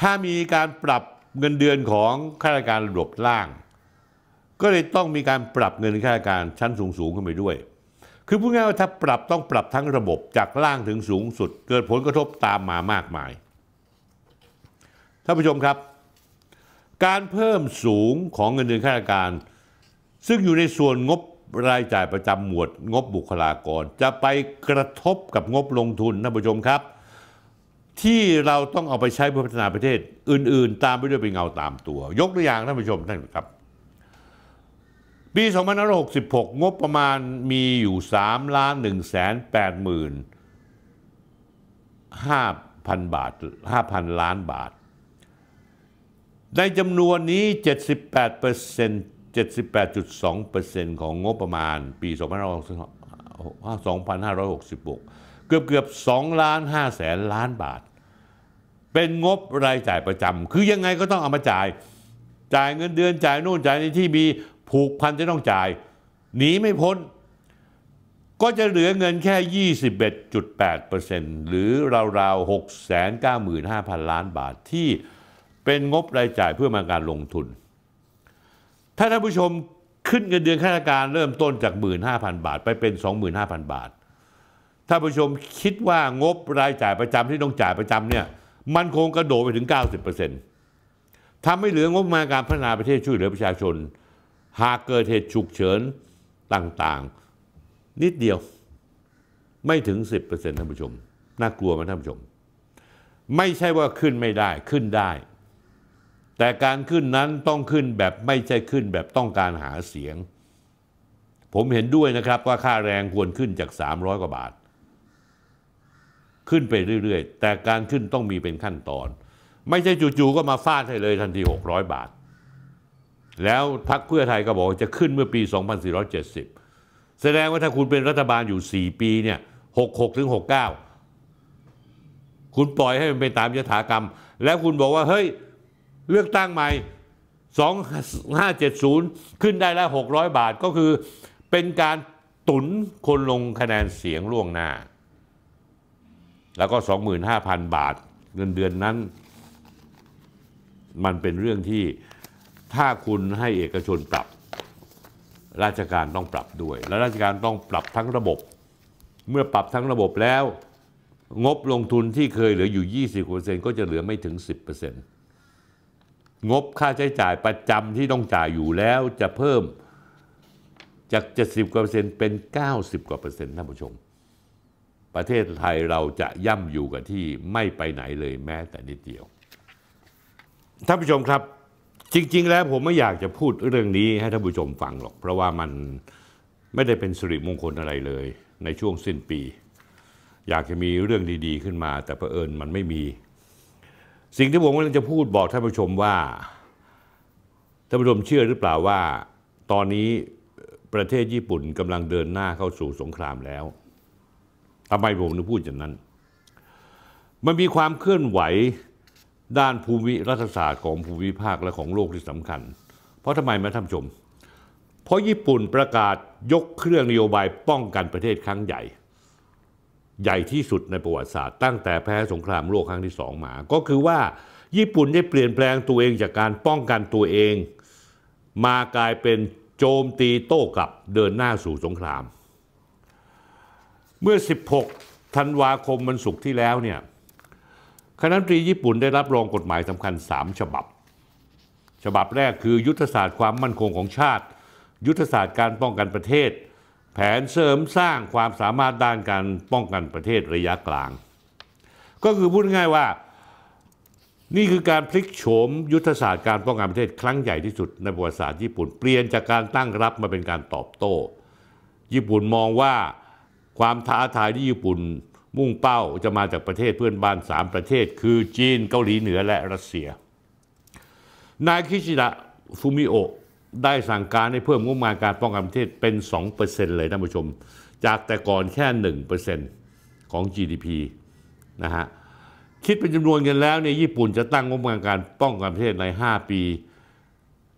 [SPEAKER 1] ถ้ามีการปรับเงินเดือนของข้าราชการระดับล่าง ก็เลยต้องมีการปรับเงินข้าราชการชั้นสูงสูงขึ้นไปด้วยคือพูดง่ายว่าถ้าปรับต้องปรับทั้งระบบจากล่างถึงสูงสุดเกิดผลกระทบตามมามากมายท่านผู้ชมครับ การเพิ่มสูงของเงินเดือนข้าราชการซึ่งอยู่ในส่วนงบรายจ่ายประจำหมวดงบบุคลากร จะไปกระทบกับงบลงทุนท่านผู้ชมครับ ที่เราต้องเอาไปใช้เพื่อพัฒนาประเทศ อื่น ๆ ตามไปด้วยเป็นเงาตามตัว ยกตัวอย่างท่านผู้ชม ท่านครับ ปี2566 งบประมาณมีอยู่3ล้าน1 8 0 5,000บาท5,000 ล้านบาท ในจำนวนนี้ 78% 78.2%ของงบประมาณ ปี 2566 เกือบเกือบ 2 ล้าน5แสนล้านบาท เป็นงบรายจ่ายประจำ คือยังไงก็ต้องเอามาจ่าย จ่ายเงินเดือน จ่าย นู่นจ่ายนี่ที่มีผูกพันจะต้องจ่าย หนีไม่พ้น ก็จะเหลือเงินแค่ 21.8%หรือราวๆ 695,000 ล้านบาทที่เป็นงบรายจ่ายเพื่อมาการลงทุนถ้าท่านผู้ชมขึ้นเงินเดือนข้าราชการเริ่มต้นจาก 15,000 บาท ไปเป็น 25,000 บาท ท่านผู้ชมคิดว่างบรายจ่ายประจำที่ต้องจ่ายประจำเนี่ย มันคงกระโดดไปถึง 90%ทำให้เหลืองบมาการพัฒนาประเทศช่วยเหลือประชาชน หากเกิดเหตุฉุกเฉินต่างๆ นิดเดียวไม่ถึง 10%ท่านผู้ชม น่ากลัวไหมท่านผู้ชม ไม่ใช่ว่าขึ้นไม่ได้ขึ้นได้แต่การขึ้นนั้นต้องขึ้นแบบไม่ใช่ขึ้นแบบต้องการหาเสียง ผมเห็นด้วยนะครับว่าค่าแรงควรขึ้นจาก 300 กว่าบาท ขึ้นไปเรื่อยๆ แต่การขึ้นต้องมีเป็นขั้นตอน ไม่ใช่จู่ๆก็มาฟาดให้เลยทันที600 บาท แล้วพรคเพื่อไทยก็บอกจะขึ้นเมื่อปี 2470 แสดงว่าถ้าคุณเป็นรัฐบาลอยู่ 4 ปี เนี่ย 66ถึง69คุณปล่อยให้มันไปตามยถากรรม แล้วคุณบอกว่าเฮ้ยเลือกตั้งใหม่ 2570 ขึ้นได้ละ 600 บาทก็คือเป็นการตุนคนลงคะแนนเสียงล่วงหน้า แล้วก็ 25,000 บาทเงินเดือนนั้นมันเป็นเรื่องที่ถ้าคุณให้เอกชนปรับ ราชการต้องปรับด้วย และราชการต้องปรับทั้งระบบ เมื่อปรับทั้งระบบแล้ว งบลงทุนที่เคยเหลืออยู่ 20%ก็จะเหลือไม่ถึง 10%งบค่าใช้จ่ายประจำที่ต้องจ่ายอยู่แล้วจะเพิ่มจาก70กว่าเปอร์เซ็นต์เป็น90กว่าเปอร์เซ็นต์ท่านผู้ชม ประเทศไทยเราจะย่ำอยู่กับที่ไม่ไปไหนเลยแม้แต่นิดเดียวท่านผู้ชมครับ จริง ๆ แล้วผมไม่อยากจะพูดเรื่องนี้ให้ท่านผู้ชมฟังหรอก เพราะว่ามันไม่ได้เป็นสิริมงคลอะไรเลย ในช่วงสิ้นปี อยากจะมีเรื่องดีๆขึ้นมา แต่เผอิญมันไม่มีสิ่งที่ผมกำลังจะพูดบอกท่านผู้ชมว่าท่านผู้ชมเชื่อหรือเปล่าว่าตอนนี้ประเทศญี่ปุ่นกำลังเดินหน้าเข้าสู่สงครามแล้วทำไมผมถึงพูดอย่างนั้น มันมีความเคลื่อนไหวด้านภูมิรัฐศาสตร์ของภูมิภาคและของโลกที่สำคัญ เพราะทำไมมาท่านผู้ชม เพราะญี่ปุ่นประกาศยกเครื่องนโยบายป้องกันประเทศครั้งใหญ่ใหญ่ที่สุดในประวัติศาสตร์ตั้งแต่แพ้สงครามโลกครั้งที่สองมา ก็คือว่าญี่ปุ่นได้เปลี่ยนแปลงตัวเองจากการป้องกันตัวเอง มากลายเป็นโจมตีโต้กลับเดินหน้าสู่สงคราม เมื่อ 16 ธันวาคมวันศุกร์ที่แล้วเนี่ย คณะตรีญี่ปุ่นได้รับรองกฎหมายสำคัญ 3 ฉบับ ฉบับแรกคือยุทธศาสตร์ความมั่นคงของชาติ ยุทธศาสตร์การป้องกันประเทศแผนเสริมสร้างความสามารถด้านการป้องกันประเทศระยะกลาง ก็คือพูดง่ายว่า นี่คือการพลิกโฉมยุทธศาสตร์การป้องกันประเทศครั้งใหญ่ที่สุดในประวัติศาสตร์ญี่ปุ่นเปลี่ยนจากการตั้งรับมาเป็นการตอบโต้ ญี่ปุ่นมองว่าความท้าทายที่ญี่ปุ่นมุ่งเป้าจะมาจากประเทศเพื่อนบ้าน 3 ประเทศ คือจีนเกาหลีเหนือและรัสเซีย นายคิชิดะฟูมิโอะได้สั่งการให้เพิ่มงบประมาณการป้องกันประเทศเป็น 2%เลยท่านผู้ชมจากแต่ก่อนแค่ 1%ของ GDP นะฮะคิดเป็นจำนวนเงินแล้วเนี่ยญี่ปุ่นจะตั้งงบประมาณการป้องกันประเทศใน 5 ปี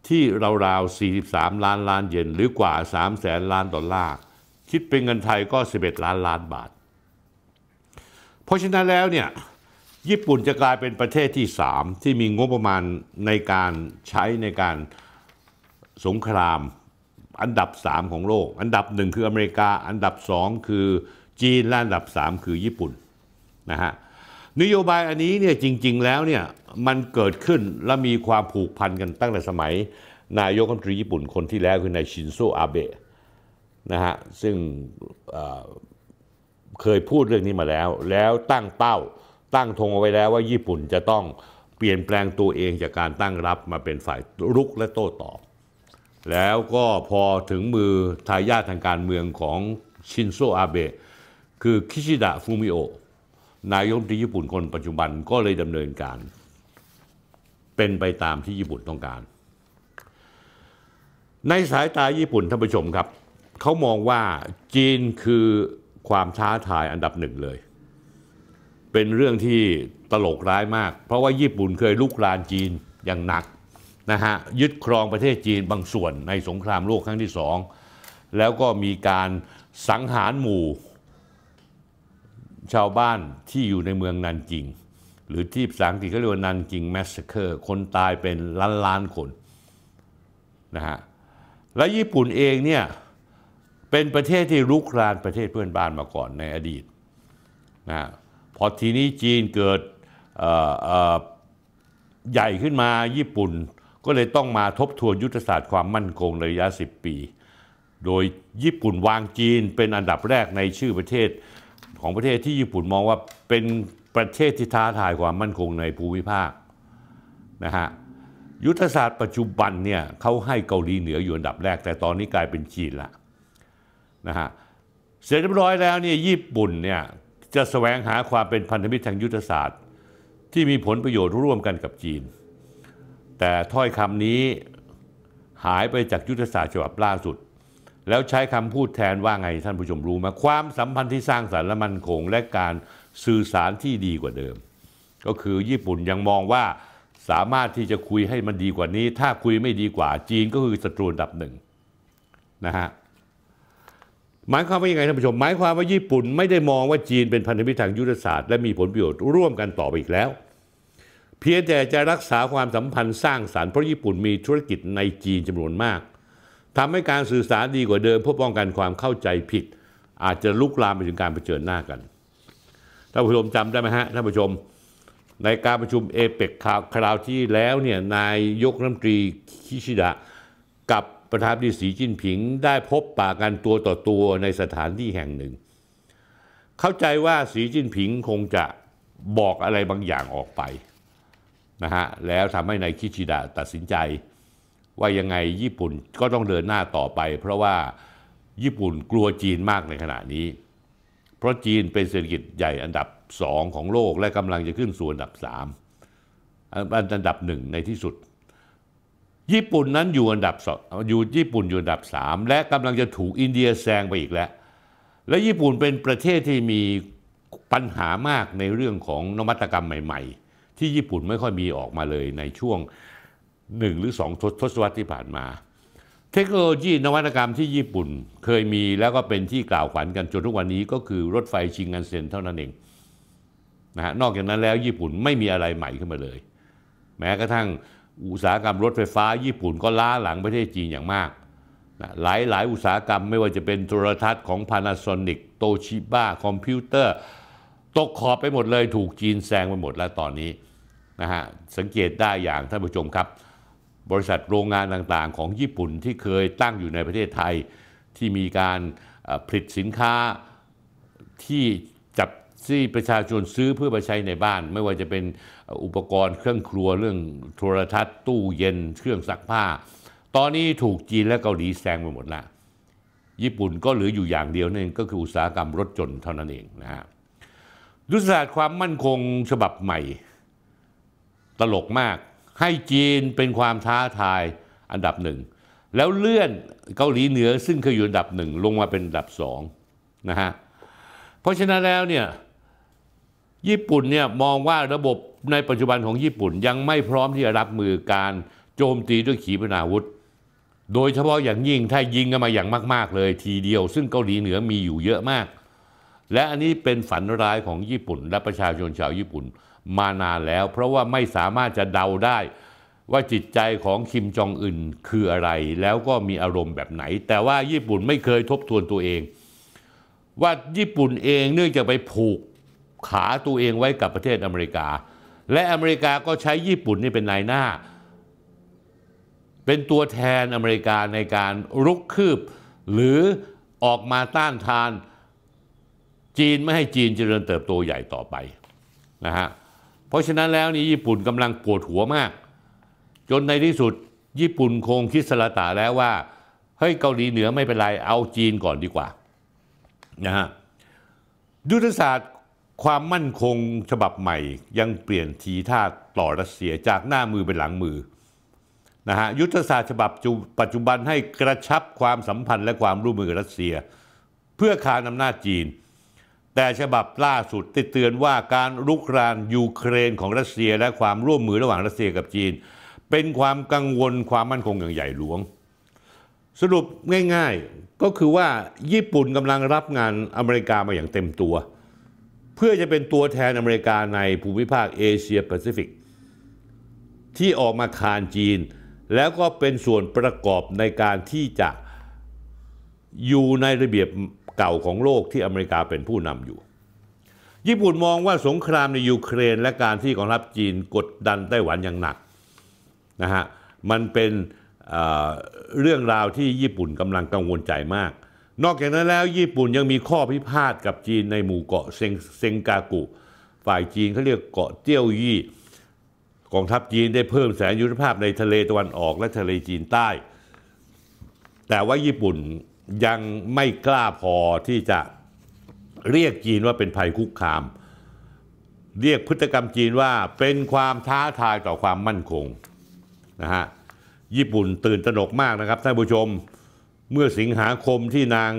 [SPEAKER 1] ที่ราวๆ43 ล้านล้านเยนหรือกว่า3แสนล้านดอลลาร์คิดเป็นเงินไทยก็ 11 ล้านล้านบาทเพราะฉะนั้นแล้วเนี่ยญี่ปุ่นจะกลายเป็นประเทศที่ 3 ที่มีงบประมาณในการใช้ในการสงครามอันดับ 3 ของโลก อันดับ 1 คืออเมริกาอันดับ 2 คือจีน และ อันดับ 3 คือญี่ปุ่นนะฮะนโยบายอันนี้เนี่ยจริง ๆ แล้วเนี่ยมันเกิดขึ้นและมีความผูกพันกันตั้งแต่สมัย นายกรัฐมนตรีญี่ปุ่นคนที่แล้วคือนายชินโซอาเบะนะฮะซึ่งเคยพูดเรื่องนี้มาแล้ว แล้วตั้งเป้าตั้งธงเอาไว้แล้วว่า ญี่ปุ่นจะต้องเปลี่ยนแปลงตัวเองจากการตั้งรับมาเป็นฝ่ายรุกและโต้ตอบแล้วก็พอถึงมือทายาททางการเมืองของชินโซอาเบะคือคิชิดะฟูมิโอนายกที่ญี่ปุ่นคนปัจจุบันก็เลยดำเนินการ เป็นไปตามที่ญี่ปุ่นต้องการ ในสายตาญี่ปุ่นท่านผู้ชมครับ เขามองว่าจีนคือความท้าทายอันดับหนึ่งเลย เป็นเรื่องที่ตลกร้ายมากเพราะว่าญี่ปุ่นเคยลุกรานจีนอย่างหนักนะฮะยึดครองประเทศจีนบางส่วนในสงครามโลกครั้งที่สอง แล้วก็มีการสังหารหมู่ชาวบ้านที่อยู่ในเมืองนันจิง หรือที่ภาษาอังกฤษเขาเรียกว่านันจิงแมสเคอร์คนตายเป็นล้านล้านคนนะฮะและญี่ปุ่นเองเนี่ยเป็นประเทศที่ลุกรานประเทศเพื่อนบ้านมาก่อนในอดีตนะฮะพอทีนี้จีนเกิดใหญ่ขึ้นมาญี่ปุ่นก็เลยต้องมาทบทวนยุทธศาสตร์ความมั่นคงระยะ 10 ปี โดยญี่ปุ่นวางจีนเป็นอันดับแรกในชื่อประเทศของประเทศที่ญี่ปุ่นมองว่าเป็นประเทศที่ท้าทายความมั่นคงในภูมิภาคนะฮะยุทธศาสตร์ปัจจุบันเนี่ยเขาให้เกาหลีเหนืออยู่อันดับแรก แต่ตอนนี้กลายเป็นจีนละนะฮะเสร็จเรียบร้อยแล้วเนี่ยญี่ปุ่นเนี่ยจะสแสวงหาความเป็นพันธมิตรทางยุทธศาสตร์ ที่มีผลประโยชน์ร่วมกันกับจีนแต่ถ้อยคำนี้หายไปจากยุทธศาสตร์ฉบับล่าสุด แล้วใช้คำพูดแทนว่าไงท่านผู้ชมรู้ไหมความสัมพันธ์ที่สร้างสรรค์และมั่นคง และการสื่อสารที่ดีกว่าเดิม ก็คือญี่ปุ่นยังมองว่าสามารถที่จะคุยให้มันดีกว่านี้ ถ้าคุยไม่ดีกว่าจีนก็คือศัตรูอันดับหนึ่งนะฮะหมายความว่ายังไงท่านผู้ชม หมายความว่าญี่ปุ่นไม่ได้มองว่าจีนเป็นพันธมิตรทางยุทธศาสตร์และมีผลประโยชน์ร่วมกันต่อไปอีกแล้วเพียงแต่จะรักษาความสัมพันธ์สร้างสารรค์เพราะญี่ปุ่นมีธุรกิจในจีนจำนวนมากทำให้การสื่อสารดีกว่าเดิมเพื่อป้องกันความเข้าใจผิด อาจจะลุกลามไปถึงการเผชิญหน้ากันท่านผู้ชมจำได้ไหมฮะท่านผู้ชม ในการประชุมเอเปกคราวที่แล้วเนี่ยนายยกรัฐมนตรีคิชิดะกับประธานดีสีจิ้นผิงได้พบปะกันตัวต่อตัวในสถานที่แห่งหนึ่ง เข้าใจว่าสีจิ้นผิงคงจะบอกอะไรบางอย่างออกไปนะฮะแล้วทำให้นายคิชิดะตัดสินใจ ว่ายังไงญี่ปุ่นก็ต้องเดินหน้าต่อไปเพราะว่าญี่ปุ่นกลัวจีนมากในขณะนี้ เพราะจีนเป็นเศรษฐกิจใหญ่อันดับ2ของโลกและกำลังจะขึ้นสู่อันดับ 3 อันดับหนึ่งในที่สุด ญี่ปุ่นนั้นอยู่อันดับสองอยู่ญี่ปุ่นอยู่อันดับ 3 และกำลังจะถูกอินเดียแซงไปอีกแล้ว และญี่ปุ่นเป็นประเทศที่มีปัญหามากในเรื่องของนวัตกรรมใหม่ ๆที่ญี่ปุ่นไม่ค่อยมีออกมาเลยในช่วงหนึ่งหรือสองทศวรรษที่ผ่านมา เทคโนโลยีนวัตกรรมที่ญี่ปุ่นเคยมีแล้วก็เป็นที่กล่าวขวัญกันจนทุกวันนี้ก็คือรถไฟชิงกันเซ็นเท่านั้นเองนะฮะ นอกจากนั้นแล้วญี่ปุ่นไม่มีอะไรใหม่ขึ้นมาเลย แม้กระทั่งอุตสาหกรรมรถไฟฟ้า ญี่ปุ่นก็ล้าหลังประเทศจีนอย่างมากนะหลายหลายอุตสาหกรรมไม่ว่าจะเป็นโทรทัศน์ของ Panasonic โตชิบ้าคอมพิวเตอร์ ตกขอบไปหมดเลย ถูกจีนแซงไปหมดแล้วตอนนี้นะฮะสังเกตได้อย่างท่านผู้ชมครับ บริษัทโรงงานต่างๆ ของญี่ปุ่นที่เคยตั้งอยู่ในประเทศไทย ที่มีการผลิตสินค้าที่จับที่ประชาชนซื้อเพื่อไปใช้ในบ้านไม่ว่าจะเป็นอุปกรณ์เครื่องครัวเรื่อง โทรทัศน์ ตู้เย็น เครื่องซักผ้า ตอนนี้ถูกจีนและเกาหลีแซงไปหมดละญี่ปุ่นก็เหลืออยู่อย่างเดียวนั่นก็คืออุตสาหกรรมรถจนต์เท่านั้นเองนะฮะยุทธศาสตร์ความมั่นคงฉบับใหม่ตลกมากให้จีนเป็นความท้าทายอันดับหนึ่งแล้วเลื่อนเกาหลีเหนือซึ่งเคยอยู่อันดับหนึ่งลงมาเป็นอันดับสองนะฮะเพราะฉะนั้นแล้วเนี่ยญี่ปุ่นเนี่ยมองว่าระบบในปัจจุบันของญี่ปุ่นยังไม่พร้อมที่จะรับมือการโจมตีด้วยขีปนาวุธ โดยเฉพาะอย่างยิ่งถ้ายิงกันมาอย่างมากๆเลยทีเดียวซึ่งเกาหลีเหนือมีอยู่เยอะมาก และอันนี้เป็นฝันร้ายของญี่ปุ่น และประชาชนชาวญี่ปุ่นมานานแล้วเพราะว่าไม่สามารถจะเดาได้ว่าจิตใจของคิมจองอึนคืออะไร แล้วก็มีอารมณ์แบบไหน แต่ว่าญี่ปุ่นไม่เคยทบทวนตัวเอง ว่าญี่ปุ่นเองเนื่องจากไปผูกขาตัวเองไว้กับประเทศอเมริกา และอเมริกาก็ใช้ญี่ปุ่นนี่เป็นนายหน้า เป็นตัวแทนอเมริกาในการรุกคืบ หรือออกมาต้านทาน จีนไม่ให้จีนเจริญเติบโตใหญ่ต่อไปนะฮะเพราะฉะนั้นแล้วนี่ญี่ปุ่นกำลังปวดหัวมาก จนในที่สุดญี่ปุ่นคงคิดสละตาแล้วว่า เฮ้ยเกาหลีเหนือไม่เป็นไรเอาจีนก่อนดีกว่านะฮะยุทธศาสตร์ความมั่นคงฉบับใหม่ยังเปลี่ยนทีท่าต่อรัสเซียจากหน้ามือเป็นหลังมือนะฮะยุทธศาสตร์ฉบับปัจจุบันให้กระชับความสัมพันธ์และความร่วมมือรัสเซีย เพื่อคานอำนาจจีนแต่ฉบับล่าสุดติดเตือนว่าการลุกรานยูเครนของรัสเซียและความร่วมมือระหว่างรัสเซียกับจีน เป็นความกังวลความมั่นคงอย่างใหญ่หลวง สรุปง่ายๆก็คือว่าญี่ปุ่นกำลังรับงานอเมริกามาอย่างเต็มตัว เพื่อจะเป็นตัวแทนอเมริกาในภูมิภาคเอเชียแปซิฟิกที่ออกมาคานจีน แล้วก็เป็นส่วนประกอบในการที่จะอยู่ในระเบียบเก่าของโลกที่อเมริกาเป็นผู้นำอยู่ ญี่ปุ่นมองว่าสงครามในยูเครน และการที่กองทัพจีนกดดันไต้หวันอย่างหนักนะฮะ มันเป็นเรื่องราวที่ญี่ปุ่นกำลังกังวลใจมาก นอกจากนั้นแล้วญี่ปุ่นยังมีข้อพิพาทกับจีนในหมู่เกาะเซิเซงกากุฝ่ายจีนเขาเรียกเกาะเตี้ยวยี่กองทัพจีนได้เพิ่มแสนยุทธภาพในทะเลตะวันออกและทะเลจีนใต้ แต่ว่าญี่ปุ่นยังไม่กล้าพอที่จะเรียกจีนว่าเป็นภัยคุกคาม เรียกพฤติกรรมจีนว่าเป็นความท้าทายต่อความมั่นคงนะฮะญี่ปุ่นตื่นตระหนกมากนะครับท่านผู้ชมเมื่อสิงหาคมที่นาง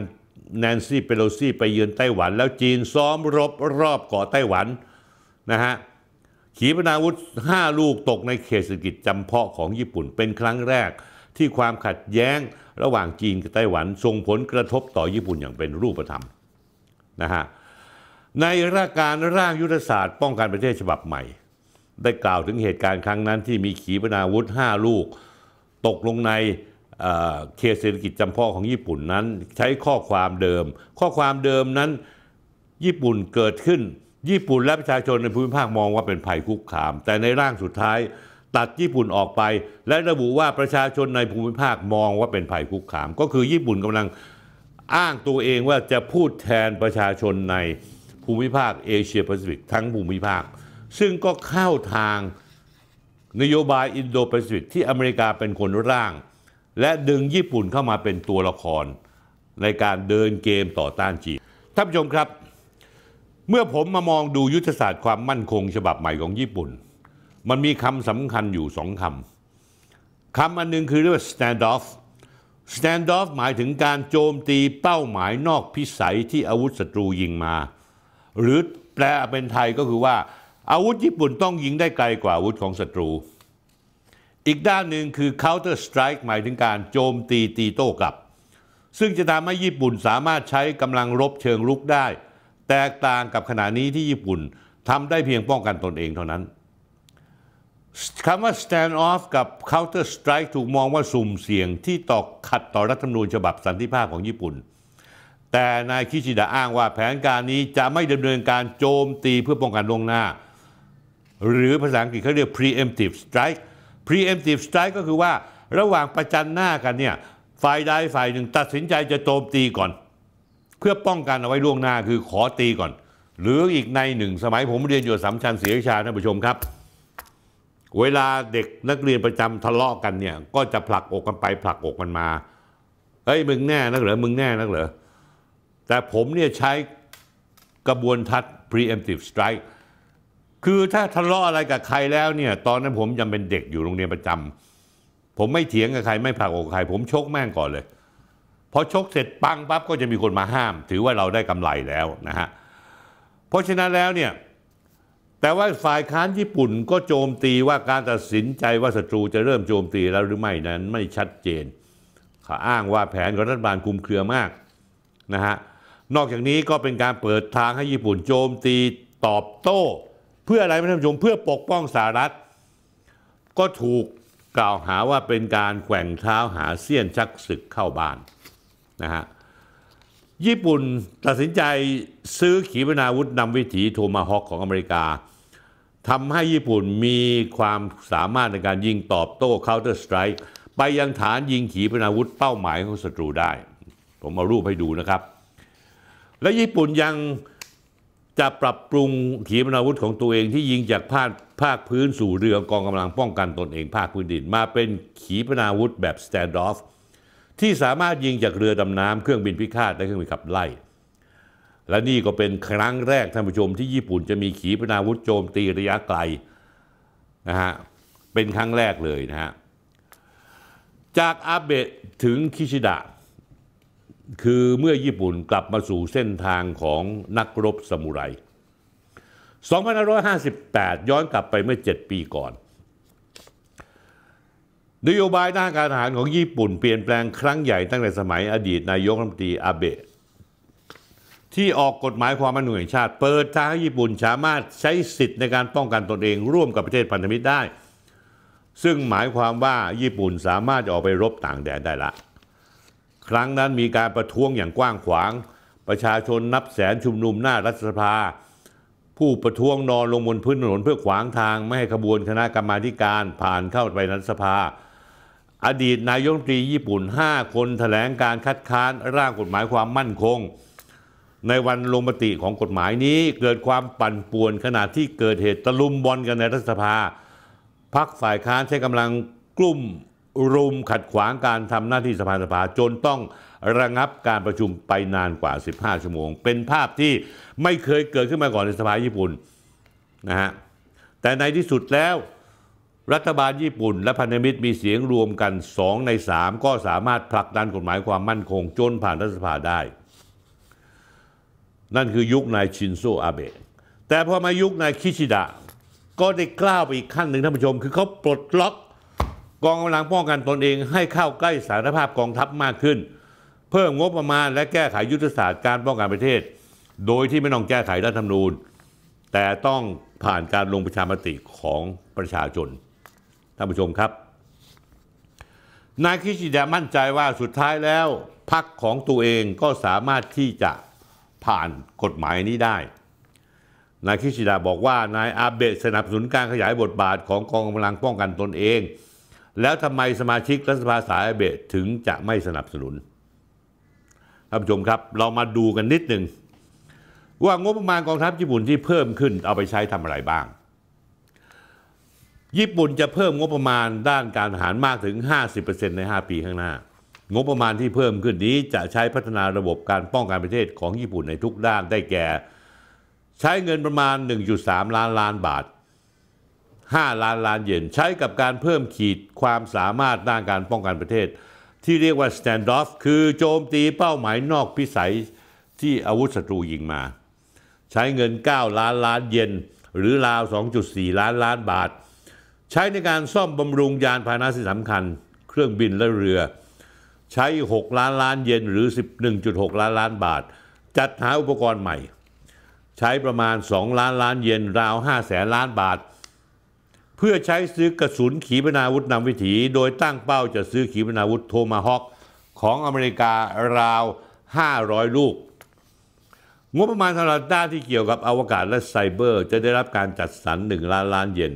[SPEAKER 1] แนนซี่เปโลซี่ไปเยือนไต้หวัน แล้วจีนซ้อมรบรอบเกาะไต้หวันนะฮะขีปนาวุธ 5 ลูกตกในเขตเศรษฐกิจจำเพาะของญี่ปุ่นเป็นครั้งแรกที่ความขัดแย้งระหว่างจีนกับไต้หวัน ส่งผลกระทบต่อญี่ปุ่นอย่างเป็นรูปธรรมนะฮะในราการร่างยุทธศาสตร์ป้องกันประเทศฉบับใหม่ ได้กล่าวถึงเหตุการณ์ครั้งนั้นที่มีขีปนาวุธ 5 ลูก ตกลงในเขตเศรษฐกิจจำเพาะของญี่ปุ่นนั้นใช้ข้อความเดิม ข้อความเดิมนั้นญี่ปุ่นเกิดขึ้นญี่ปุ่นและประชาชนในภูมิภาคมองว่าเป็นภัยคุกคาม แต่ในร่างสุดท้ายตัดญี่ปุ่นออกไปและระบุว่าประชาชนในภูมิภาคมองว่าเป็นภัยคุกคาม ก็คือญี่ปุ่นกำลังอ้างตัวเองว่าจะพูดแทนประชาชนในภูมิภาคเอเชียแปซิฟิกทั้งภูมิภาค ซึ่งก็เข้าทางนโยบายอินโดแปซิฟิกที่อเมริกาเป็นคนร่าง และดึงญี่ปุ่นเข้ามาเป็นตัวละครในการเดินเกมต่อต้านจีนท่านผู้ชมครับ เมื่อผมมามองดูยุทธศาสตร์ความมั่นคง ฉบับใหม่ของญี่ปุ่นมันมีคำสำคัญอยู่สองคำคำอันนึงคือเรียกว่า standoff standoff หมายถึงการโจมตีเป้าหมายนอกพิสัยที่อาวุธศัตรูยิงมา หรือแปลเป็นไทยก็คือว่า อาวุธญี่ปุ่นต้องยิงได้ไกลกว่าอาวุธของศัตรู อีกด้านหนึ่งคือ counter strike หมายถึงการโจมตีตีโต้กลับ ซึ่งจะทำให้ญี่ปุ่นสามารถใช้กำลังรบเชิงรุกได้ แตกต่างกับขณะนี้ที่ญี่ปุ่นทำได้เพียงป้องกันตนเองเท่านั้นคำว่า stand off กับ counter strike ถูกมองว่าสุ่มเสี่ยงที่ตอกขัดต่อรัฐธรรมนูญฉบับสันติภาพของญี่ปุ่น แต่นายคิชิดะอ้างว่าแผนการนี้จะไม่ดำเนินการโจมตีเพื่อป้องกันลวงหน้า หรือภาษาอังกฤษเขาเรียก preemptive strike preemptive strike ก็คือว่าระหว่างประจันหน้ากันเนี่ยฝ่ายใดฝ่ายหนึ่งตัดสินใจจะโจมตีก่อน เพื่อป้องกันเอาไว้ล่วงหน้าคือขอตีก่อน หรืออีกในหนึ่งสมัยผมเรียนอยู่สำมชันเสียชาท่านผู้ชมครับเวลาเด็กนักเรียนประจำทะเลาะกันเนี่ยก็จะผลักอกกันไปผลักอกมันมาเฮ้ยมึงแน่นักเหรอมึงแน่นักเหรอแต่ผมเนี่ยใช้กระบวนทัศน์ preemptive strike คือถ้าทะเลาะอะไรกับใครแล้วเนี่ยตอนนั้นผมยังเป็นเด็กอยู่โรงเรียนประจำ ผมไม่เถียงกับใครไม่ผลักอกใคร ผมชกแม่งก่อนเลยพอชกเสร็จปังปั๊บก็จะมีคนมาห้าม ถือว่าเราได้กำไรแล้วนะฮะเพราะฉะนั้นแล้วเนี่ยแต่ว่าฝ่ายค้านญี่ปุ่นก็โจมตีว่าการตัดสินใจ ว่าศัตรูจะเริ่มโจมตี แล้วหรือไม่นั้นไม่ชัดเจนขาอ้างว่าแผนของรัฐบาลคุมเครือมากนะฮะนอกจากนี้ก็เป็นการเปิดทางให้ญี่ปุ่นโจมตีตอบโต้ เพื่ออะไรท่านผู้ชมเพื่อปกป้องสหรัฐ ก็ถูกกล่าวหาว่าเป็นการแข่งเท้าหาเสี้ยนชักศึกเข้าบ้านนะฮะญี่ปุ่นตัดสินใจซื้อขีปนาวุธ นำวิถีโทมาฮอกของอเมริกาทำให้ญี่ปุ่นมีความสามารถในการยิงตอบโต้ counter strike ไปยังฐานยิงขีปนาวุธ เป้าหมายของศัตรูได้ ผมมารูปให้ดูนะครับ และญี่ปุ่นยังจะปรับปรุงขีปนาวุธของตัวเองที่ยิงจากภาคภาคพื้นสู่เรือกองกำลังป้องกันตนเองภาคพื้นดินมาเป็นขีปนาวุธแบบ standoff ฟที่สามารถยิงจากเรือดำน้ำเครื่องบินพิฆาตและเครื่องบินขับไล่ และนี่ก็เป็นครั้งแรกท่านผู้ชมที่ญี่ปุ่นจะมีขีปนาวุธโจมตีระยะไกลนะฮะเป็นครั้งแรกเลยนะฮะ จากอาเบะถึงคิชิดะคือเมื่อญี่ปุ่นกลับมาสู่เส้นทางของนักรบสมุไร2558 ย้อนกลับไปเมื่อ 7 ปีก่อนนโยบายด้านการทหารของญี่ปุ่นเปลี่ยนแปลงครั้งใหญ่ตั้งแต่สมัยอดีตนายกรัฐมนตรีอาเบะที่ออกกฎหมายความมั่นคงแห่งชาติ เปิดทางให้ญี่ปุ่นสามารถใช้สิทธิ์ในการป้องกันตนเอง ร่วมกับประเทศพันธมิตรได้ ซึ่งหมายความว่าญี่ปุ่นสามารถออกไปรบต่างแดนได้ละ ครั้งนั้นมีการประท้วงอย่างกว้างขวาง ประชาชนนับแสนชุมนุมหน้ารัฐสภา ผู้ประท้วงนอนลงบนพื้นถนนเพื่อขวางทางไม่ให้ขบวนคณะกรรมาการผ่านเข้าไปรัฐสภาอดีตนายกรัฐมนตรีญี่ปุ่น 5 คนถแถลงการคัดค้านร่างกฎหมายความมั่นคง ในวันลงมติของกฎหมายนี้เกิดความปั่นป่วนขณะที่เกิดเหตุตะลุมบอลกันในรัฐสภา พักฝ่ายค้านใช้กำลังกลุ่มรุมขัดขวางการทำหน้าที่สภาสภา จนต้องระงับการประชุมไปนานกว่า 15 ชั่วโมง เป็นภาพที่ไม่เคยเกิดขึ้นมาก่อนในสภาญี่ปุ่นนะฮะแต่ในที่สุดแล้วรัฐบาลญี่ปุ่นและพันธมิตรมีเสียงรวมกัน 2 ใน 3 ก็สามารถผลักดันกฎหมายความมั่นคงจนผ่านรัฐสภาได้ นั่นคือยุคนายชินโซอาเบะ แต่พอมายุคนายคิชิดะก็ได้กล้าไปอีกขั้นหนึ่งท่านผู้ชม คือเขาปลดล็อก กองกำลังป้องกันตนเองให้เข้าใกล้สารภาพกองทัพมากขึ้น เพิ่มงบประมาณและแก้ไขยุทธศาสตร์การป้องกันประเทศ โดยที่ไม่ต้องแก้ไขรัฐธรรมนูญ แต่ต้องผ่านการลงประชามติของประชาชนท่านผู้ชมครับ นายคิชิดะมั่นใจว่าสุดท้ายแล้วพรรคของตัวเองก็สามารถที่จะผ่านกฎหมายนี้ได้ นายคิชิดะบอกว่านายอาเบะสนับสนุนการขยายบทบาทของกองกำลังป้องกันตนเอง แล้วทำไมสมาชิกรัฐสภาสายอาเบะถึงจะไม่สนับสนุน ท่านผู้ชมครับ เรามาดูกันนิดหนึ่ง ว่างบประมาณกองทัพญี่ปุ่นที่เพิ่มขึ้นเอาไปใช้ทำอะไรบ้างญี่ปุ่นจะเพิ่มงบประมาณด้านการทหารมากถึง 50%ใน 5 ปีข้างหน้า งบประมาณที่เพิ่มขึ้นนี้จะใช้พัฒนาระบบการป้องกันประเทศของญี่ปุ่นในทุกด้าน ได้แก่ ใช้เงินประมาณ 1.3 ล้านล้านบาท 5 ล้านล้านเยนใช้กับการเพิ่มขีดความสามารถด้านการป้องกันประเทศ ที่เรียกว่า standoff คือ โจมตีเป้าหมายนอกพิสัยที่อาวุธศัตรูยิงมา ใช้เงิน 9 ล้านล้านเยนหรือราว 2.4 ล้านล้านบาทใช้ในการซ่อมบำรุงยานพาหนะที่สำคัญ เครื่องบินและเรือ ใช้ 6 ล้านล้านเยนหรือ 11.6 ล้านล้านบาท จัดหาอุปกรณ์ใหม่ ใช้ประมาณ 2 ล้านล้านเยนราว5แสนล้านบาท เพื่อใช้ซื้อกระสุนขีปนาวุธนำวิถี โดยตั้งเป้าจะซื้อขีปนาวุธโทมาฮอค ของอเมริการาว 500 ลูกงบประมาณสำหรับด้านที่เกี่ยวกับอวกาศและไซเบอร์ จะได้รับการจัดสรร1ล้านล้านเยน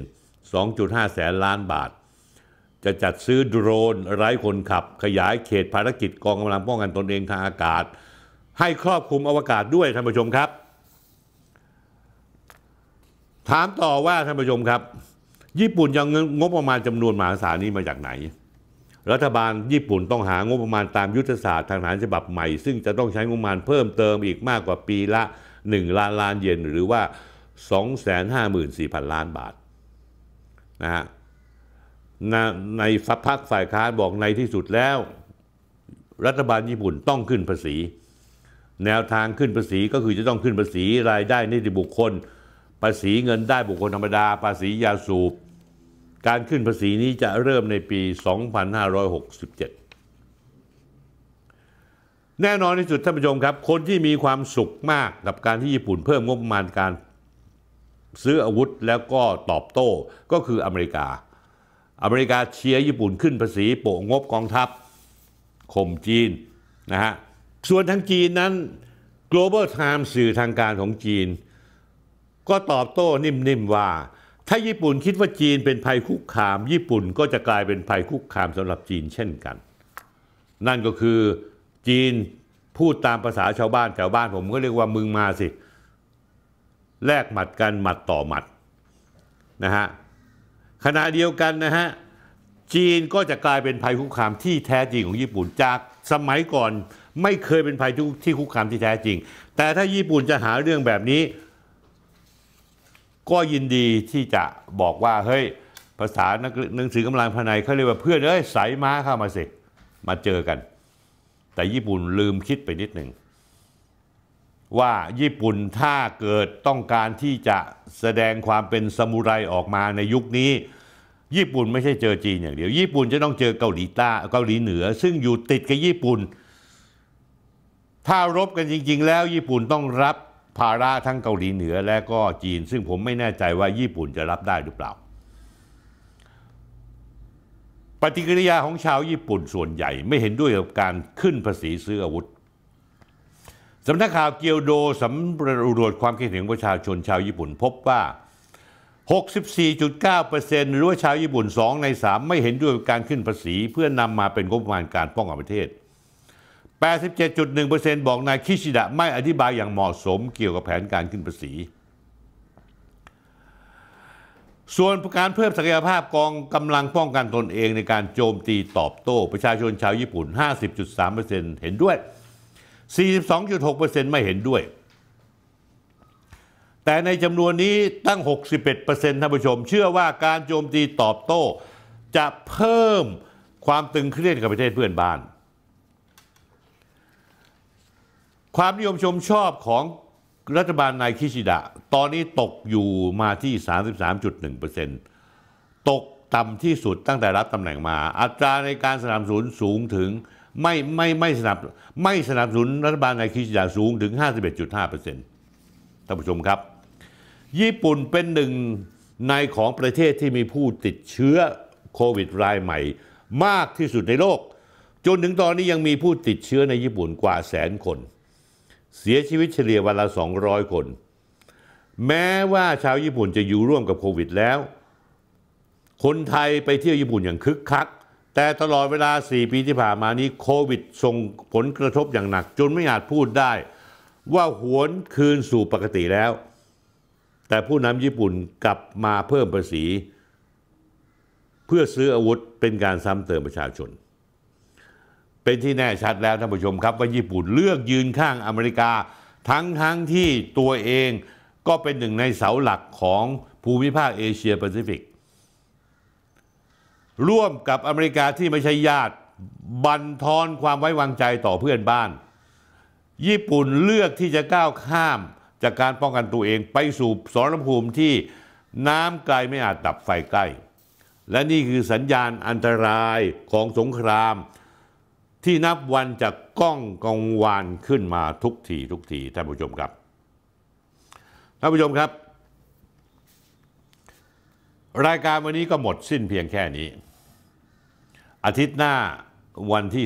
[SPEAKER 1] 2.5 แสนล้านบาท จะจัดซื้อโดรน ไร้คนขับ ขยายเขตภารกิจกองกำลังป้องกันตนเองทางอากาศ ให้ครอบคลุมอวกาศด้วยท่านผู้ชมครับ ถามต่อว่าท่านผู้ชมครับ ญี่ปุ่นยังงบประมาณจำนวนมหาศาลนี้มาจากไหน รัฐบาลญี่ปุ่นต้องหางบประมาณตามยุทธศาสตร์ทางทหารฉบับใหม่ ซึ่งจะต้องใช้งบประมาณเพิ่มเติมอีกมากกว่าปีละ 1 ล้านล้านเยนหรือว่า 254,000 ล้านบาทนะฮะในพักฝ่ายค้านบอกในที่สุดแล้ว รัฐบาลญี่ปุ่นต้องขึ้นภาษี แนวทางขึ้นภาษีก็คือจะต้องขึ้นภาษีรายได้นิติบุคคล ภาษีเงินได้บุคคลธรรมดาภาษียาสูบการขึ้นภาษีนี้จะเริ่มในปี 2567 แน่นอนที่สุดท่านผู้ชมครับ คนที่มีความสุขมากกับการที่ญี่ปุ่นเพิ่มงบประมาณการซื้ออาวุธแล้วก็ตอบโต้ก็คืออเมริกา อเมริกาเชียร์ญี่ปุ่นขึ้นภาษีโปะงบกองทัพข่มจีนนะฮะส่วนทางจีนนั้น global times สื่อทางการของจีน ก็ตอบโต้นิ่มๆว่า ถ้าญี่ปุ่นคิดว่าจีนเป็นภัยคุกคาม ญี่ปุ่นก็จะกลายเป็นภัยคุกคามสำหรับจีนเช่นกัน นั่นก็คือจีนพูดตามภาษาชาวบ้านแถวบ้านผมก็เรียกว่ามึงมาสิแลกหมัดกันหมัดต่อหมัดนะฮะขณะเดียวกันนะฮะจีนก็จะกลายเป็นภัยคุกคามที่แท้จริงของญี่ปุ่นจากสมัยก่อนไม่เคยเป็นภัยที่คุกคามที่แท้จริง แต่ถ้าญี่ปุ่นจะหาเรื่องแบบนี้ ก็ยินดีที่จะบอกว่าเฮ้ยภาษาหนังสือกำลังภายในเขาเรียกว่าเพื่อนเอ้ยสายม้าเข้ามาสิมาเจอกัน แต่ญี่ปุ่นลืมคิดไปนิดหนึ่งว่าญี่ปุ่นถ้าเกิดต้องการที่จะแสดงความเป็นซามูไรออกมาในยุคนี้ ญี่ปุ่นไม่ใช่เจอจีนอย่างเดียวญี่ปุ่นจะต้องเจอเกาหลีใต้เกาหลีเหนือ ซึ่งอยู่ติดกับญี่ปุ่นถ้ารบกันจริงๆแล้ว ญี่ปุ่นต้องรับภาระทั้งเกาหลีเหนือและก็จีน ซึ่งผมไม่แน่ใจว่าญี่ปุ่นจะรับได้หรือเปล่า ปฏิกิริยาของชาวญี่ปุ่นส่วนใหญ่ไม่เห็นด้วยกับการขึ้นภาษีซื้ออาวุธสำนักข่าวเกียวโดสำรวจความคิดเห็นประชาชนชาวญี่ปุ่นพบว่า 64.9%หรือว่าชาวญี่ปุ่น 2 ใน 3 ไม่เห็นด้วยกการขึ้นภาษีเพื่อนำมาเป็นงบประมาณการป้องกันประเทศ 87.1%บอกนายคิชิดะ ไม่อธิบายอย่างเหมาะสมเกี่ยวกับแผนการขึ้นภาษี ส่วนการเพิ่มศักยภาพกองกำลังป้องกันตนเองในการโจมตีตอบโต้ ประชาชนชาวญี่ปุ่น 50.3%เห็นด้วย42.6%ไม่เห็นด้วย แต่ในจำนวนนี้ตั้ง 61%ท่านผู้ชม เชื่อว่าการโจมตีตอบโต้ จะเพิ่มความตึงเครียดกับประเทศเพื่อนบ้าน ความนิยมชมชอบของรัฐบาลนายคิชิดะ ตอนนี้ตกอยู่มาที่ 33.1%ตกต่ำที่สุดตั้งแต่รับตำแหน่งมา อัตราในการสนับสนุนสูงถึงไม่ไม่ไม่สนับไม่สนับสนุนรัฐบาลในคิชิดะสูงถึง 51.5%ท่านผู้ชมครับ ญี่ปุ่นเป็นหนึ่งในของประเทศที่มีผู้ติดเชื้อโควิดรายใหม่มากที่สุดในโลก จนถึงตอนนี้ยังมีผู้ติดเชื้อในญี่ปุ่นกว่าแสนคน เสียชีวิตเฉลี่ยวันละ 200 คน แม้ว่าชาวญี่ปุ่นจะอยู่ร่วมกับโควิดแล้ว คนไทยไปเที่ยวญี่ปุ่นอย่างคึกคักแต่ตลอดเวลา 4 ปีที่ผ่านมานี้โควิดส่งผลกระทบอย่างหนัก จนไม่อาจพูดได้ว่าหวนคืนสู่ปกติแล้ว แต่ผู้นำญี่ปุ่นกลับมาเพิ่มภาษี เพื่อซื้ออาวุธเป็นการซ้ำเติมประชาชน เป็นที่แน่ชัดแล้วท่านผู้ชมครับว่าญี่ปุ่นเลือกยืนข้างอเมริกา ทั้งทั้งที่ตัวเองก็เป็นหนึ่งในเสาหลักของภูมิภาคเอเชียแปซิฟิกร่วมกับอเมริกาที่ไม่ใช่ญาติบันทอนความไว้วางใจต่อเพื่อนบ้าน ญี่ปุ่นเลือกที่จะก้าวข้ามจากการป้องกันตัวเองไปสู่สรภูมิที่น้ำไกลไม่อาจดับไฟใกล้ และนี่คือสัญญาณอันตรายของสงคราม ที่นับวันจะก้องกองวานขึ้นมาทุกทีทุกทีท่านผู้ชมครับท่านผู้ชมครับรายการวันนี้ก็หมดสิ้นเพียงแค่นี้อาทิตย์หน้าวันที่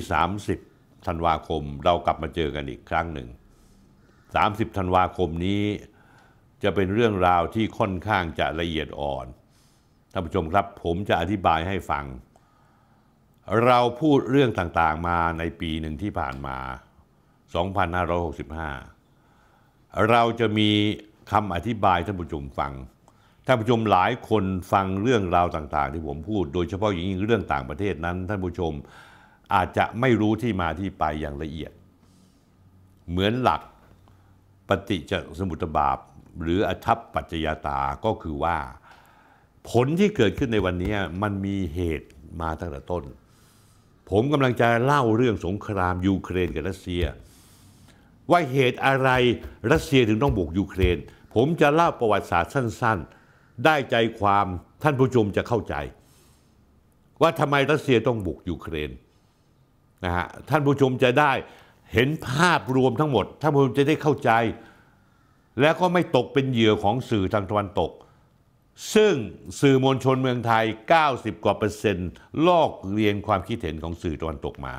[SPEAKER 1] 30ธันวาคม เรากลับมาเจอกันอีกครั้งหนึ่ง 30 ธันวาคมนี้จะเป็นเรื่องราวที่ค่อนข้างจะละเอียดอ่อนท่านผู้ชมครับผมจะอธิบายให้ฟัง เราพูดเรื่องต่างๆมาในปีหนึ่งที่ผ่านมา 2565 เราจะมีคำอธิบายท่านผู้ชมฟังท่านผู้ชมหลายคนฟังเรื่องราวต่างๆที่ผมพูด โดยเฉพาะอย่างยิ่งเรื่องต่างประเทศนั้น ท่านผู้ชมอาจจะไม่รู้ที่มาที่ไปอย่างละเอียด เหมือนหลักปฏิจจสมุตบาทหรืออทัพปัจจยตาก็คือว่า ผลที่เกิดขึ้นในวันนี้มันมีเหตุมาตั้งแต่ต้น ผมกำลังจะเล่าเรื่องสงคราม ยูเครนกับรัสเซีย ว่าเหตุอะไรรัสเซียถึงต้องบุกยูเครน ผมจะเล่าประวัติศาสตร์สั้น ๆได้ใจความท่านผู้ชมจะเข้าใจ ว่าทำไมรัสเซียต้องบุกยูเครนนะฮะท่านผู้ชมจะได้เห็นภาพรวมทั้งหมด ท่านผู้ชมจะได้เข้าใจ แล้วก็ไม่ตกเป็นเหยื่อของสื่อทางตะวันตก ซึ่งสื่อมวลชนเมืองไทย 90กว่าเปอร์เซ็นต์ลอกเรียนความคิดเห็นของสื่อตะวันตกมา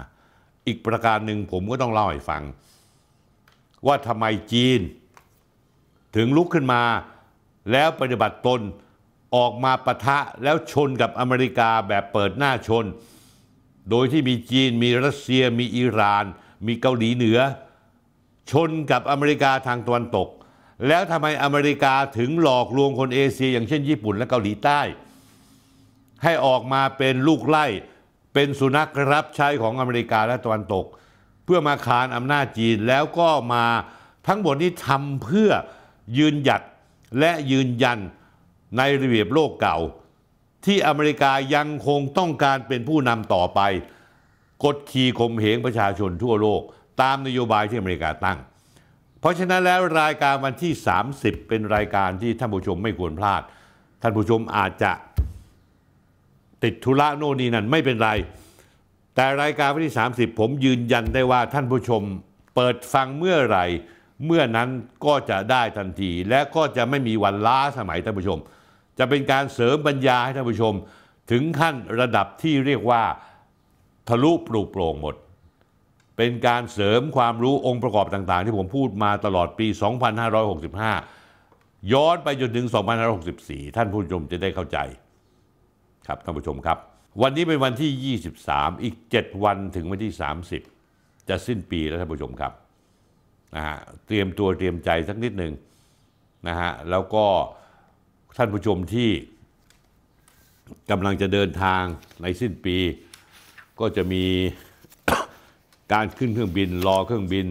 [SPEAKER 1] อีกประการหนึ่งผมก็ต้องเล่าให้ฟัง ว่าทำไมจีนถึงลุกขึ้นมาแล้วปฏิบัติตนออกมาปะทะแล้วชนกับอเมริกาแบบเปิดหน้าชน โดยที่มีจีน มีรัสเซีย มีอิหร่าน มีเกาหลีเหนือ ชนกับอเมริกาทางตะวันตก แล้วทำไมอเมริกาถึงหลอกลวงคนเอเชียอย่างเช่นญี่ปุ่นและเกาหลีใต้ ให้ออกมาเป็นลูกไล่เป็นสุนัขรับใช้ของอเมริกาและตะวันตก เพื่อมาคานอำนาจจีนแล้วก็มาทั้งหมดนี้ทำเพื่อยืนหยัดและยืนยันในระเบียบโลกเก่า ที่อเมริกายังคงต้องการเป็นผู้นำต่อไป กดขี่ข่มเหงประชาชนทั่วโลก ตามนโยบายที่อเมริกาตั้ง เพราะฉะนั้นแล้วรายการวันที่ 30 เป็นรายการที่ท่านผู้ชมไม่ควรพลาด ท่านผู้ชมอาจจะ ติดธุระโน่นนี่นั่นไม่เป็นไรแต่รายการวันที่ 30 ผมยืนยันได้ว่าท่านผู้ชมเปิดฟังเมื่อไหร่เมื่อนั้นก็จะได้ทันทีและก็จะไม่มีวันล้าสมัยท่านผู้ชม จะเป็นการเสริมปัญญาให้ท่านผู้ชม ถึงขั้นระดับที่เรียกว่าทะลุปลุกโปร่งหมด เป็นการเสริมความรู้องค์ประกอบต่างๆ ที่ผมพูดมาตลอดปี 2565 ย้อนไปจนถึง 2564 ท่านผู้ชมจะได้เข้าใจครับท่านผู้ชมครับ วันนี้เป็นวันที่ 23 อีก 7 วันถึงวันที่ 30 จะสิ้นปีแล้วท่านผู้ชมครับนะฮะเตรียมตัวเตรียมใจสักนิดหนึ่งนะฮะแล้วก็ท่านผู้ชมที่กำลังจะเดินทางในสิ้นปี ก็จะมีการขึ้นเครื่องบินรอเครื่องบิน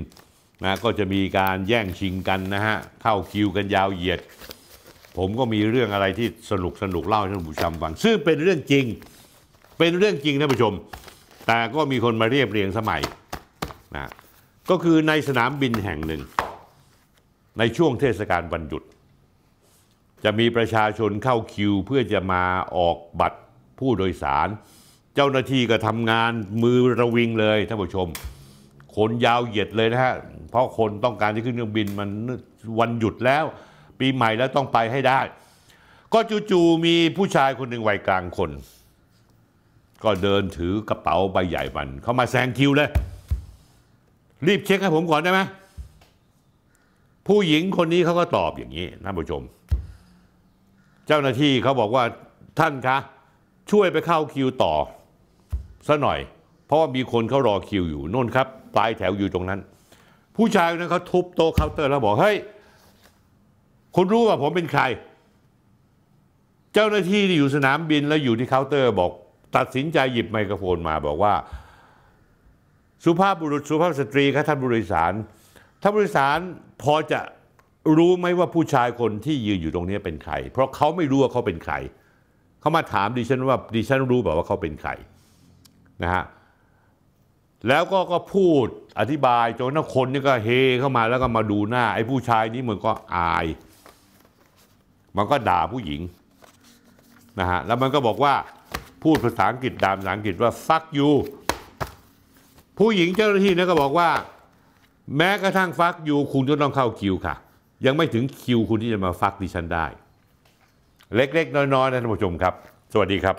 [SPEAKER 1] นะก็จะมีการแย่งชิงกันนะฮะ เข้าคิวกันยาวเหยียด ผมก็มีเรื่องอะไรที่สนุกสนุกเล่าให้ท่านผู้ชมฟังซึ่งเป็นเรื่องจริงเป็นเรื่องจริงท่านผู้ชม แต่ก็มีคนมาเรียบเรียงสมัยนะก็คือในสนามบินแห่งหนึ่ง ในช่วงเทศกาลวันหยุด จะมีประชาชนเข้าคิว เพื่อจะมาออกบัตรผู้โดยสาร เจ้าหน้าที่ก็ทำงานมือระวิงเลยท่านผู้ชมคนยาวเหยียดเลยนะฮะเพราะคนต้องการจะขึ้นเครื่องบินมันวันหยุดแล้ว ปีใหม่แล้วต้องไปให้ได้ ก็จู่ๆมีผู้ชายคนหนึ่งวัยกลางคน ก็เดินถือกระเป๋าใบใหญ่มัน เข้ามาแซงคิวเลยรีบเช็คให้ผมก่อนได้ไหมผู้หญิงคนนี้เขาก็ตอบอย่างนี้ท่านผู้ชม เจ้าหน้าที่เขาบอกว่าท่านคะช่วยไปเข้าคิวต่อซะหน่อย เพราะว่ามีคนเขารอคิวอยู่น่นครับปลายแถวอยู่ตรงนั้น ผู้ชายคนนั้นเขาทุบโต๊ะเคาน์เตอร์ แล้วบอกเฮ้ยคุณรู้ว่าผมเป็นใคร เจ้าหน้าที่ที่อยู่สนามบินแล้วอยู่ที่เคาน์เตอร์บอก ตัดสินใจหยิบไมโครโฟนมาบอกว่าสุภาพบุรุษสุภาพสตรีครับท่านบริสารท่านบริสารพอจะรู้ไหมว่าผู้ชายคนที่ยืนอยู่ตรงนี้เป็นใคร เพราะเขาไม่รู้ว่าเขาเป็นใคร เขามาถามดิฉันว่าดิฉันรู้แบบว่าเขาเป็นใครนะฮะ แล้วก็ก็พูดอธิบายจนัคนนี่ก็เฮเข้ามาแล้วก็มาดูหน้า ไอ้ผู้ชายนี้มันก็อาย มันก็ด่าผู้หญิงนะฮะ แล้วมันก็บอกว่าพูดภาษาอังกฤษด่าภาษาอังกฤษว่า fuck you ผู้หญิงเจ้าหน้าที่นี่ก็บอกว่า แม้กระทั่งฟักอยู่คุณก็ต้องเข้าคิวค่ะ ยังไม่ถึงคิวคุณที่จะมาฟักดิฉันได้ เล็ก ๆ น้อย ๆ นะท่านผู้ชมครับ สวัสดีครับ